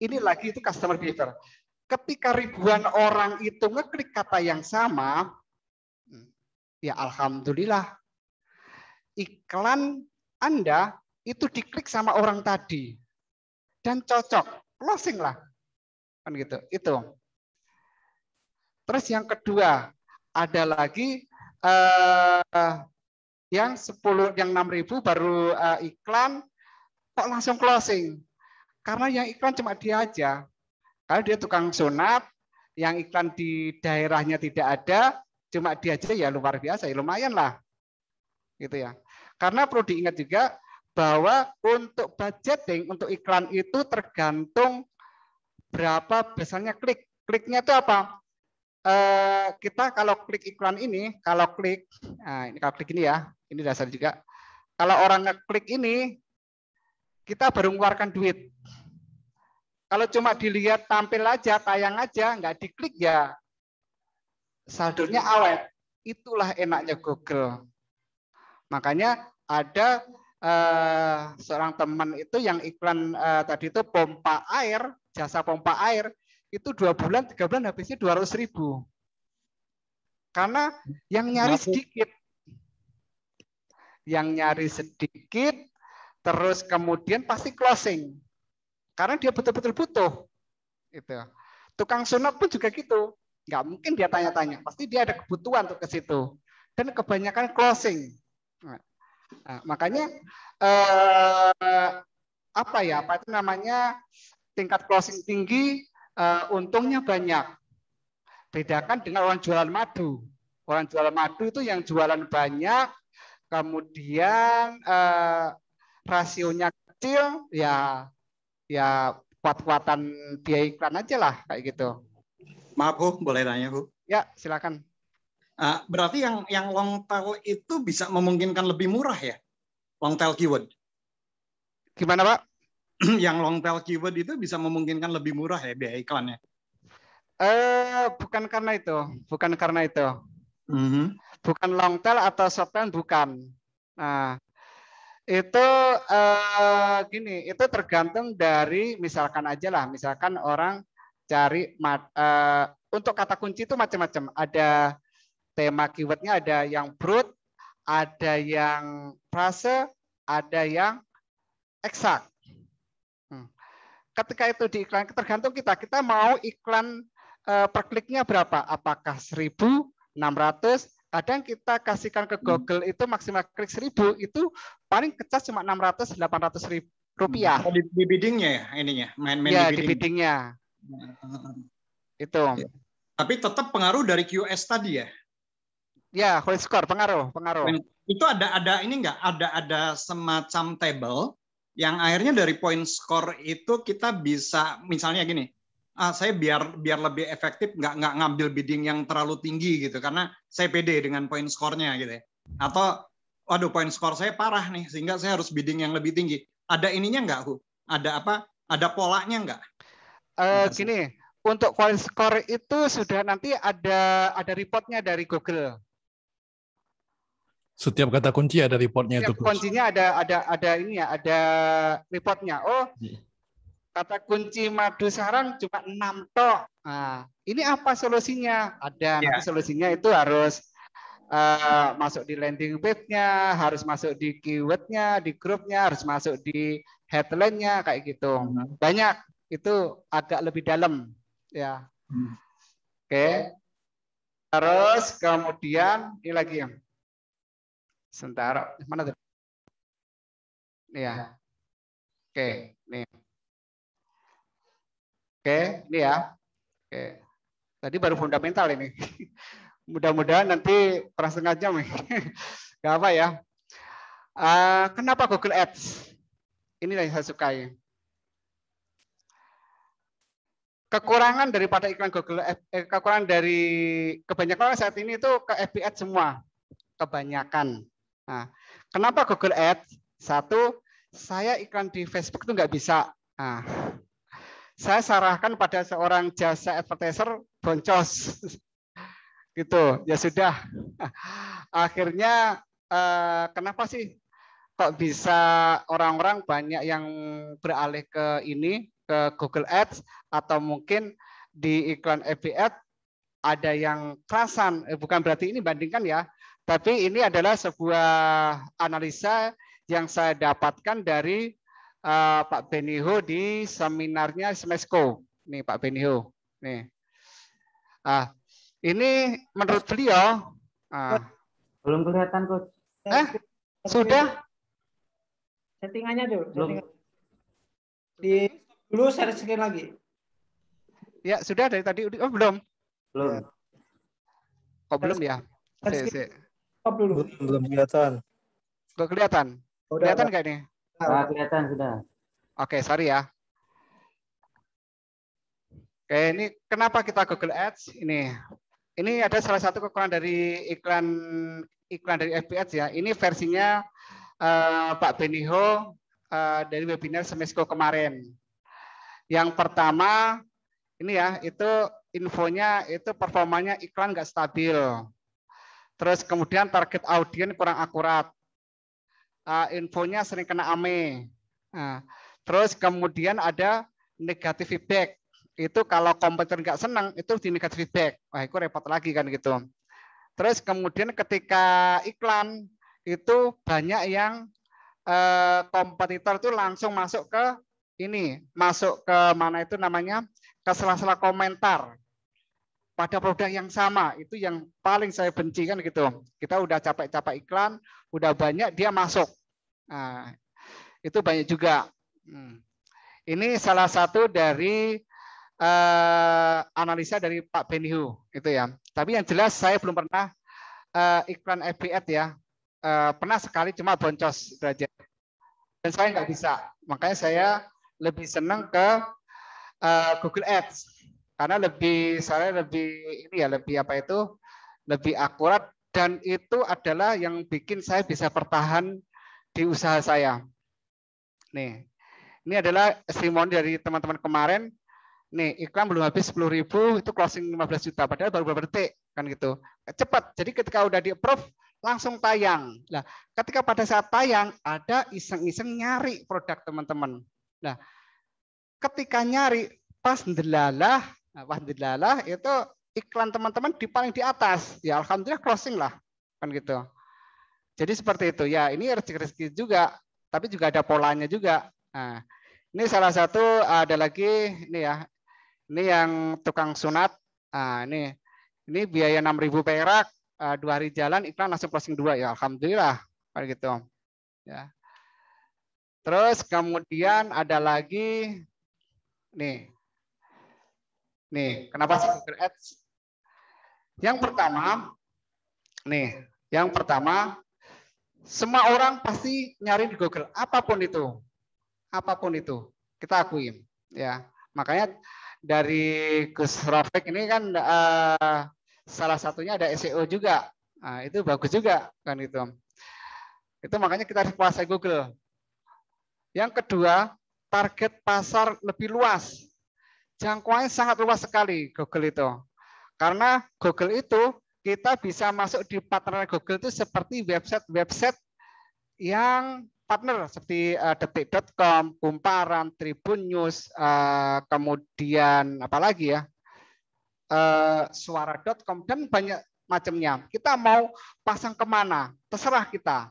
ini lagi itu customer behavior. Ketika ribuan orang itu ngeklik kata yang sama, ya alhamdulillah iklan Anda itu diklik sama orang tadi dan cocok, closing lah. Kan gitu. Itu. Terus yang kedua, ada lagi eh, yang 10 yang 6000 baru eh, iklan kok langsung closing. Karena yang iklan cuma dia aja. Kalau dia tukang sunat, yang iklan di daerahnya tidak ada, cuma dia aja ya luar biasa, ya lumayan lah. Gitu ya. Karena perlu diingat juga bahwa untuk budgeting, untuk iklan itu tergantung berapa besarnya klik. Kliknya itu apa? Eh, kita kalau klik iklan ini, kalau klik, nah ini kalau klik ini ya, ini dasar juga. Kalau orang ngeklik ini, kita baru mengeluarkan duit. Kalau cuma dilihat tampil aja, tayang aja, nggak diklik ya saldonya awet. Itulah enaknya Google. Makanya ada eh, seorang teman itu yang iklan eh, tadi itu pompa air, jasa pompa air, itu dua bulan, tiga bulan habisnya 200 ribu. Karena yang nyari sedikit. Yang nyari sedikit, Terus kemudian pasti closing. Karena dia betul-betul butuh. Itu. Tukang sunat pun juga gitu. Nggak mungkin dia tanya-tanya. Pasti dia ada kebutuhan untuk ke situ. Dan kebanyakan closing. Nah, nah, makanya eh, apa ya? Apa itu namanya? Tingkat closing tinggi, eh, untungnya banyak. Bedakan dengan orang jualan madu. Orang jualan madu itu yang jualan banyak, kemudian eh, rasionya kecil ya ya kuat-kuatan biaya iklan aja lah kayak gitu. Maaf Bu, boleh tanya Bu? Ya, silakan. Uh, berarti yang yang long tail itu bisa memungkinkan lebih murah ya? Long tail keyword. Gimana, Pak? yang long tail keyword itu bisa memungkinkan lebih murah ya biaya iklannya? Eh, uh, bukan karena itu, bukan karena itu. Mm -hmm. Bukan long tail atau short tail bukan. Nah, itu uh, gini itu tergantung dari misalkan aja lah misalkan orang cari mat, uh, untuk kata kunci itu macam-macam ada tema keywordnya ada yang broad ada yang frase ada yang eksak hmm. ketika itu di iklan tergantung kita kita mau iklan eh, per kliknya berapa apakah 1600 kadang kita kasihkan ke hmm. Google itu maksimal klik 1000 itu paling kecas cuma 600 800 ribu rupiah. Hmm. Oh, di, di biddingnya ya ininya, main-main ya, di bidding. di hmm. Itu. Ya. Tapi tetap pengaruh dari QS tadi ya. Ya, whole score pengaruh, pengaruh. Itu ada ada ini enggak? Ada ada semacam table yang akhirnya dari point score itu kita bisa misalnya gini, ah, saya biar biar lebih efektif nggak nggak ngambil bidding yang terlalu tinggi gitu karena saya pede dengan point skornya gitu ya. Atau Waduh, poin skor saya parah nih sehingga saya harus bidding yang lebih tinggi. Ada ininya nggak, Hu? Ada apa? Ada polanya nggak? Uh, gini, untuk poin skor itu sudah nanti ada ada reportnya dari Google. Setiap kata kunci ada reportnya Setiap itu. Kuncinya ada ada ada ini ya, ada reportnya. Oh, iya. kata kunci madu sarang cuma enam tok. Nah, ini apa solusinya? Ada yeah. nanti iya. solusinya itu harus uh, masuk di landing page-nya, harus masuk di keyword-nya, di grup-nya, harus masuk di headline-nya kayak gitu. Hmm. Banyak itu agak lebih dalam ya. Hmm. Oke. Okay. Terus kemudian ini lagi ya. Sementara mana tuh? Ya. Oke, okay. nih. Oke, okay. ini ya. Oke. Tadi baru fundamental ini. Mudah-mudahan nanti setengah jam. nggak apa ya. Ah, kenapa Google Ads? Ini yang saya sukai. Kekurangan daripada iklan Google Ads, eh, kekurangan dari kebanyakan orang saat ini itu ke FB Ads semua. Kebanyakan. Nah, kenapa Google Ads? Satu, saya iklan di Facebook itu nggak bisa. Nah, saya sarahkan pada seorang jasa advertiser boncos. gitu ya sudah akhirnya eh, kenapa sih kok bisa orang-orang banyak yang beralih ke ini ke Google Ads atau mungkin di iklan FB ada yang kerasan eh, bukan berarti ini bandingkan ya tapi ini adalah sebuah analisa yang saya dapatkan dari eh, Pak Beniho di seminarnya Smesco nih Pak Beniho nih ah ini menurut beliau ah, belum kelihatan coach. Eh, sudah settingannya dulu. Belum. Di dulu share screen lagi. Ya, sudah dari tadi oh belum. Belum. Ya. Kok belum ya? Si, si. Stop dulu. Belum, belum kelihatan. Belum kelihatan. Udah, kelihatan nggak ini? Nah, kelihatan sudah. Oke, okay, sorry ya. Oke, ini kenapa kita Google Ads ini? Ini ada salah satu kekurangan dari iklan iklan dari FPS ya. Ini versinya uh, Pak Beniho uh, eh, dari webinar Semesco kemarin. Yang pertama ini ya itu infonya itu performanya iklan nggak stabil. Terus kemudian target audien kurang akurat. Uh, infonya sering kena ame. Uh, nah, terus kemudian ada negatif feedback itu kalau kompeten nggak senang itu di negatif feedback. Wah, itu repot lagi kan gitu. Terus kemudian ketika iklan itu banyak yang eh, kompetitor itu langsung masuk ke ini, masuk ke mana itu namanya ke sela-sela komentar pada produk yang sama itu yang paling saya benci kan gitu. Kita udah capek-capek iklan, udah banyak dia masuk. Nah, itu banyak juga. Hmm. Ini salah satu dari uh, analisa dari Pak Benihu itu ya. Tapi yang jelas saya belum pernah uh, iklan FBAD ya. Uh, pernah sekali cuma boncos saja. Dan saya nggak bisa. Makanya saya lebih senang ke uh, Google Ads karena lebih saya lebih ini ya lebih apa itu lebih akurat dan itu adalah yang bikin saya bisa bertahan di usaha saya. Nih, ini adalah simon dari teman-teman kemarin nih iklan belum habis sepuluh ribu itu closing 15 juta padahal baru beberapa detik kan gitu cepat jadi ketika udah di approve langsung tayang lah ketika pada saat tayang ada iseng-iseng nyari produk teman-teman nah ketika nyari pas delalah nah, pas delalah itu iklan teman-teman di paling di atas ya alhamdulillah closing lah kan gitu jadi seperti itu ya ini rezeki-rezeki juga tapi juga ada polanya juga nah ini salah satu ada lagi ini ya ini yang tukang sunat. Nah, ini ini biaya 6.000 perak, ah, dua hari jalan iklan langsung closing dua ya. Alhamdulillah kan gitu. Ya. Terus kemudian ada lagi nih. Nih, kenapa sih Google Ads? Yang pertama, nih, yang pertama semua orang pasti nyari di Google apapun itu. Apapun itu, kita akui, ya. Makanya dari Gus Rafek ini kan uh, salah satunya ada SEO juga. Nah, itu bagus juga kan itu. Itu makanya kita harus kuasai Google. Yang kedua, target pasar lebih luas. Jangkauannya sangat luas sekali Google itu. Karena Google itu kita bisa masuk di partner Google itu seperti website-website yang partner seperti uh, eh, detik.com, Kumparan, Tribun News, uh, kemudian apalagi ya, uh, eh, suara.com dan banyak macamnya. Kita mau pasang kemana, terserah kita.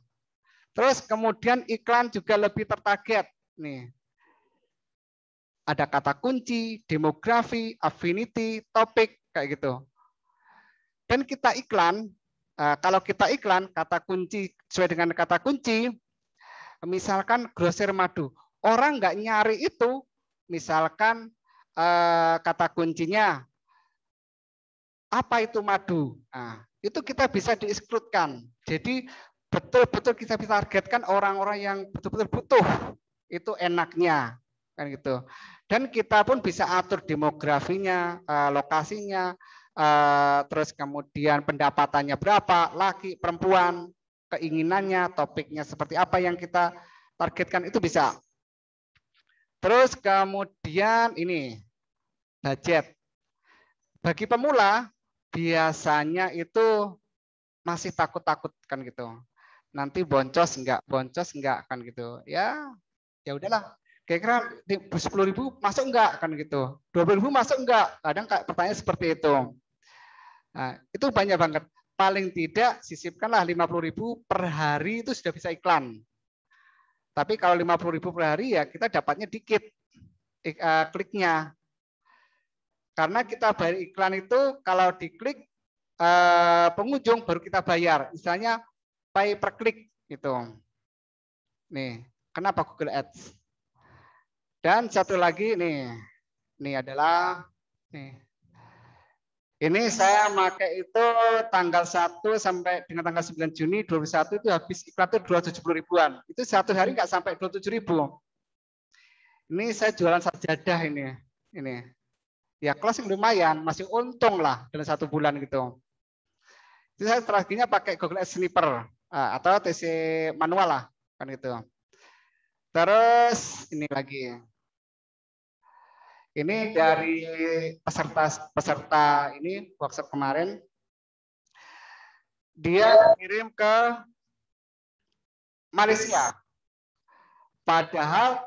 Terus kemudian iklan juga lebih tertarget nih. Ada kata kunci, demografi, affinity, topik kayak gitu. Dan kita iklan, kalau kita iklan kata kunci sesuai dengan kata kunci, misalkan grosir madu. Orang nggak nyari itu, misalkan eh, kata kuncinya apa itu madu. Nah, itu kita bisa diekskludkan. Jadi betul-betul kita bisa targetkan orang-orang yang betul-betul butuh. Itu enaknya kan gitu. Dan kita pun bisa atur demografinya, eh, lokasinya, eh, terus kemudian pendapatannya berapa, laki, perempuan, keinginannya, topiknya seperti apa yang kita targetkan itu bisa. Terus kemudian ini budget. Bagi pemula biasanya itu masih takut-takut kan gitu. Nanti boncos enggak, boncos enggak kan gitu. Ya, ya udahlah. Kira-kira sepuluh ribu masuk enggak kan gitu. dua ribu masuk enggak. Kadang kayak pertanyaan seperti itu. Nah, itu banyak banget paling tidak sisipkanlah 50.000 per hari itu sudah bisa iklan. Tapi kalau 50.000 per hari ya kita dapatnya dikit eh, kliknya. Karena kita bayar iklan itu kalau diklik eh, pengunjung baru kita bayar. Misalnya pay per klik gitu. Nih, kenapa Google Ads? Dan satu lagi nih. Nih adalah nih ini saya pakai itu tanggal 1 sampai dengan tanggal 9 Juni satu itu habis iklan itu 270 ribuan. Itu satu hari nggak sampai 27 ribu Ini saya jualan sajadah ini. Ini. Ya closing lumayan, masih untung lah dalam satu bulan gitu. Itu saya terakhirnya pakai Google Ads Sniper eh, atau TC manual lah kan gitu. Terus ini lagi ini hmm. dari peserta peserta ini workshop kemarin dia kirim ke Malaysia. Padahal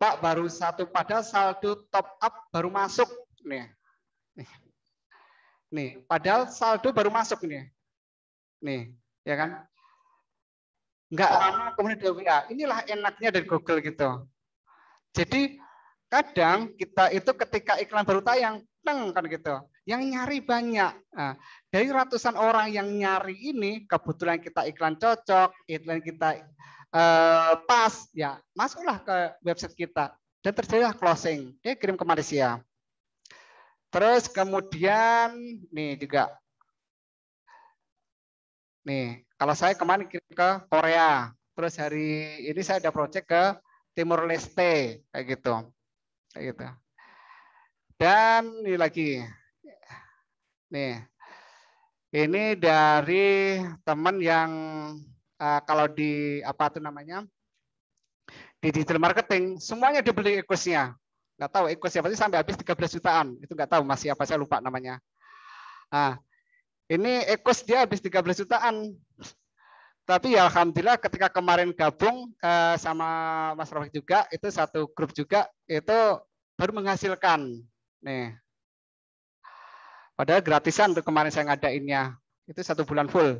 Pak baru satu, padahal saldo top up baru masuk nih. Nih, padahal saldo baru masuk nih. Nih, ya kan? Enggak lama kemudian WA. Inilah enaknya dari Google gitu. Jadi kadang kita itu ketika iklan baru tayang, teng kan gitu. Yang nyari banyak. Nah, dari ratusan orang yang nyari ini, kebetulan kita iklan cocok, iklan kita eh, pas, ya masuklah ke website kita dan terjadilah closing. Dia kirim ke Malaysia. Terus kemudian nih juga nih kalau saya kemarin kirim ke Korea, terus hari ini saya ada project ke timur Leste kayak gitu gitu. Dan ini lagi. Nih. Ini dari teman yang uh, kalau di apa tuh namanya? Di digital marketing, semuanya dibeli ekosnya Nggak tahu ekosnya pasti sampai habis 13 jutaan. Itu nggak tahu masih apa saya lupa namanya. Nah, ini ekos dia habis 13 jutaan tapi ya alhamdulillah ketika kemarin gabung eh, sama Mas Rafiq juga itu satu grup juga itu baru menghasilkan nih. Padahal gratisan tuh kemarin saya ngadainnya itu satu bulan full.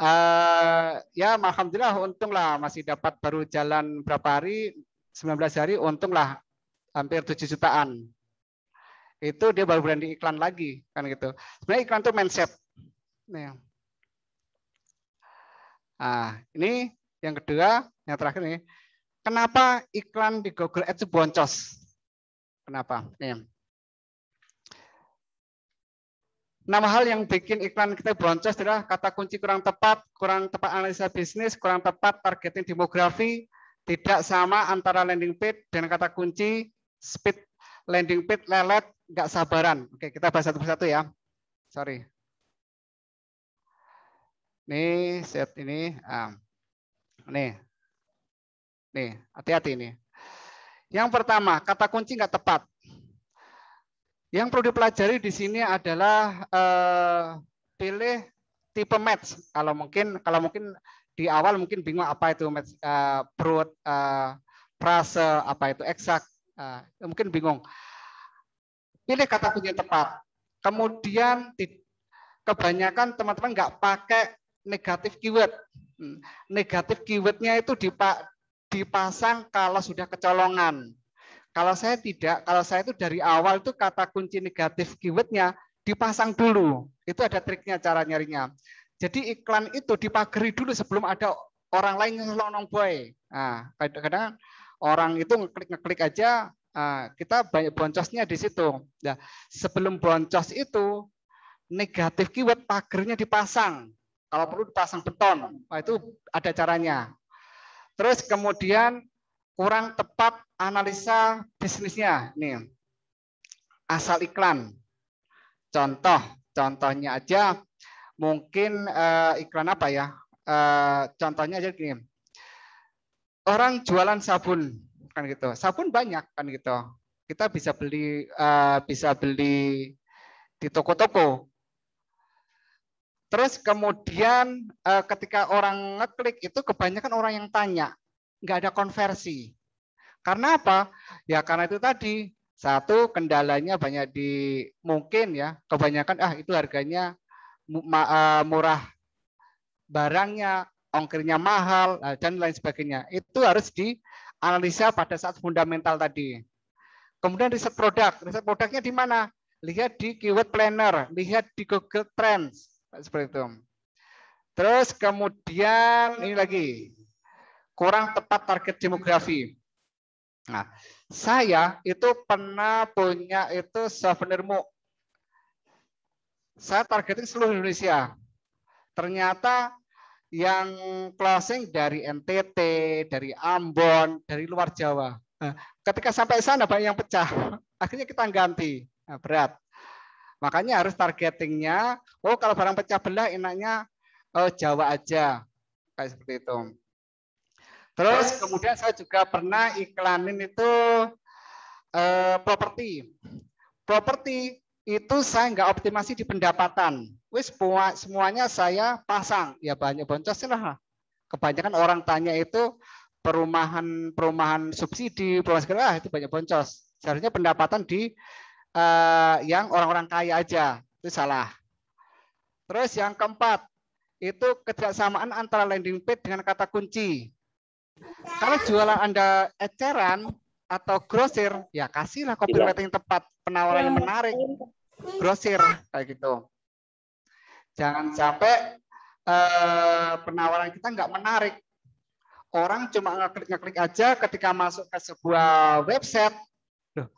Uh, ya alhamdulillah untunglah masih dapat baru jalan berapa hari 19 hari untunglah hampir 7 jutaan itu dia baru berani iklan lagi kan gitu sebenarnya iklan itu mindset nih Nah, ini yang kedua, yang terakhir nih. Kenapa iklan di Google Ads boncos? Kenapa? Nih. nama hal yang bikin iklan kita boncos adalah kata kunci kurang tepat, kurang tepat analisa bisnis, kurang tepat targeting demografi, tidak sama antara landing page dan kata kunci speed landing page lelet nggak sabaran. Oke, kita bahas satu persatu ya. Sorry. Nih set ini, um, nih, nih hati-hati nih. Yang pertama kata kunci nggak tepat. Yang perlu dipelajari di sini adalah uh, pilih tipe match. Kalau mungkin kalau mungkin di awal mungkin bingung apa itu match eh, broad, uh, eh, prase, apa itu eksak, mungkin bingung. Pilih kata kunci yang tepat. Kemudian kebanyakan teman-teman nggak pakai negatif keyword. Hmm. Negatif keywordnya itu dipasang kalau sudah kecolongan. Kalau saya tidak, kalau saya itu dari awal itu kata kunci negatif keywordnya dipasang dulu. Itu ada triknya cara nyarinya. Jadi iklan itu dipagari dulu sebelum ada orang lain yang boy. Nah, kadang-kadang orang itu ngeklik-ngeklik aja, ah, kita banyak boncosnya di situ. Nah, sebelum boncos itu negatif keyword pagernya dipasang. Kalau perlu dipasang beton, nah, itu ada caranya. Terus kemudian kurang tepat analisa bisnisnya nih. Asal iklan. Contoh, contohnya aja mungkin eh, iklan apa ya? Eh, contohnya aja gini. Orang jualan sabun kan gitu. Sabun banyak kan gitu. Kita bisa beli eh, bisa beli di toko-toko Terus kemudian eh, ketika orang ngeklik itu kebanyakan orang yang tanya, nggak ada konversi. Karena apa? Ya karena itu tadi satu kendalanya banyak di mungkin ya kebanyakan ah itu harganya eh, murah barangnya ongkirnya mahal eh, dan lain sebagainya itu harus dianalisa pada saat fundamental tadi kemudian riset produk riset produknya di mana lihat di keyword planner lihat di Google Trends seperti itu. Terus kemudian ini lagi kurang tepat target demografi. Nah, saya itu pernah punya itu souvenir Saya targeting seluruh Indonesia. Ternyata yang closing dari NTT, dari Ambon, dari luar Jawa. Nah, ketika sampai sana banyak yang pecah. Akhirnya kita ganti. Nah, berat. Makanya harus targetingnya, oh kalau barang pecah belah enaknya oh, Jawa aja. Kayak seperti itu. Terus kemudian saya juga pernah iklanin itu eh, properti. Properti itu saya nggak optimasi di pendapatan. Wis semuanya saya pasang. Ya banyak boncos lah. Kebanyakan orang tanya itu perumahan perumahan subsidi, perumahan segala ah, itu banyak boncos. Seharusnya pendapatan di uh, yang orang-orang kaya aja. Itu salah. Terus yang keempat, itu kerjasamaan antara landing page dengan kata kunci. Kalau jualan Anda eceran atau grosir, ya kasihlah copywriting iya. tepat, penawaran yang iya. menarik, grosir kayak gitu. Jangan sampai eh, penawaran kita nggak menarik. Orang cuma ngeklik-ngeklik aja ketika masuk ke sebuah website. Loh,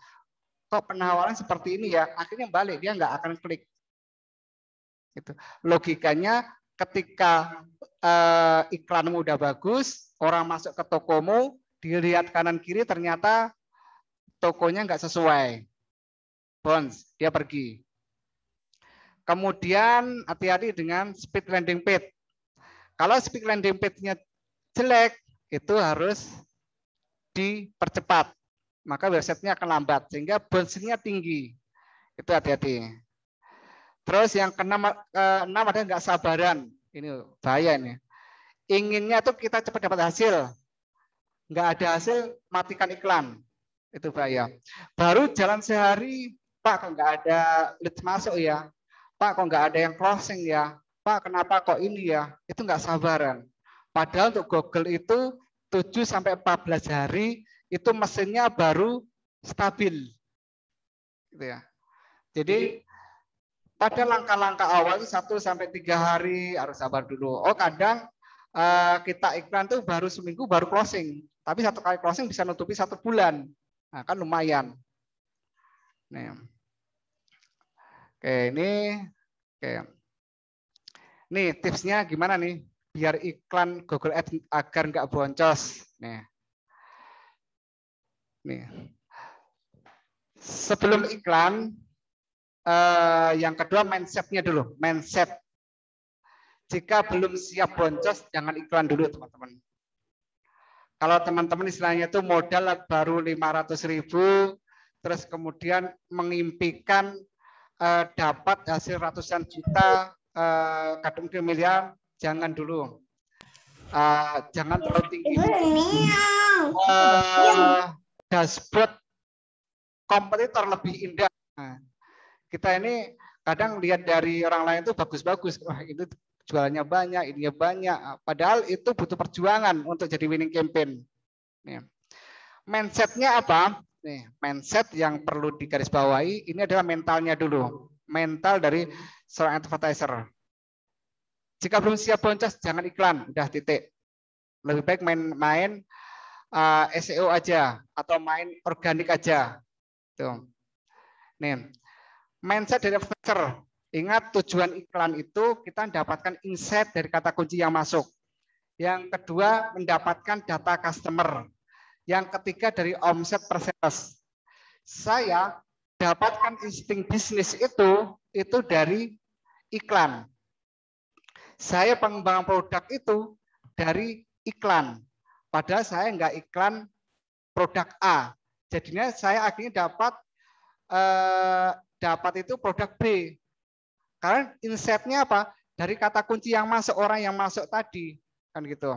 kok penawaran seperti ini ya akhirnya balik dia nggak akan klik itu logikanya ketika eh, iklanmu udah bagus orang masuk ke tokomu dilihat kanan kiri ternyata tokonya nggak sesuai bonds dia pergi kemudian hati-hati dengan speed landing page kalau speed landing page-nya jelek itu harus dipercepat maka websitenya akan lambat sehingga bensinnya tinggi. Itu hati-hati. Terus yang keenam, keenam ada nggak sabaran. Ini bahaya ini. Inginnya tuh kita cepat dapat hasil. Nggak ada hasil, matikan iklan. Itu bahaya. Baru jalan sehari, Pak kok nggak ada lead masuk ya? Pak kok nggak ada yang closing ya? Pak kenapa kok ini ya? Itu nggak sabaran. Padahal untuk Google itu 7 sampai 14 hari itu mesinnya baru stabil. Gitu ya. Jadi pada langkah-langkah awal satu sampai tiga hari harus sabar dulu. Oh, kadang uh, kita iklan tuh baru seminggu baru closing, tapi satu kali closing bisa nutupi satu bulan. Nah, kan lumayan. Nih. Oke, ini oke. Nih tipsnya gimana nih biar iklan Google Ads agar nggak boncos. Nih. Nih. Sebelum iklan, eh, yang kedua mindsetnya dulu, mindset. Jika belum siap boncos, jangan iklan dulu teman-teman. Kalau teman-teman istilahnya itu modal baru 500 ribu, terus kemudian mengimpikan eh, dapat hasil ratusan juta, eh, kadang miliar, jangan dulu. Eh, jangan terlalu tinggi. Uh, sebut kompetitor lebih indah. Nah, kita ini kadang lihat dari orang lain itu bagus-bagus, wah itu jualannya banyak, ini banyak. Ah, padahal itu butuh perjuangan untuk jadi winning campaign. Nih. Mindsetnya apa? Nih, mindset yang perlu digarisbawahi ini adalah mentalnya dulu. Mental dari seorang advertiser. Jika belum siap boncos, jangan iklan. Udah titik. Lebih baik main-main uh, eh, SEO aja atau main organik aja. Tuh. Nih. Mindset dari advertiser. Ingat tujuan iklan itu kita mendapatkan insight dari kata kunci yang masuk. Yang kedua mendapatkan data customer. Yang ketiga dari omset per sales. Saya dapatkan insting bisnis itu itu dari iklan. Saya pengembangan produk itu dari iklan. Padahal saya nggak iklan produk A. Jadinya saya akhirnya dapat eh, dapat itu produk B. Karena insightnya apa? Dari kata kunci yang masuk orang yang masuk tadi kan gitu.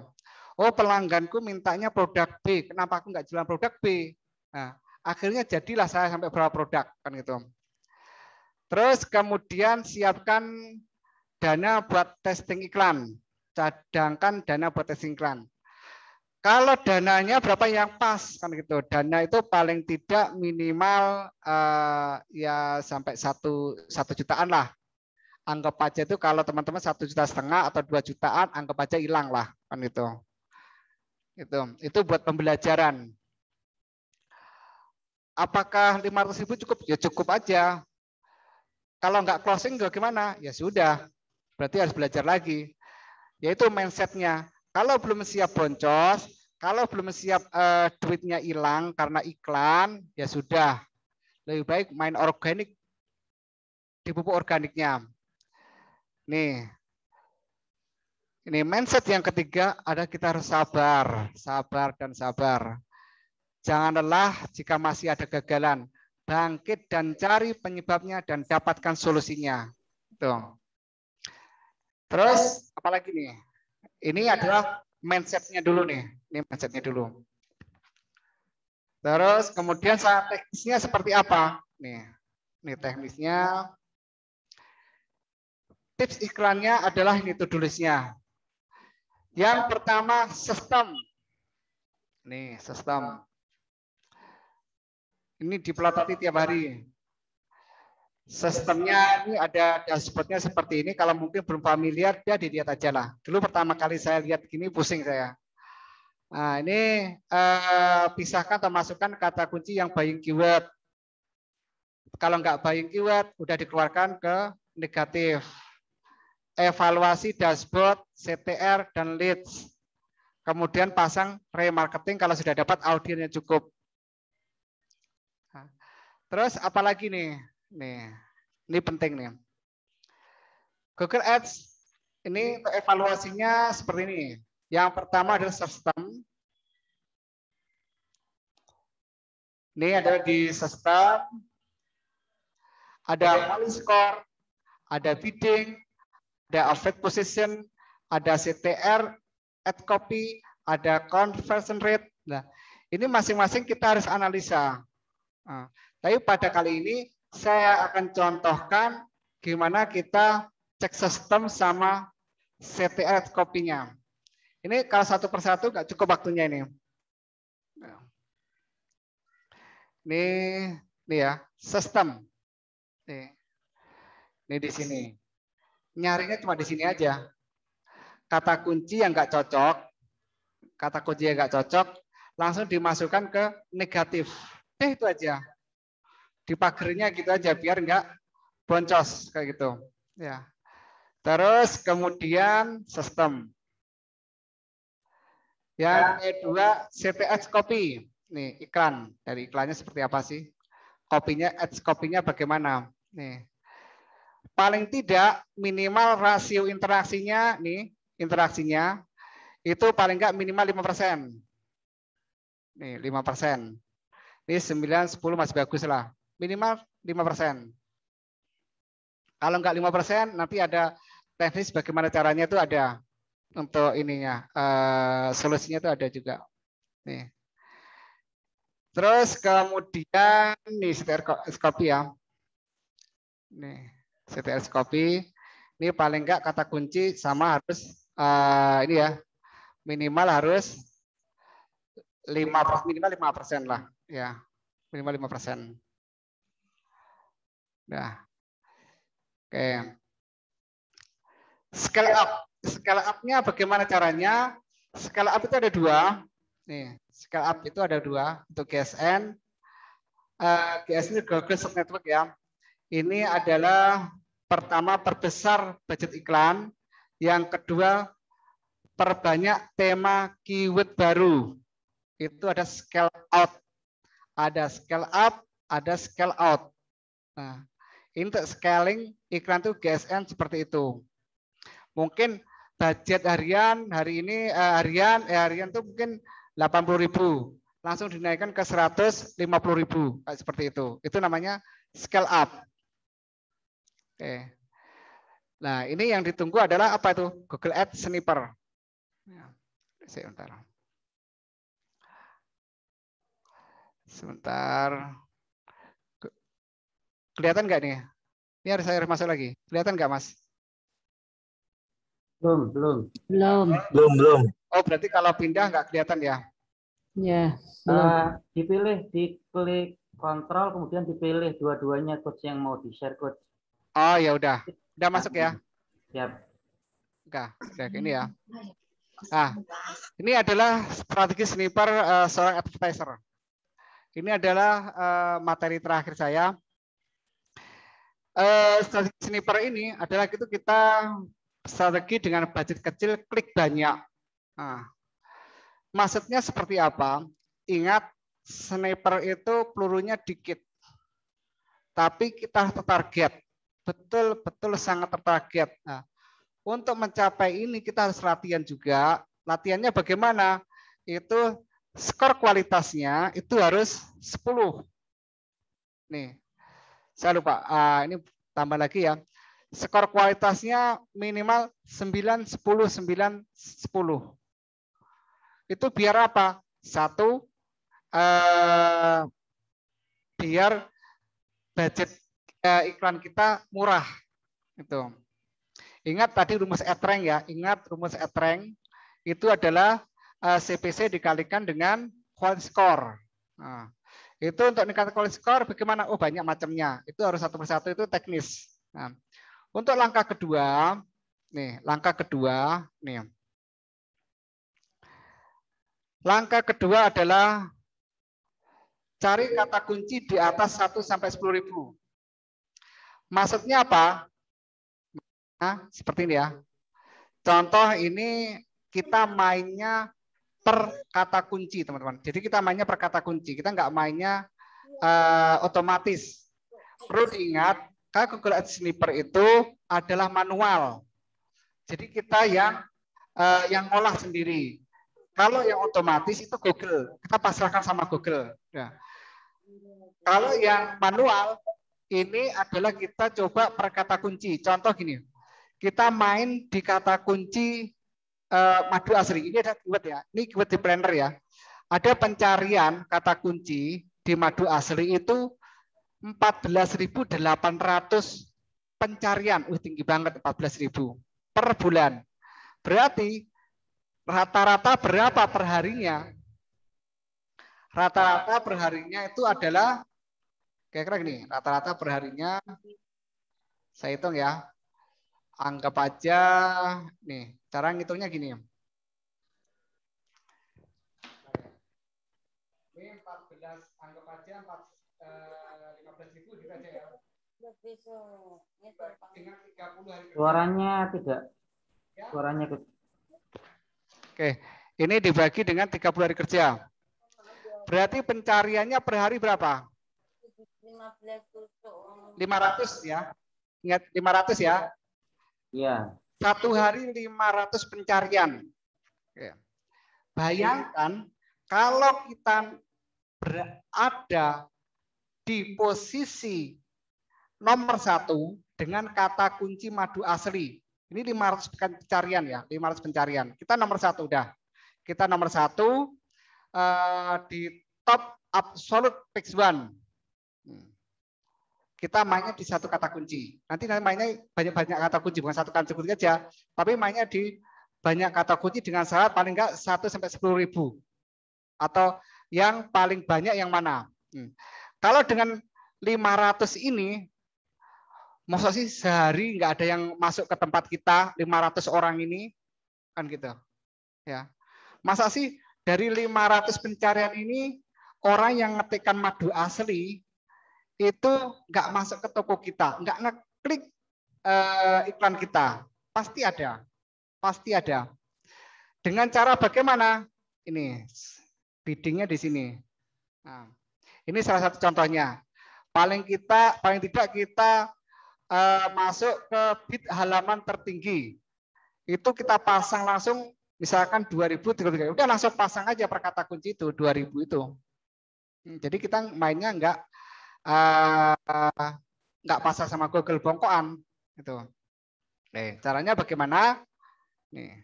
Oh pelangganku mintanya produk B. Kenapa aku nggak jualan produk B? Nah, akhirnya jadilah saya sampai berapa produk kan gitu. Terus kemudian siapkan dana buat testing iklan. Cadangkan dana buat testing iklan. Kalau dananya berapa yang pas kan gitu. Dana itu paling tidak minimal uh, ya sampai satu satu jutaan lah. Anggap aja itu kalau teman-teman satu juta setengah atau dua jutaan, anggap aja hilang lah kan itu. Itu itu buat pembelajaran. Apakah 500 ribu cukup? Ya cukup aja. Kalau nggak closing ya gimana? Ya sudah. Berarti harus belajar lagi. Yaitu mindsetnya. Kalau belum siap boncos, kalau belum siap uh, duitnya hilang karena iklan, ya sudah. Lebih baik main organik di pupuk organiknya. Nih. Ini mindset yang ketiga ada kita harus sabar, sabar dan sabar. Jangan lelah jika masih ada gagalan Bangkit dan cari penyebabnya dan dapatkan solusinya. Tuh. Gitu. Terus apalagi nih? Ini iya. adalah mindsetnya dulu nih. Ini macetnya dulu. Terus kemudian teknisnya seperti apa? Nih, nih teknisnya. Tips iklannya adalah ini to listnya. Yang pertama sistem. Nih sistem. Ini dipelototi tiap hari. Sistemnya ini ada dashboardnya seperti ini. Kalau mungkin belum familiar, dia ya dilihat aja lah. Dulu pertama kali saya lihat gini pusing saya. Nah, ini eh, pisahkan atau masukkan kata kunci yang buying keyword. Kalau enggak buying keyword, udah dikeluarkan ke negatif. Evaluasi dashboard, CTR, dan leads. Kemudian pasang remarketing kalau sudah dapat audiennya cukup. Nah, terus apalagi nih? Nih, ini penting nih. Google Ads ini evaluasinya seperti ini. Yang pertama adalah system. Ini ada di sistem, ada value score, ada bidding, ada affect position, ada CTR, ad copy, ada conversion rate. Nah, ini masing-masing kita harus analisa. Nah, tapi pada kali ini saya akan contohkan gimana kita cek sistem sama CTR ad copy-nya. Ini kalau satu persatu nggak cukup waktunya ini. Ini ini ya, sistem. Nih. Ini di sini. Nyarinya cuma di sini aja. Kata kunci yang nggak cocok, kata kunci yang nggak cocok, langsung dimasukkan ke negatif. Eh, itu aja. Di pagernya gitu aja biar nggak boncos kayak gitu. Ya. Terus kemudian sistem. Yang kedua CTS copy nih iklan dari iklannya seperti apa sih kopinya ads kopinya bagaimana nih paling tidak minimal rasio interaksinya nih interaksinya itu paling enggak minimal 5%. Nih, 5%. Ini 9 10 masih bagus lah. Minimal 5%. Kalau enggak 5%, nanti ada teknis bagaimana caranya itu ada untuk ininya. Uh, solusinya itu ada juga. Nih. Terus kemudian nih CTR ya. Nih, CTR Ini paling enggak kata kunci sama harus uh, ini ya. Minimal harus 5 minimal 5% lah ya. Minimal 5%. Nah. Ya. Oke. Scale up. Scale up-nya bagaimana caranya? Scale up itu ada dua. Nih, Scale up itu ada dua untuk GSN. Uh, eh, GSN Google Search Network ya. Ini adalah pertama perbesar budget iklan, yang kedua perbanyak tema keyword baru. Itu ada scale out. Ada scale up, ada scale out. Nah, ini untuk scaling iklan itu GSN seperti itu. Mungkin budget harian hari ini eh, harian eh, harian itu mungkin puluh ribu, langsung dinaikkan ke puluh ribu, seperti itu. Itu namanya scale up. Oke. Nah, ini yang ditunggu adalah apa itu? Google Ads Sniper. Ya, Sebentar. Sebentar. Kelihatan nggak nih? Ini harus saya masuk lagi. Kelihatan nggak, Mas? Belum, belum. Belum. Belum, belum. Oh, berarti kalau pindah nggak kelihatan ya? Ya. Yeah. dipilih, diklik kontrol, kemudian dipilih dua-duanya coach yang mau di-share coach. Oh, ya udah. Udah masuk ya? Siap. Enggak, udah ini ya. Nah, ini adalah strategi sniper uh, seorang advertiser. Ini adalah uh, materi terakhir saya. Uh, strategi sniper ini adalah itu kita strategi dengan budget kecil klik banyak Nah, maksudnya seperti apa? Ingat, sniper itu pelurunya dikit. Tapi kita tertarget. Betul-betul sangat tertarget. Nah, untuk mencapai ini kita harus latihan juga. Latihannya bagaimana? Itu skor kualitasnya itu harus 10. Nih, saya lupa. Ah, ini tambah lagi ya. Skor kualitasnya minimal 9, 10, 9, 10 itu biar apa? Satu, eh, biar budget eh, iklan kita murah. itu Ingat tadi rumus etreng ya, ingat rumus etreng itu adalah eh, CPC dikalikan dengan quality score. Nah, itu untuk meningkatkan quality score bagaimana? Oh banyak macamnya. Itu harus satu persatu itu teknis. Nah, untuk langkah kedua, nih langkah kedua, nih Langkah kedua adalah cari kata kunci di atas 1 sampai 10 ribu. Maksudnya apa? Nah, seperti ini ya. Contoh ini kita mainnya per kata kunci, teman-teman. Jadi kita mainnya per kata kunci. Kita nggak mainnya uh, otomatis. Perlu diingat, kalau Google Ads Sniper itu adalah manual. Jadi kita yang uh, yang olah sendiri. Kalau yang otomatis itu Google, kita pasrahkan sama Google. Ya. Kalau yang manual ini adalah kita coba perkata kunci. Contoh gini, kita main di kata kunci eh, madu asli. Ini ada keyword ya, ini keyword di planner ya. Ada pencarian kata kunci di madu asli itu 14.800 pencarian. Uh, tinggi banget 14.000 per bulan. Berarti Rata-rata berapa perharinya? Rata-rata perharinya itu adalah kira-kira gini, rata-rata perharinya saya hitung ya. Anggap aja nih, cara ngitungnya gini. Ini 14 anggap aja 4 15 eh, ribu gitu aja ya. Gitu. Suaranya tidak. Ya. Suaranya ke Oke, ini dibagi dengan 30 hari kerja. Berarti pencariannya per hari berapa? 500 ya. Ingat 500 ya. Iya. Satu hari 500 pencarian. Oke. Bayangkan kalau kita berada di posisi nomor satu dengan kata kunci madu asli. Ini 500 pencarian ya, 500 pencarian. Kita nomor satu udah. Kita nomor satu uh, di top absolute fix one. Hmm. Kita mainnya di satu kata kunci. Nanti mainnya banyak-banyak kata kunci, bukan satu kata kunci aja, tapi mainnya di banyak kata kunci dengan syarat paling enggak satu sampai sepuluh ribu. Atau yang paling banyak yang mana. Hmm. Kalau dengan 500 ini masa sih sehari nggak ada yang masuk ke tempat kita 500 orang ini kan gitu ya masa sih dari 500 pencarian ini orang yang ngetikkan madu asli itu nggak masuk ke toko kita nggak ngeklik eh, iklan kita pasti ada pasti ada dengan cara bagaimana ini biddingnya di sini nah, ini salah satu contohnya paling kita paling tidak kita uh, masuk ke bit halaman tertinggi. Itu kita pasang langsung misalkan 2000 33. Udah langsung pasang aja per kata kunci itu 2000 itu. Hmm, jadi kita mainnya enggak uh, eh, enggak pasang sama Google bongkoan itu. Nih, caranya bagaimana? Nih.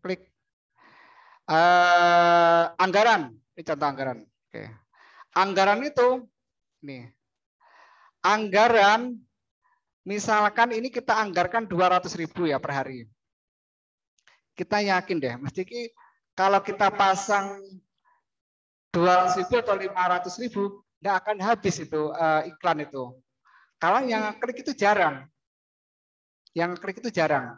Klik uh, anggaran, ini contoh anggaran. Oke. Anggaran itu nih anggaran misalkan ini kita anggarkan 200.000 ribu ya per hari. Kita yakin deh, mesti ki, kalau kita pasang 200.000 ribu atau 500.000 ribu, akan habis itu uh, iklan itu. Kalau yang klik itu jarang. Yang klik itu jarang.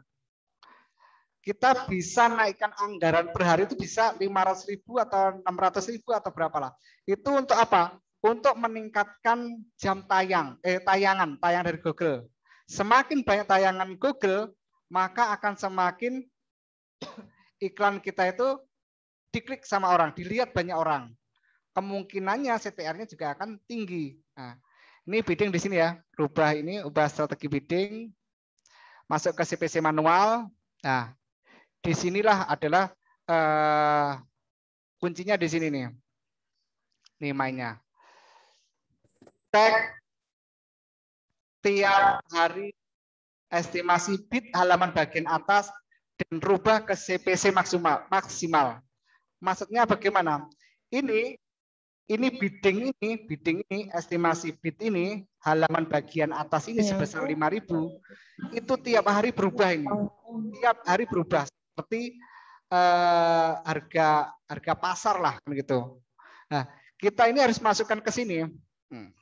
Kita bisa naikkan anggaran per hari itu bisa 500.000 ribu atau 600.000 ribu atau berapa lah. Itu untuk apa? untuk meningkatkan jam tayang, eh tayangan, tayang dari Google. Semakin banyak tayangan Google, maka akan semakin iklan kita itu diklik sama orang, dilihat banyak orang. Kemungkinannya CTR-nya juga akan tinggi. Nah, ini bidding di sini ya, rubah ini, ubah strategi bidding, masuk ke CPC manual. Nah, di sinilah adalah eh, kuncinya di sini nih, nih mainnya tag tiap hari estimasi bit halaman bagian atas dan rubah ke CPC maksimal. maksimal. Maksudnya bagaimana? Ini ini bidding ini, bidding ini estimasi bit ini halaman bagian atas ini iya. sebesar 5000 itu tiap hari berubah ini. Tiap hari berubah seperti eh, harga harga pasar lah kan gitu. Nah, kita ini harus masukkan ke sini. Hmm.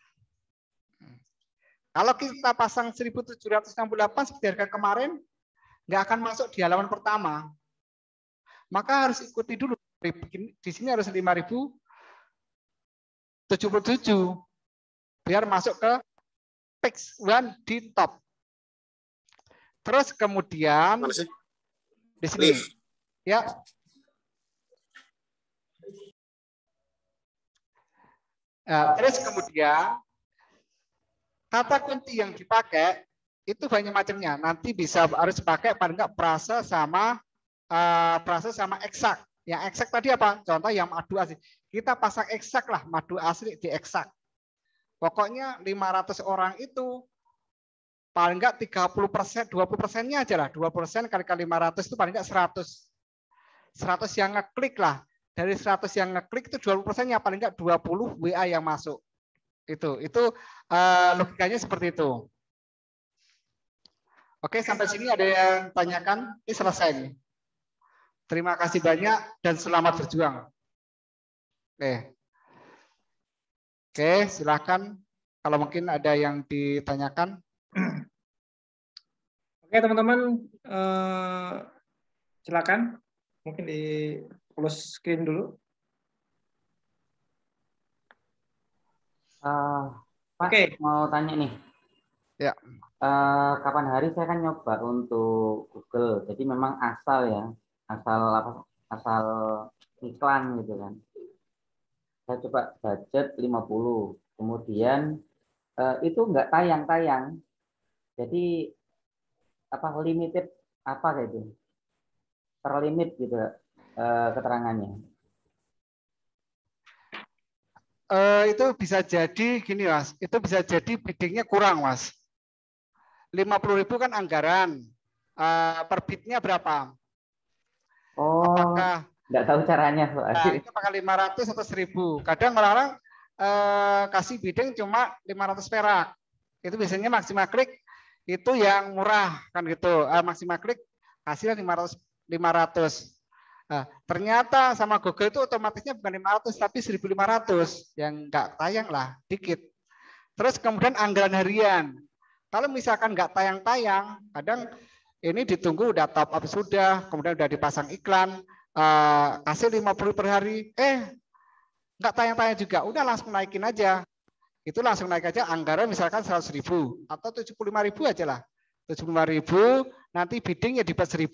Kalau kita pasang 1768 seperti harga kemarin, nggak akan masuk di halaman pertama. Maka harus ikuti dulu. Di sini harus 5077 biar masuk ke page one di top. Terus kemudian di sini ya. ya terus kemudian Kata kunci yang dipakai itu banyak macamnya. Nanti bisa harus pakai paling enggak prase sama uh, sama eksak. Yang eksak tadi apa? Contoh yang madu asli. Kita pasang eksak lah, madu asli di eksak. Pokoknya 500 orang itu paling enggak 30 persen, 20 persennya aja lah. 20 persen kali kali 500 itu paling enggak 100. 100 yang ngeklik lah. Dari 100 yang ngeklik itu 20 persennya paling enggak 20 WA yang masuk. Itu itu uh, logikanya seperti itu. Oke, sampai sini ada yang tanyakan? Ini selesai nih. Terima kasih banyak dan selamat berjuang. Oke. Oke, silahkan kalau mungkin ada yang ditanyakan. Oke, teman-teman, uh, silakan mungkin di close screen dulu. Eh, Pak, okay. mau tanya nih. Ya. Uh, kapan hari saya kan nyoba untuk Google. Jadi memang asal ya, asal apa? Asal iklan gitu kan. Saya coba budget 50. Kemudian uh, itu enggak tayang-tayang. Jadi apa limited apa gitu. Terlimit gitu uh, keterangannya eh, itu bisa jadi gini mas, itu bisa jadi biddingnya kurang mas. 50 ribu kan anggaran, eh, bidnya berapa? Oh, apakah nggak tahu caranya. Nah, itu lima 500 atau 1000. Kadang orang-orang eh, kasih bidding cuma 500 perak. Itu biasanya maksimal klik itu yang murah kan gitu. Eh, maksimal klik hasilnya 500 500. Nah, ternyata sama Google itu otomatisnya bukan 500 tapi 1500 yang enggak tayang lah, dikit. Terus kemudian anggaran harian. Kalau misalkan enggak tayang-tayang, kadang ini ditunggu udah top up sudah, kemudian udah dipasang iklan, eh, kasih 50 per hari, eh enggak tayang-tayang juga, udah langsung naikin aja. Itu langsung naik aja anggaran misalkan 100 ribu atau 75 ribu aja lah. 75 ribu, nanti biddingnya dibuat 1000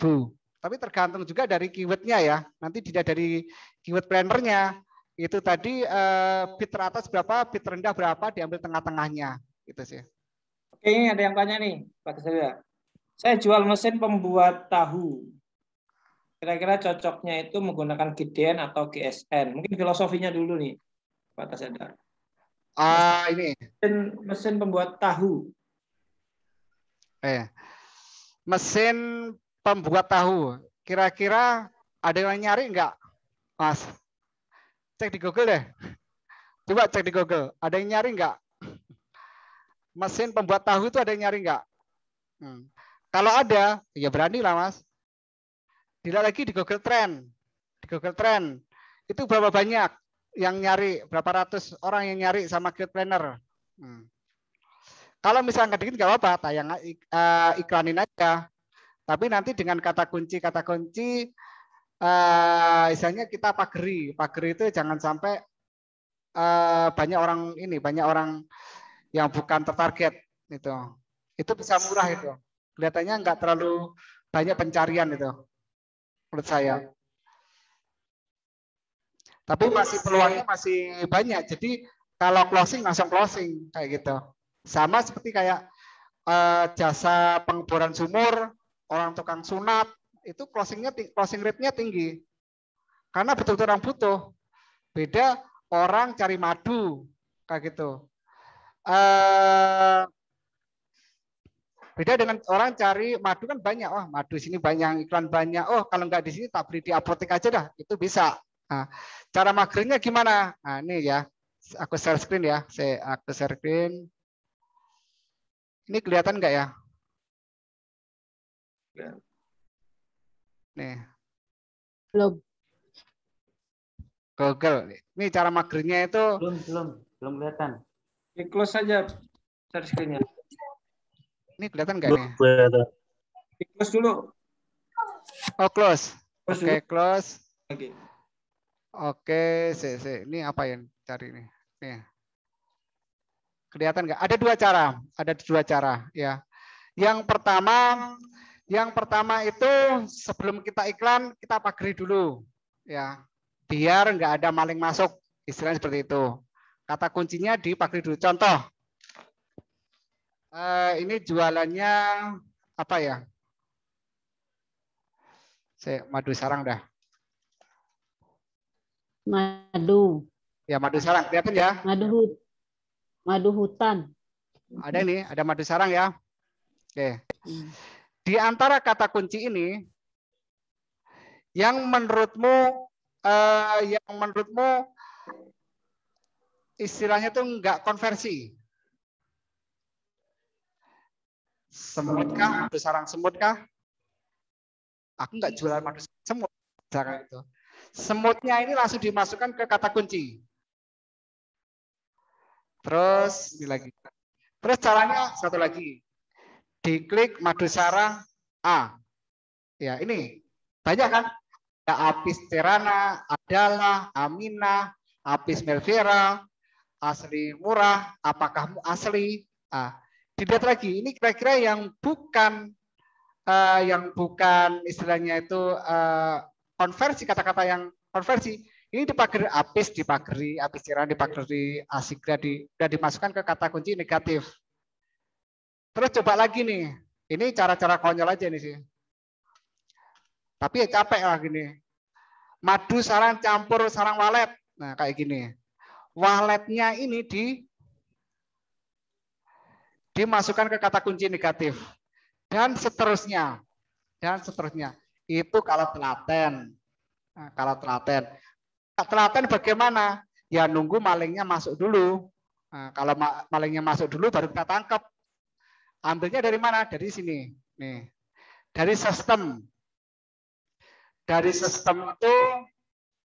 tapi tergantung juga dari keywordnya ya. Nanti tidak dari keyword planner-nya. Itu tadi uh, bit teratas berapa, bit rendah berapa, diambil tengah-tengahnya. Gitu sih. Oke, ini ada yang tanya nih, Pak Keseda. Saya jual mesin pembuat tahu. Kira-kira cocoknya itu menggunakan GDN atau GSN? Mungkin filosofinya dulu nih, Pak Keseda. Ah, ini. Mesin, mesin pembuat tahu. Eh. Mesin pembuat tahu. Kira-kira ada yang nyari nggak, Mas? Cek di Google deh. Coba cek di Google. Ada yang nyari nggak? Mesin pembuat tahu itu ada yang nyari nggak? Hmm. Kalau ada, ya berani lah, Mas. Tidak lagi di Google Trend. Di Google Trend. Itu berapa banyak yang nyari? Berapa ratus orang yang nyari sama Google Planner? Hmm. Kalau misalnya dikit nggak apa-apa, tayang uh, iklanin aja tapi nanti dengan kata kunci kata kunci uh, eh, misalnya kita pagri, pagri itu jangan sampai uh, banyak orang ini, banyak orang yang bukan tertarget itu. Itu bisa murah itu. Kelihatannya nggak terlalu banyak pencarian itu menurut saya. Tapi masih peluangnya masih banyak. Jadi kalau closing langsung closing kayak gitu. Sama seperti kayak uh, jasa pengeboran sumur orang tukang sunat itu closingnya closing rate-nya tinggi karena betul-betul orang butuh beda orang cari madu kayak gitu eh, beda dengan orang cari madu kan banyak oh, madu sini banyak iklan banyak oh kalau nggak di sini tak beli di apotek aja dah itu bisa nah, cara magernya gimana nah, ini ya aku share screen ya saya aku share screen ini kelihatan nggak ya Kan? Nih. Belum. Google. Ini cara magernya itu belum belum belum kelihatan. Ini close saja share screen-nya. Ini kelihatan nggak nih? Kelihatan. close dulu. Oh, close. Oke, okay, close. Oke. Okay. Oke, okay, si, ini apa yang cari nih? Nih. Kelihatan nggak? Ada dua cara, ada dua cara ya. Yang pertama yang pertama itu sebelum kita iklan kita pagri dulu ya. Biar nggak ada maling masuk, istilahnya seperti itu. Kata kuncinya di pagri dulu. Contoh eh, ini jualannya apa ya? Saya madu sarang dah. Madu. Ya madu sarang lihatin ya. Madu madu hutan. Ada nih, ada madu sarang ya. Oke. Hmm. Di antara kata kunci ini, yang menurutmu, eh, yang menurutmu istilahnya tuh enggak konversi. Semutkah? Madu semutkah? Aku enggak jualan madu semut. itu. Semutnya ini langsung dimasukkan ke kata kunci. Terus ini lagi. Terus caranya satu lagi diklik Madusara A. Ya, ini banyak kan? Ada Apis Terana, Adalah, Amina, Apis Melvera, Asli Murah, apakah Asli? Ah, dilihat lagi. Ini kira-kira yang bukan uh, yang bukan istilahnya itu uh, konversi kata-kata yang konversi ini dipageri apis dipageri apis di dipageri asigra di sudah dimasukkan ke kata kunci negatif Terus coba lagi nih. Ini cara-cara konyol aja nih sih. Tapi ya capek lah gini. Madu sarang campur sarang walet. Nah kayak gini. Waletnya ini di dimasukkan ke kata kunci negatif dan seterusnya dan seterusnya itu kalau telaten nah, kalau telaten telaten bagaimana ya nunggu malingnya masuk dulu nah, kalau malingnya masuk dulu baru kita tangkap Ambilnya dari mana? Dari sini. Nih. Dari sistem. Dari sistem itu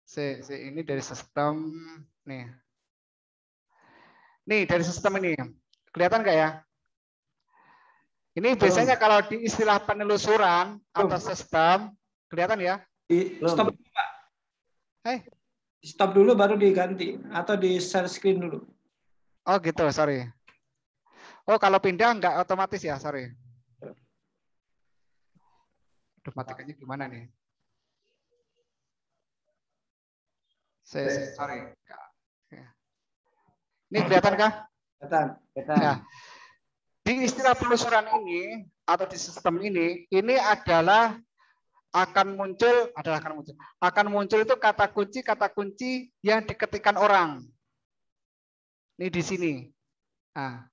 si, si ini dari sistem nih. Nih dari sistem ini. Kelihatan enggak ya? Ini biasanya kalau di istilah penelusuran atau sistem kelihatan ya? Belum. Stop dulu, Pak. Hey. Eh? Stop dulu baru diganti atau di share screen dulu. Oh gitu, sorry. Oh, kalau pindah nggak otomatis ya, sorry. Aduh, gimana nih? Saya, sorry. Ini kelihatan kah? Kelihatan. kelihatan. Ya. di istilah penelusuran ini atau di sistem ini, ini adalah akan muncul adalah akan muncul. Akan muncul itu kata kunci kata kunci yang diketikkan orang. Ini di sini. Nah,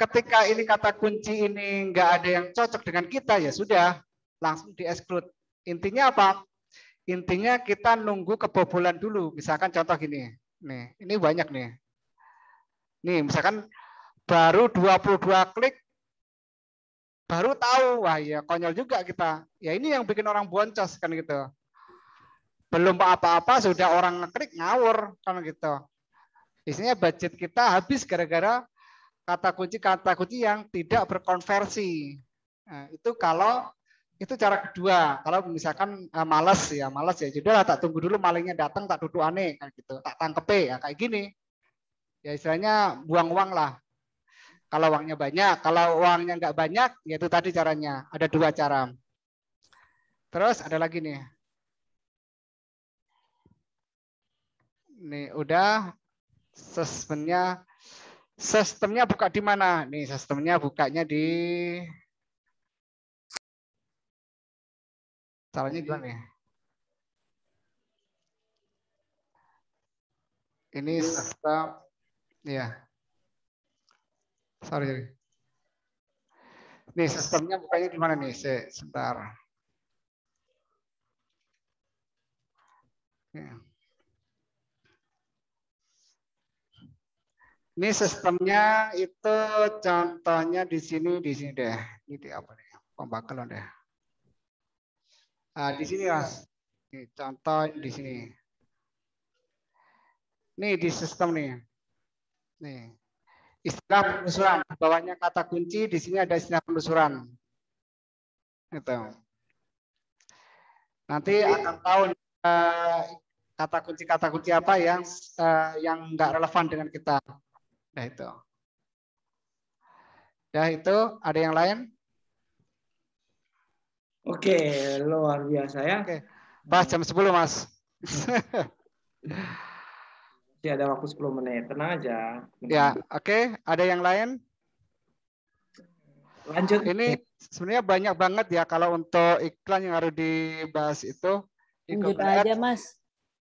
ketika ini kata kunci ini nggak ada yang cocok dengan kita ya sudah langsung di exclude. Intinya apa? Intinya kita nunggu kebobolan dulu. Misalkan contoh gini. Nih, ini banyak nih. Nih, misalkan baru 22 klik baru tahu wah ya konyol juga kita. Ya ini yang bikin orang boncos kan gitu. Belum apa-apa sudah orang ngeklik ngawur kan gitu. Isinya budget kita habis gara-gara kata kunci kata kunci yang tidak berkonversi. Nah, itu kalau itu cara kedua. Kalau misalkan uh, eh, malas ya, malas ya. Jadi tak tunggu dulu malingnya datang, tak duduk aneh kan gitu. Tak tangkepe ya kayak gini. Ya istilahnya buang uang lah. Kalau uangnya banyak, kalau uangnya nggak banyak, ya itu tadi caranya. Ada dua cara. Terus ada lagi nih. Nih udah sesmenya Sistemnya buka di mana? Nih sistemnya bukanya di caranya gimana ya? Ini iya. sistem ya. Sorry. Nih sistemnya bukanya di mana nih? Sebentar. Ya. Ini sistemnya itu contohnya di sini, di sini deh. Ini di apa nih? Pembakalan deh. Nah, di sini mas. Ini, contoh di sini. Nih di sistem nih. Nih. Istilah penelusuran. Bawahnya kata kunci, di sini ada istilah penelusuran. Gitu. Nanti akan tahu eh, kata kunci kata kunci apa yang eh, yang nggak relevan dengan kita. Dah itu. Dah itu ada yang lain? Oke, luar biasa ya. Oke. Pas jam 10, Mas. Masih ada waktu 10 menit, tenang aja. Ya, oke. Okay. Ada yang lain? Lanjut. Ini sebenarnya banyak banget ya kalau untuk iklan yang harus dibahas itu. Lanjut aja, Mas.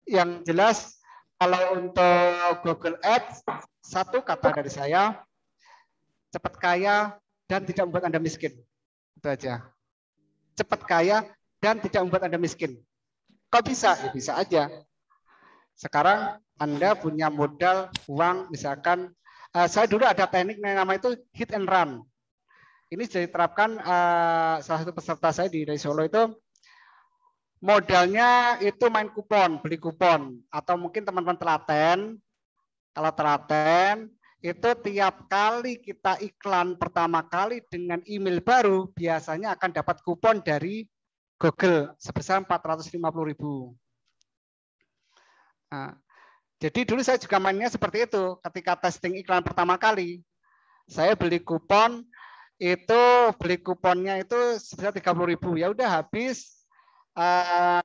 Yang jelas kalau untuk Google Ads, satu kata dari saya, cepat kaya dan tidak membuat Anda miskin. Itu aja. Cepat kaya dan tidak membuat Anda miskin. Kok bisa? Ya bisa aja. Sekarang Anda punya modal uang, misalkan uh, saya dulu ada teknik yang nama itu hit and run. Ini sudah diterapkan uh, eh, salah satu peserta saya di dari Solo itu modalnya itu main kupon, beli kupon. Atau mungkin teman-teman telaten, kalau telaten, itu tiap kali kita iklan pertama kali dengan email baru, biasanya akan dapat kupon dari Google sebesar 450 ribu. Nah, jadi dulu saya juga mainnya seperti itu. Ketika testing iklan pertama kali, saya beli kupon itu beli kuponnya itu sebesar 30 ribu. Ya udah habis Tutup, eh,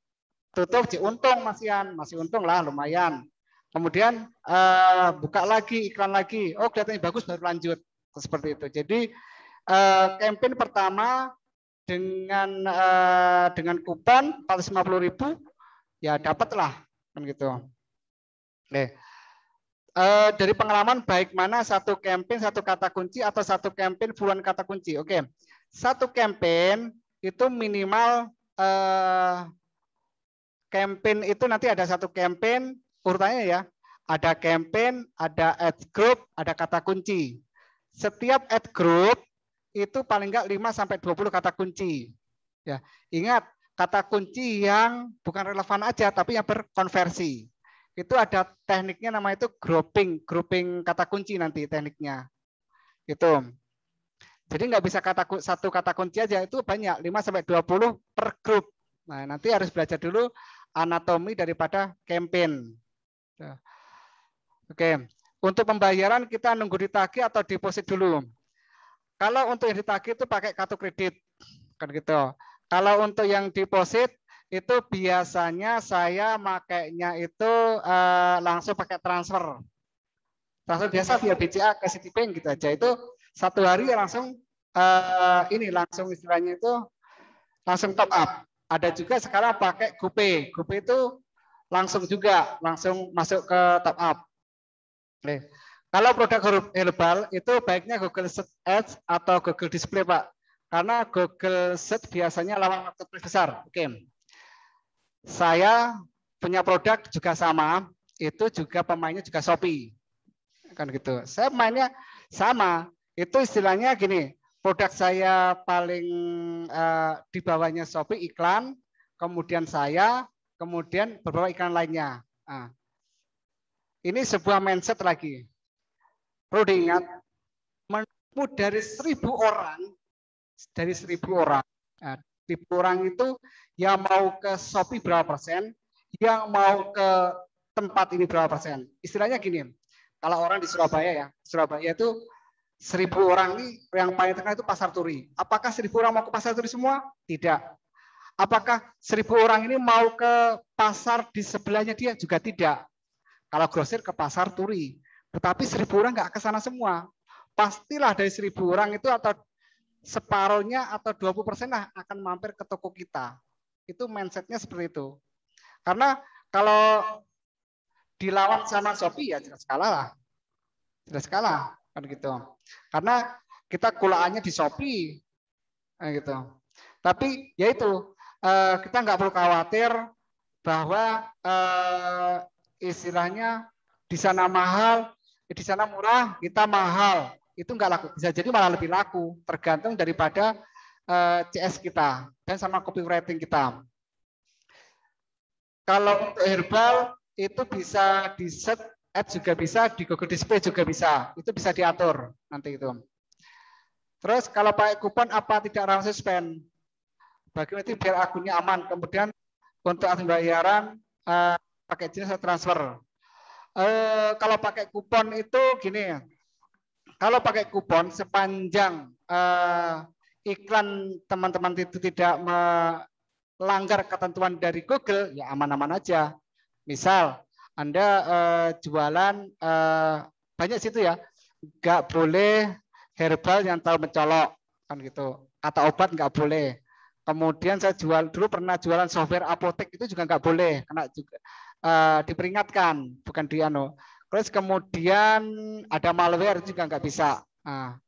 tutup diuntung masian masih untung lah lumayan kemudian uh, buka lagi iklan lagi oh kelihatannya bagus baru lanjut seperti itu jadi uh, campaign pertama dengan uh, dengan kupon 450 ribu ya dapatlah kan gitu Oke. Uh, dari pengalaman baik mana satu campaign satu kata kunci atau satu campaign puluhan kata kunci oke satu campaign itu minimal uh, campaign itu nanti ada satu campaign urutannya ya. Ada campaign, ada ad group, ada kata kunci. Setiap ad group itu paling enggak 5 sampai 20 kata kunci. Ya, ingat kata kunci yang bukan relevan aja tapi yang berkonversi. Itu ada tekniknya nama itu grouping, grouping kata kunci nanti tekniknya. Itu. Jadi nggak bisa kata satu kata kunci aja itu banyak 5 sampai 20 per grup. Nah, nanti harus belajar dulu anatomi daripada campaign. Ya. Oke. Untuk pembayaran kita nunggu ditagih atau deposit dulu. Kalau untuk yang ditagih itu pakai kartu kredit. Kan gitu. Kalau untuk yang deposit itu biasanya saya makainya itu eh, langsung pakai transfer. Transfer biasa via BCA ke Citibank gitu aja. Itu satu hari langsung uh, ini langsung istilahnya itu langsung top up. Ada juga sekarang pakai GoPay. GoPay itu langsung juga langsung masuk ke top up. Oke. Kalau produk herbal itu baiknya Google Search Ads atau Google Display, Pak. Karena Google Search biasanya lawan waktu besar. Oke. Saya punya produk juga sama, itu juga pemainnya juga Shopee. Kan gitu. Saya mainnya sama. Itu istilahnya gini, produk saya paling uh, di bawahnya Shopee iklan, kemudian saya, kemudian beberapa iklan lainnya. Nah, ini sebuah mindset lagi. Perlu diingat, menipu dari seribu orang, dari seribu orang, nah, orang itu yang mau ke Shopee berapa persen, yang mau ke tempat ini berapa persen. Istilahnya gini, kalau orang di Surabaya ya, Surabaya itu seribu orang ini yang paling tengah itu pasar turi. Apakah seribu orang mau ke pasar turi semua? Tidak. Apakah seribu orang ini mau ke pasar di sebelahnya dia? Juga tidak. Kalau grosir ke pasar turi. Tetapi seribu orang nggak ke sana semua. Pastilah dari seribu orang itu atau separohnya atau 20 persen lah akan mampir ke toko kita. Itu mindsetnya seperti itu. Karena kalau dilawan sama Shopee ya jelas kalah lah. Jelas kalah kan gitu karena kita kulaannya di Shopee kan gitu tapi ya itu eh, kita nggak perlu khawatir bahwa eh, istilahnya di sana mahal di sana murah kita mahal itu nggak laku bisa jadi malah lebih laku tergantung daripada eh, CS kita dan sama copywriting kita kalau untuk herbal itu bisa di set app juga bisa, di Google Display juga bisa. Itu bisa diatur nanti itu. Terus kalau pakai kupon apa tidak langsung suspend? Bagaimana itu biar akunnya aman. Kemudian untuk pembayaran bayaran eh, pakai jenis transfer. Eh, kalau pakai kupon itu gini, kalau pakai kupon sepanjang eh, iklan teman-teman itu tidak melanggar ketentuan dari Google, ya aman-aman aja. Misal anda uh, jualan uh, banyak situ ya, nggak boleh herbal yang tahu mencolok kan gitu, kata obat nggak boleh. Kemudian saya jual dulu pernah jualan software apotek itu juga nggak boleh, karena juga uh, diperingatkan, bukan di ano. Terus kemudian ada malware juga nggak bisa. Nah,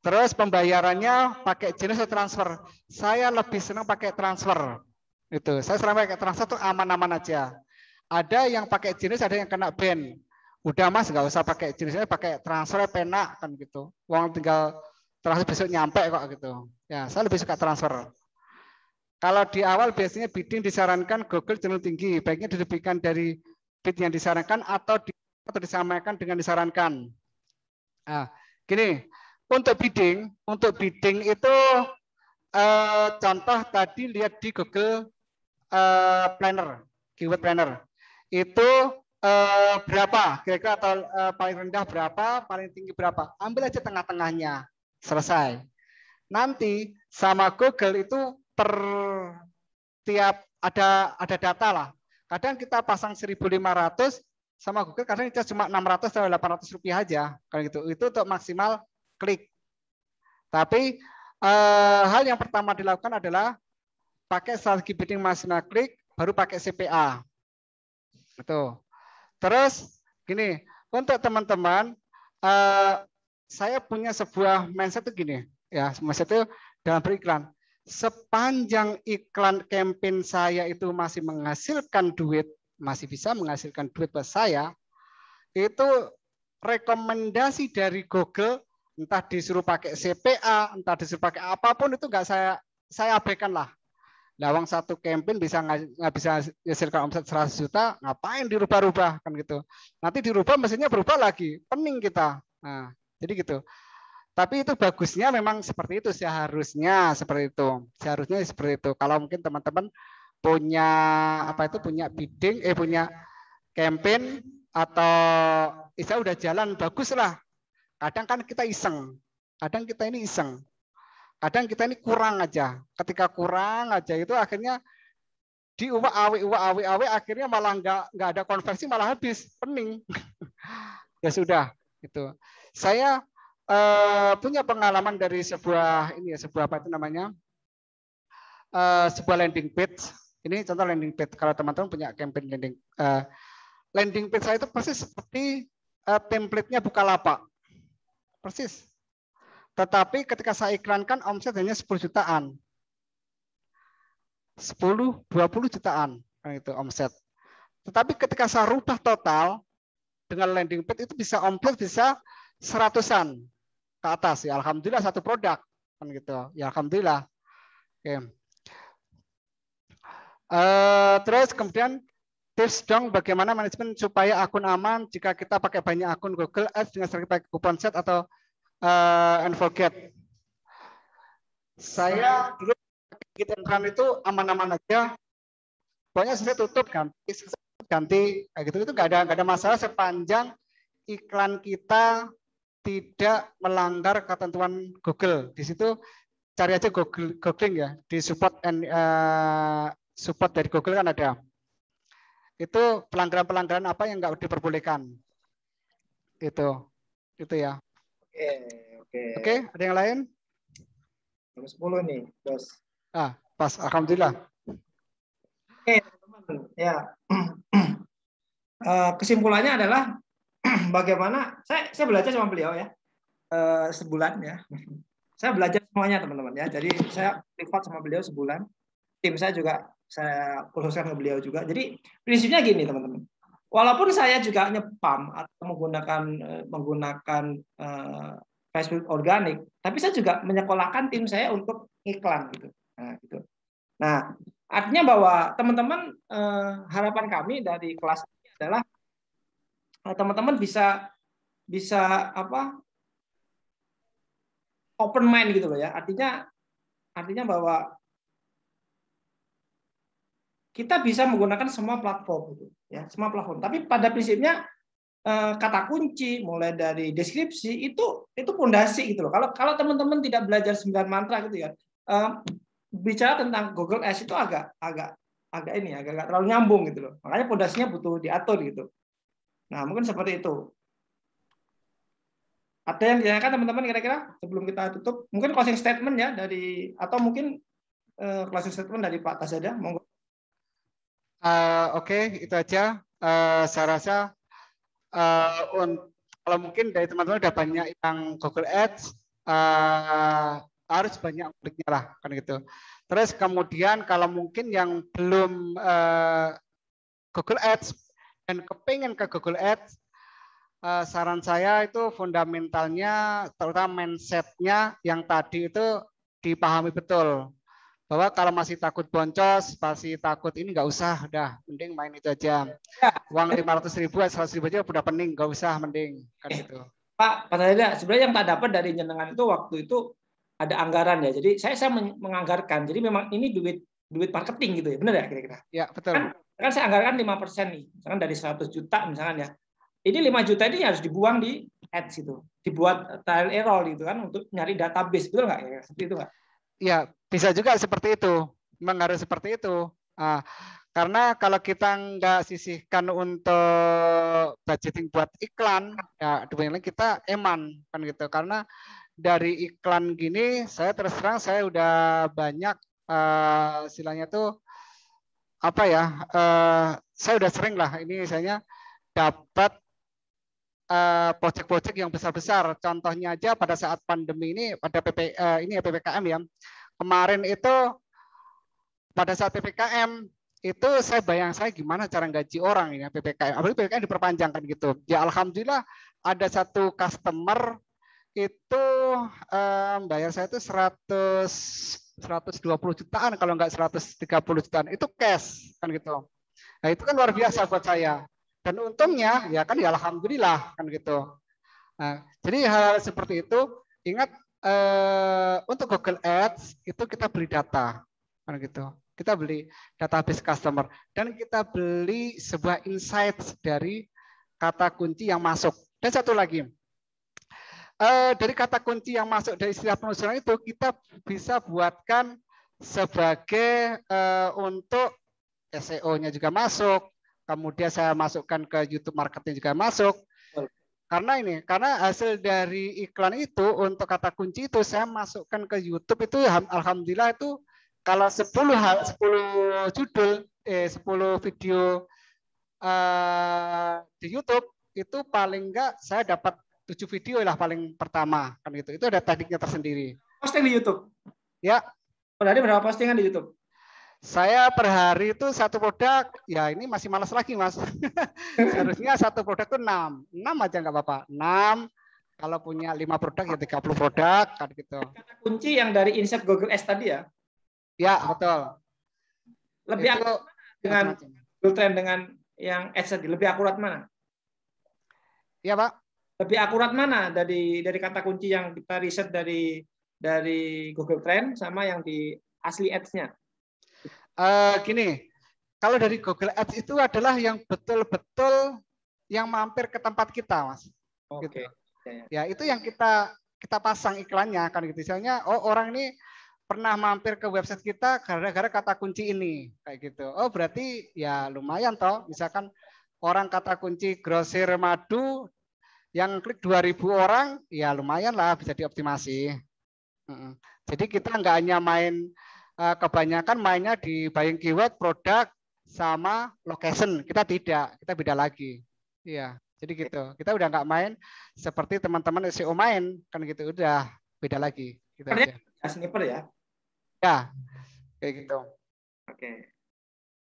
Terus pembayarannya pakai jenis transfer. Saya lebih senang pakai transfer. Itu. Saya sering pakai transfer tuh aman-aman aja ada yang pakai jenis, ada yang kena band. Udah mas, nggak usah pakai jenisnya, pakai transfer penak kan gitu. Uang tinggal transfer besok nyampe kok gitu. Ya, saya lebih suka transfer. Kalau di awal biasanya bidding disarankan Google jenuh tinggi, baiknya dilebihkan dari bid yang disarankan atau di, atau disamakan dengan disarankan. Nah, gini, untuk bidding, untuk bidding itu eh, contoh tadi lihat di Google eh, Planner, keyword planner itu eh, berapa kira-kira atau eh, paling rendah berapa, paling tinggi berapa. Ambil aja tengah-tengahnya, selesai. Nanti sama Google itu per tiap ada ada data lah. Kadang kita pasang 1.500 sama Google kadang kita cuma 600 atau 800 rupiah aja kalau gitu. Itu untuk maksimal klik. Tapi eh, hal yang pertama dilakukan adalah pakai strategi bidding maksimal klik baru pakai CPA. Itu. Terus gini, untuk teman-teman uh, saya punya sebuah mindset itu gini, ya, mindset itu dalam beriklan. Sepanjang iklan campaign saya itu masih menghasilkan duit, masih bisa menghasilkan duit buat saya, itu rekomendasi dari Google entah disuruh pakai CPA, entah disuruh pakai apapun itu nggak saya saya abaikan lah lawang satu campaign bisa nggak bisa hasilkan omset 100 juta, ngapain dirubah-rubah kan gitu. Nanti dirubah mesinnya berubah lagi, pening kita. Nah, jadi gitu. Tapi itu bagusnya memang seperti itu seharusnya seperti itu. Seharusnya seperti itu. Kalau mungkin teman-teman punya apa itu punya bidding eh punya campaign atau bisa udah jalan baguslah. Kadang kan kita iseng. Kadang kita ini iseng kadang kita ini kurang aja. Ketika kurang aja itu akhirnya uwak awi uwak awi awi akhirnya malah nggak nggak ada konversi malah habis pening. ya sudah itu. Saya eh, punya pengalaman dari sebuah ini ya sebuah apa itu namanya eh, sebuah landing page. Ini contoh landing page. Kalau teman-teman punya campaign landing eh, landing page saya itu persis seperti eh, template-nya bukalapak. Persis tetapi ketika saya iklankan omset hanya 10 jutaan. 10, 20 jutaan itu omset. Tetapi ketika saya rubah total dengan landing page itu bisa omset bisa seratusan ke atas ya alhamdulillah satu produk kan gitu ya alhamdulillah oke uh, terus kemudian tips dong bagaimana manajemen supaya akun aman jika kita pakai banyak akun Google Ads dengan sering pakai kupon set atau uh, and forget. Saya dulu kita kan itu aman-aman aja. Pokoknya saya tutup ganti, ganti kayak gitu itu nggak ada nggak ada masalah sepanjang iklan kita tidak melanggar ketentuan Google. Di situ cari aja Google googling ya di support and uh, support dari Google kan ada. Itu pelanggaran-pelanggaran apa yang nggak diperbolehkan. Itu. Itu ya. Oke, oke. Oke, ada yang lain? Jam 10 nih, Bos. Ah, pas. Alhamdulillah. Oke, teman-teman. Ya. Eh, kesimpulannya adalah bagaimana saya saya belajar sama beliau ya. Eh, sebulan ya. Saya belajar semuanya, teman-teman ya. Jadi saya privat sama beliau sebulan. Tim saya juga saya khususkan ke beliau juga. Jadi prinsipnya gini, teman-teman Walaupun saya juga nyepam atau menggunakan eh, menggunakan uh, eh, Facebook organik, tapi saya juga menyekolahkan tim saya untuk iklan gitu. Nah, gitu. Nah, artinya bahwa teman-teman uh, harapan kami dari kelas ini adalah teman-teman uh, bisa bisa apa open mind gitu loh ya. Artinya artinya bahwa kita bisa menggunakan semua platform gitu ya semua plafon tapi pada prinsipnya eh, kata kunci mulai dari deskripsi itu itu pondasi gitu loh kalau kalau teman-teman tidak belajar sembilan mantra gitu ya eh, bicara tentang Google Ads itu agak agak agak ini agak agak terlalu nyambung gitu loh makanya pondasinya butuh diatur gitu nah mungkin seperti itu ada yang ditanyakan teman-teman kira-kira sebelum kita tutup mungkin closing statement ya dari atau mungkin eh, closing statement dari Pak Tasada monggo Eh, oke, okay, itu aja. Uh, saya rasa uh, un, kalau mungkin dari teman-teman udah banyak yang Google Ads uh, harus banyak kliknya lah kan gitu. Terus kemudian kalau mungkin yang belum uh, Google Ads dan kepengen ke Google Ads, uh, saran saya itu fundamentalnya terutama mindsetnya yang tadi itu dipahami betul bahwa kalau masih takut boncos, pasti takut ini nggak usah, udah mending main itu aja. Ya. Uang lima ratus ribu, eh, seratus ribu aja udah pening, nggak usah mending kan eh, itu. Pak, Pak sebenarnya yang tak dapat dari jenengan itu waktu itu ada anggaran ya. Jadi saya saya menganggarkan. Jadi memang ini duit duit marketing gitu ya, benar ya kira-kira? Ya betul. Kan, kan saya anggarkan lima persen nih, misalkan dari 100 juta misalkan ya. Ini lima juta ini harus dibuang di ads itu, dibuat trial error gitu kan untuk nyari database, betul nggak ya? Seperti itu nggak? ya bisa juga seperti itu memang harus seperti itu nah, karena kalau kita nggak sisihkan untuk budgeting buat iklan ya lain kita eman kan gitu karena dari iklan gini saya terus terang saya udah banyak uh, eh, silanya tuh apa ya uh, saya udah sering lah ini misalnya dapat Eh, proyek-proyek yang besar-besar. Contohnya aja pada saat pandemi ini pada PP, eh, ini ya PPKM ya. Kemarin itu pada saat PPKM itu saya bayang saya gimana cara gaji orang ini PPKM. Apalagi PPKM kan gitu. Ya alhamdulillah ada satu customer itu eh, bayar saya itu 100 120 jutaan kalau enggak 130 jutaan. Itu cash kan gitu. Nah, itu kan luar biasa buat saya. Dan untungnya ya kan ya alhamdulillah kan gitu. Nah, jadi hal, -hal seperti itu ingat eh, untuk Google Ads itu kita beli data kan gitu. Kita beli database customer dan kita beli sebuah insight dari kata kunci yang masuk. Dan satu lagi, eh, dari kata kunci yang masuk dari istilah penelusuran itu kita bisa buatkan sebagai eh, untuk SEO-nya juga masuk, kemudian saya masukkan ke YouTube marketing juga masuk. Karena ini, karena hasil dari iklan itu untuk kata kunci itu saya masukkan ke YouTube itu alhamdulillah itu kalau 10 10 judul eh 10 video eh, di YouTube itu paling enggak saya dapat 7 video lah paling pertama kan gitu. Itu ada tekniknya tersendiri. Posting di YouTube. Ya. Berarti berapa postingan di YouTube? saya per hari itu satu produk, ya ini masih malas lagi mas. Seharusnya satu produk itu enam, enam aja nggak apa-apa. Enam, kalau punya lima produk ya 30 produk, kan gitu. Kata kunci yang dari insert Google Ads tadi ya? Ya, betul. Lebih akurat dengan Google Trend dengan yang ads tadi? Lebih akurat mana? Ya Pak. Lebih akurat mana dari dari kata kunci yang kita riset dari dari Google Trend sama yang di asli ads-nya? Eh, gini, kalau dari Google Ads itu adalah yang betul-betul yang mampir ke tempat kita, mas. Oke. Gitu. Ya itu yang kita kita pasang iklannya kan gitu. Misalnya, oh orang ini pernah mampir ke website kita gara-gara kata kunci ini kayak gitu. Oh berarti ya lumayan toh. Misalkan orang kata kunci grosir madu yang klik 2000 orang ya lumayan lah bisa dioptimasi. Jadi kita nggak hanya main Eh, kebanyakan mainnya di buying keyword, produk, sama location. Kita tidak, kita beda lagi. Iya, jadi gitu. Kita udah nggak main seperti teman-teman SEO main kan gitu. Udah beda lagi. Gitu aja. Ya, sniper ya. Ya, kayak gitu. Oke.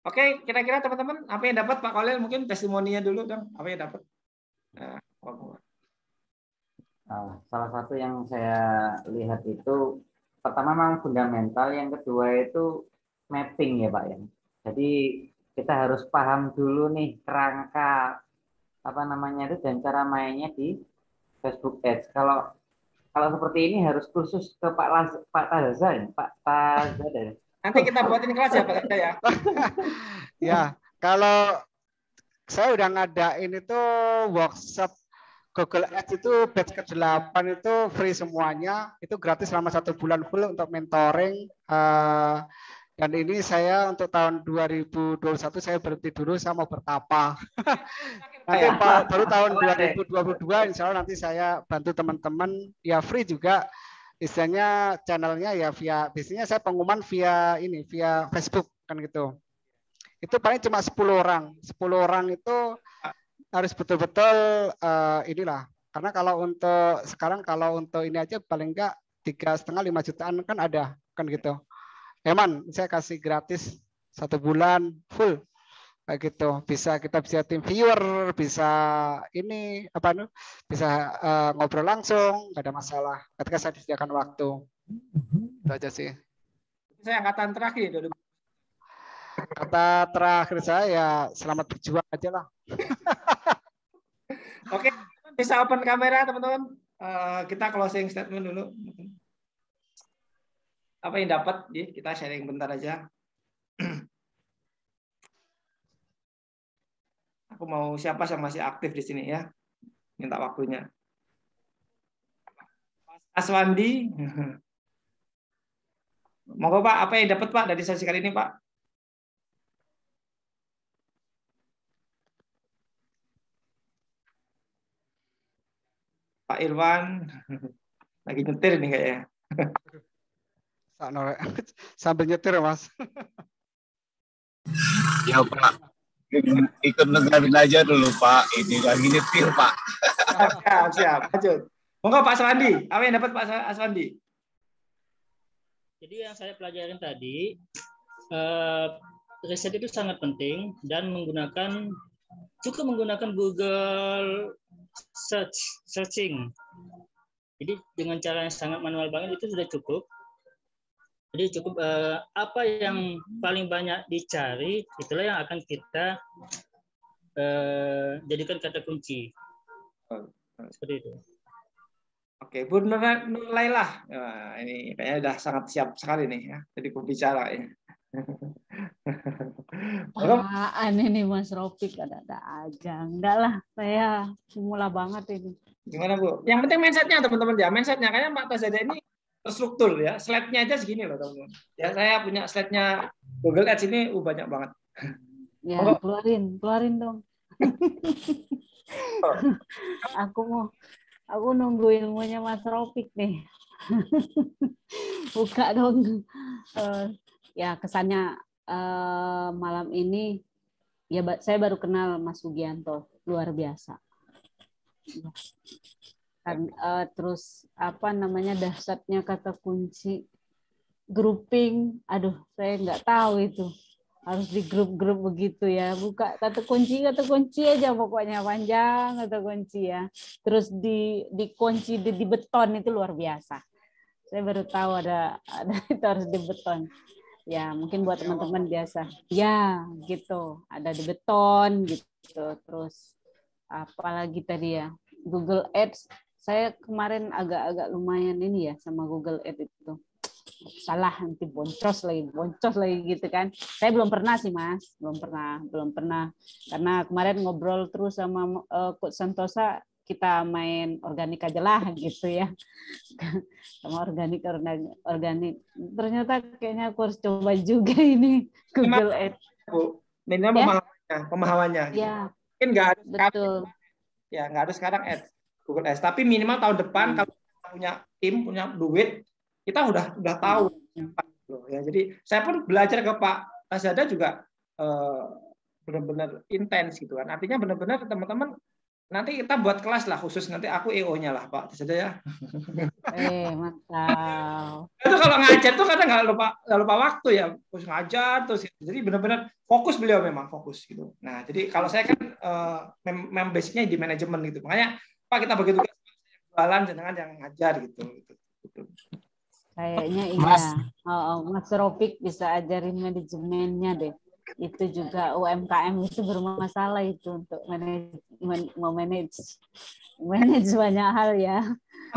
Oke, kira-kira teman-teman apa yang dapat Pak Kolel mungkin testimoninya dulu dong. Apa yang dapat? Nah, salah satu yang saya lihat itu pertama memang fundamental, yang kedua itu mapping ya Pak ya. Jadi kita harus paham dulu nih kerangka apa namanya itu dan cara mainnya di Facebook Ads. Kalau kalau seperti ini harus khusus ke Pak Laz, Pak Tazan, Pak Tazan. Ya. Nanti kita buatin kelas ya Pak Tazan ya. ya, kalau saya udah ngadain itu workshop Google Ads itu batch ke-8 itu free semuanya, itu gratis selama satu bulan full untuk mentoring. Uh, dan ini saya untuk tahun 2021 saya berhenti dulu, saya mau bertapa. nanti ya. baru tahun 2022 insya Allah nanti saya bantu teman-teman, ya free juga istilahnya channelnya ya via biasanya saya pengumuman via ini via Facebook kan gitu itu paling cuma 10 orang 10 orang itu harus betul-betul uh, inilah karena kalau untuk sekarang kalau untuk ini aja paling enggak tiga setengah lima jutaan kan ada kan gitu Eman saya kasih gratis satu bulan full kayak gitu bisa kita bisa tim viewer bisa ini apa nu bisa uh, ngobrol langsung nggak ada masalah ketika saya disediakan waktu itu aja sih saya angkatan terakhir kata terakhir saya selamat berjuang aja lah Oke, okay. bisa open kamera teman-teman. Uh, kita closing statement dulu. Apa yang dapat? Ya, kita sharing bentar aja. Aku mau siapa yang masih aktif di sini ya. Minta waktunya. Aswandi. Mau Pak, apa yang dapat Pak dari sesi kali ini Pak? Pak Irwan lagi nyetir nih kayaknya. Sambil nyetir mas. Ya Pak, ikut negarapin aja dulu Pak. Ini lagi nyetir Pak. Siap, siap. Lanjut. Monggo Pak Aswandi. Apa yang dapat Pak Aswandi? Jadi yang saya pelajarin tadi, eh, riset itu sangat penting dan menggunakan cukup menggunakan Google search, searching. Jadi dengan cara yang sangat manual banget itu sudah cukup. Jadi cukup uh, apa yang paling banyak dicari itulah yang akan kita uh, jadikan kata kunci. Seperti itu. Oke, Bu Nur Laila. Nah, ini kayaknya sudah sangat siap sekali nih ya. Jadi pembicara ya. Apaan ini Mas ropik ada-ada aja. Enggak lah, saya pemula banget ini. Gimana Bu? Yang penting mindsetnya teman-teman ya. Mindsetnya kayaknya Mbak Tazada ini terstruktur ya. Slide-nya aja segini loh teman-teman. Ya saya punya slide-nya Google Ads ini uh, banyak banget. Ya, oh. keluarin, keluarin dong. oh. aku mau aku nunggu ilmunya Mas ropik nih. Buka dong uh, ya kesannya uh, malam ini ya saya baru kenal Mas Sugianto luar biasa kan uh, terus apa namanya dasarnya kata kunci grouping aduh saya nggak tahu itu harus di grup-grup begitu ya buka kata kunci kata kunci aja pokoknya panjang kata kunci ya terus di dikunci di, di beton itu luar biasa saya baru tahu ada ada itu harus di beton ya mungkin buat ya, teman-teman biasa ya gitu ada di beton gitu terus apalagi tadi ya Google Ads saya kemarin agak-agak lumayan ini ya sama Google Ads itu salah nanti boncos lagi boncos lagi gitu kan saya belum pernah sih mas belum pernah belum pernah karena kemarin ngobrol terus sama uh, Coach Santosa kita main organik aja lah gitu ya sama organik organik ternyata kayaknya aku harus coba juga ini Google Ads bu ini ya? pemahamannya pemahamannya ya mungkin nggak harus betul ya nggak harus sekarang ads Google Ads tapi minimal tahun depan hmm. kalau punya tim punya duit kita udah udah tahu hmm. ya jadi saya pun belajar ke Pak Lazada juga eh, benar-benar intens gitu kan artinya benar-benar teman-teman nanti kita buat kelas lah khusus nanti aku EO-nya lah Pak saja ya. Eh mantap. itu kalau ngajar tuh kadang nggak lupa gak lupa waktu ya khusus ngajar terus gitu. jadi benar-benar fokus beliau memang fokus gitu. Nah jadi kalau saya kan uh, mem, basicnya di manajemen gitu makanya Pak kita begitu jualan jangan yang ngajar gitu. gitu, gitu. Kayaknya iya. Mas, oh, oh, Mas Ropik bisa ajarin manajemennya deh itu juga UMKM itu bermasalah itu untuk manage, mau manage banyak hal ya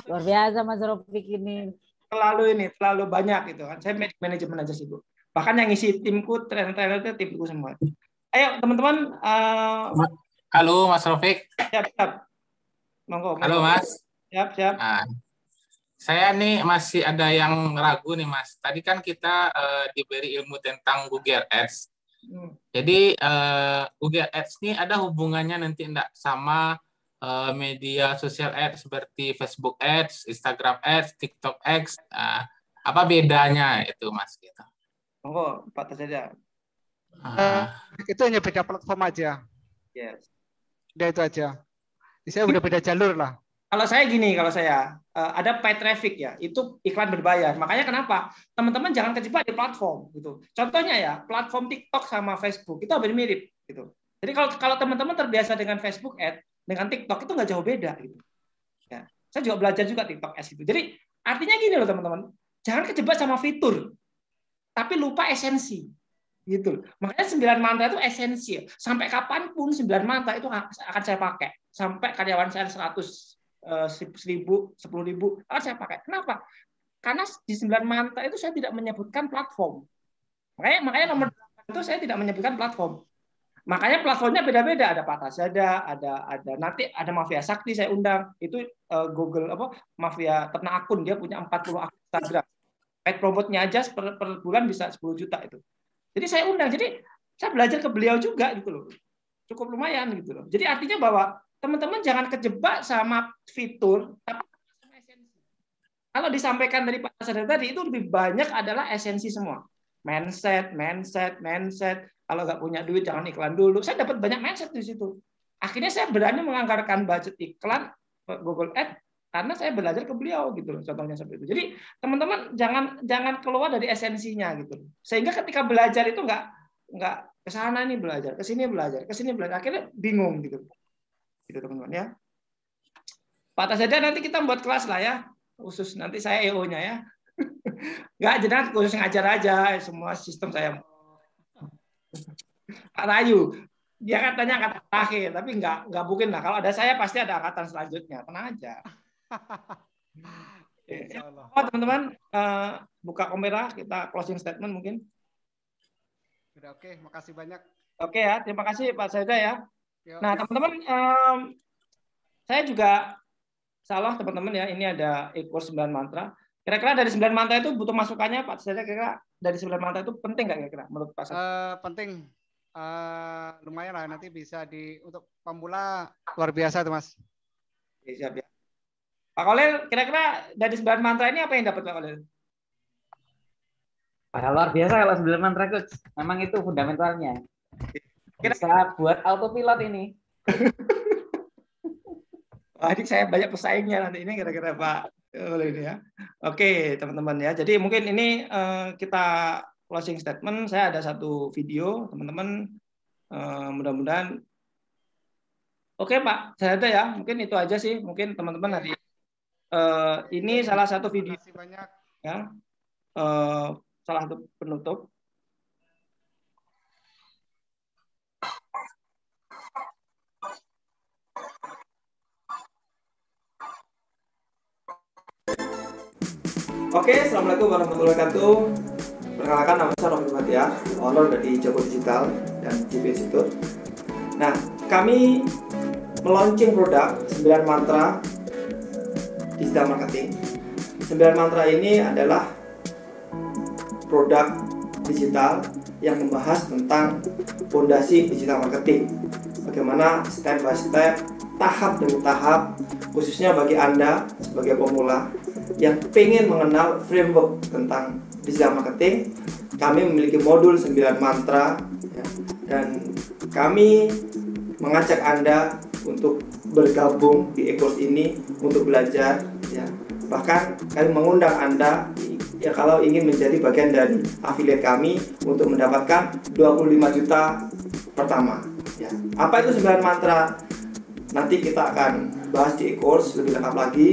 luar biasa Mas Rofik ini terlalu ini terlalu banyak itu kan saya manajemen aja sih bu bahkan yang isi timku trainer-trainer itu timku semua ayo teman-teman uh... halo Mas Rofik siap siap monggo halo Mas siap siap nah, saya nih masih ada yang ragu nih Mas tadi kan kita uh, diberi ilmu tentang Google Ads Hmm. Jadi uh, Google Ads ini ada hubungannya nanti enggak sama uh, media sosial ads seperti Facebook Ads, Instagram Ads, TikTok Ads? Uh, apa bedanya itu Mas gitu? Oh, Pak Uh, Uh, itu hanya beda platform aja. Yes. Udah itu aja. Saya udah beda jalur lah kalau saya gini, kalau saya eh, ada paid traffic ya, itu iklan berbayar. Makanya kenapa teman-teman jangan kejebak di platform gitu. Contohnya ya, platform TikTok sama Facebook itu hampir mirip gitu. Jadi kalau kalau teman-teman terbiasa dengan Facebook ad dengan TikTok itu nggak jauh beda gitu. Ya. Saya juga belajar juga TikTok ads itu. Jadi artinya gini loh teman-teman, jangan kejebak sama fitur, tapi lupa esensi gitu Makanya sembilan mantra itu esensi. Sampai kapanpun sembilan mantra itu akan saya pakai sampai karyawan saya 100 Eh, seribu, sepuluh ribu, oh, saya pakai. Kenapa? Karena di sembilan mantra itu saya tidak menyebutkan platform. Makanya, makanya nomor itu saya tidak menyebutkan platform. Makanya platformnya beda-beda, ada Patasada, ada ada nanti ada Mafia Sakti saya undang. Itu uh, Google apa Mafia ternak akun dia punya 40 akun Instagram. Kayak promotnya aja per, per bulan bisa 10 juta itu. Jadi saya undang. Jadi saya belajar ke beliau juga gitu loh. Cukup lumayan gitu loh. Jadi artinya bahwa teman-teman jangan kejebak sama fitur, tapi sama esensi. Kalau disampaikan dari Pak Sadar tadi, itu lebih banyak adalah esensi semua. Mindset, mindset, mindset. Kalau nggak punya duit, jangan iklan dulu. Saya dapat banyak mindset di situ. Akhirnya saya berani menganggarkan budget iklan eh, Google Ads karena saya belajar ke beliau gitu loh contohnya seperti itu. Jadi teman-teman jangan jangan keluar dari esensinya gitu. Sehingga ketika belajar itu nggak nggak ke sana nih belajar, ke sini belajar, ke sini belajar, akhirnya bingung gitu. Gitu teman-teman ya. Pak Tasya nanti kita buat kelas lah ya. Khusus nanti saya EO-nya ya. Enggak, jadi khusus ngajar aja semua sistem saya. Pak Rayu, dia katanya tanya terakhir, tapi nggak nggak mungkin lah. Kalau ada saya pasti ada angkatan selanjutnya, tenang aja. Oh teman-teman, eh, buka kamera, kita closing statement mungkin. Sudah oke, okay. makasih banyak. Oke okay, ya, terima kasih Pak Seda ya. Nah, teman-teman, um, saya juga salah teman-teman ya, ini ada ekor sembilan mantra. Kira-kira dari sembilan mantra itu butuh masukannya Pak Saya kira dari sembilan mantra itu penting nggak kira-kira menurut Pak Uh, penting. Uh, lumayan lah nanti bisa di untuk pemula luar biasa tuh Mas. Ya, siap ya. Pak Kolil, kira-kira dari sembilan mantra ini apa yang dapat Pak Kolil? Ah, luar biasa kalau 9 mantra coach. Memang itu fundamentalnya. Kita buat autopilot ini. Wah, ini saya banyak pesaingnya nanti ini kira-kira Pak oleh ini ya. Oke, teman-teman ya. Jadi mungkin ini uh, kita closing statement. Saya ada satu video, teman-teman. Uh, mudah-mudahan Oke Pak, saya ada ya. Mungkin itu aja sih. Mungkin teman-teman hari uh, eh, ini salah satu video banyak. ya uh, salah satu penutup Oke, Assalamualaikum warahmatullahi wabarakatuh Perkenalkan nama saya Romi Matia, owner dari Joko Digital dan TV Institute Nah, kami meluncing produk 9 Mantra Digital Marketing 9 Mantra ini adalah produk digital yang membahas tentang fondasi digital marketing bagaimana step by step tahap demi tahap khususnya bagi Anda sebagai pemula yang pengen mengenal framework tentang digital marketing, kami memiliki modul 9 mantra ya, dan kami mengajak Anda untuk bergabung di e ini untuk belajar ya. Bahkan kami mengundang Anda ya kalau ingin menjadi bagian dari affiliate kami untuk mendapatkan 25 juta pertama ya. Apa itu 9 mantra? Nanti kita akan bahas di e lebih lengkap lagi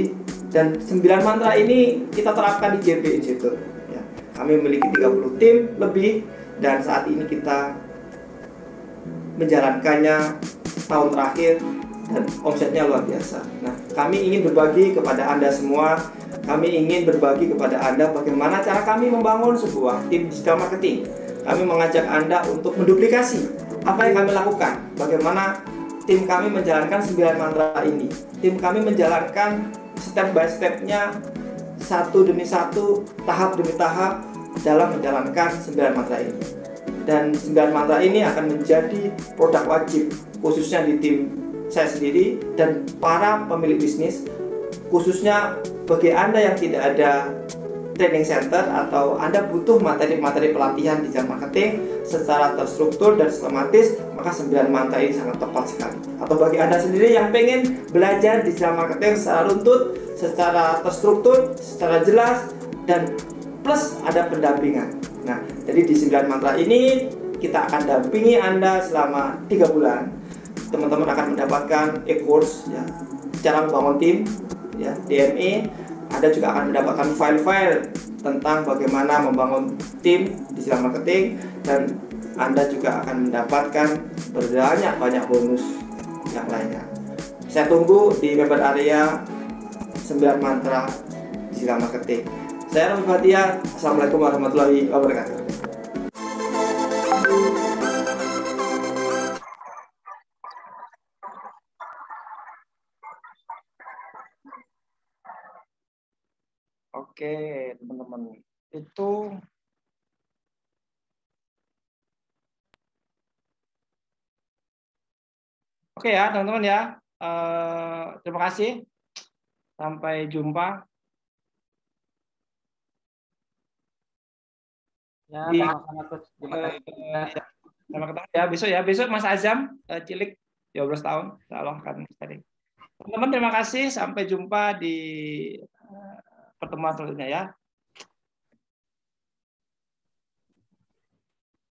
dan sembilan mantra ini kita terapkan di JP Institute. Ya. Kami memiliki 30 tim lebih dan saat ini kita menjalankannya tahun terakhir dan omsetnya luar biasa. Nah, kami ingin berbagi kepada Anda semua, kami ingin berbagi kepada Anda bagaimana cara kami membangun sebuah tim digital marketing. Kami mengajak Anda untuk menduplikasi apa yang kami lakukan, bagaimana tim kami menjalankan sembilan mantra ini. Tim kami menjalankan step by stepnya satu demi satu tahap demi tahap dalam menjalankan sembilan mantra ini dan sembilan mantra ini akan menjadi produk wajib khususnya di tim saya sendiri dan para pemilik bisnis khususnya bagi anda yang tidak ada training center atau Anda butuh materi-materi pelatihan di jam marketing secara terstruktur dan sistematis, maka 9 mantra ini sangat tepat sekali. Atau bagi Anda sendiri yang pengen belajar di jam marketing secara runtut, secara terstruktur, secara jelas, dan plus ada pendampingan. Nah, jadi di 9 mantra ini kita akan dampingi Anda selama 3 bulan. Teman-teman akan mendapatkan e-course ya, cara membangun tim, ya, DME, anda juga akan mendapatkan file-file tentang bagaimana membangun tim di silang marketing dan Anda juga akan mendapatkan berbagai banyak bonus yang lainnya. Saya tunggu di member area 9 mantra di silang marketing. Saya Rahmat Fatia. Assalamualaikum warahmatullahi wabarakatuh. Oke, teman-teman. Itu Oke ya, teman-teman ya. Eh, terima kasih. Sampai jumpa. Ya, sama-sama eh, terima kasih ya besok ya. Besok Mas Azam uh, Cilik 12 tahun. Insyaallah akan tadi. Teman-teman terima kasih. Sampai jumpa di uh, pertemuan selanjutnya ya.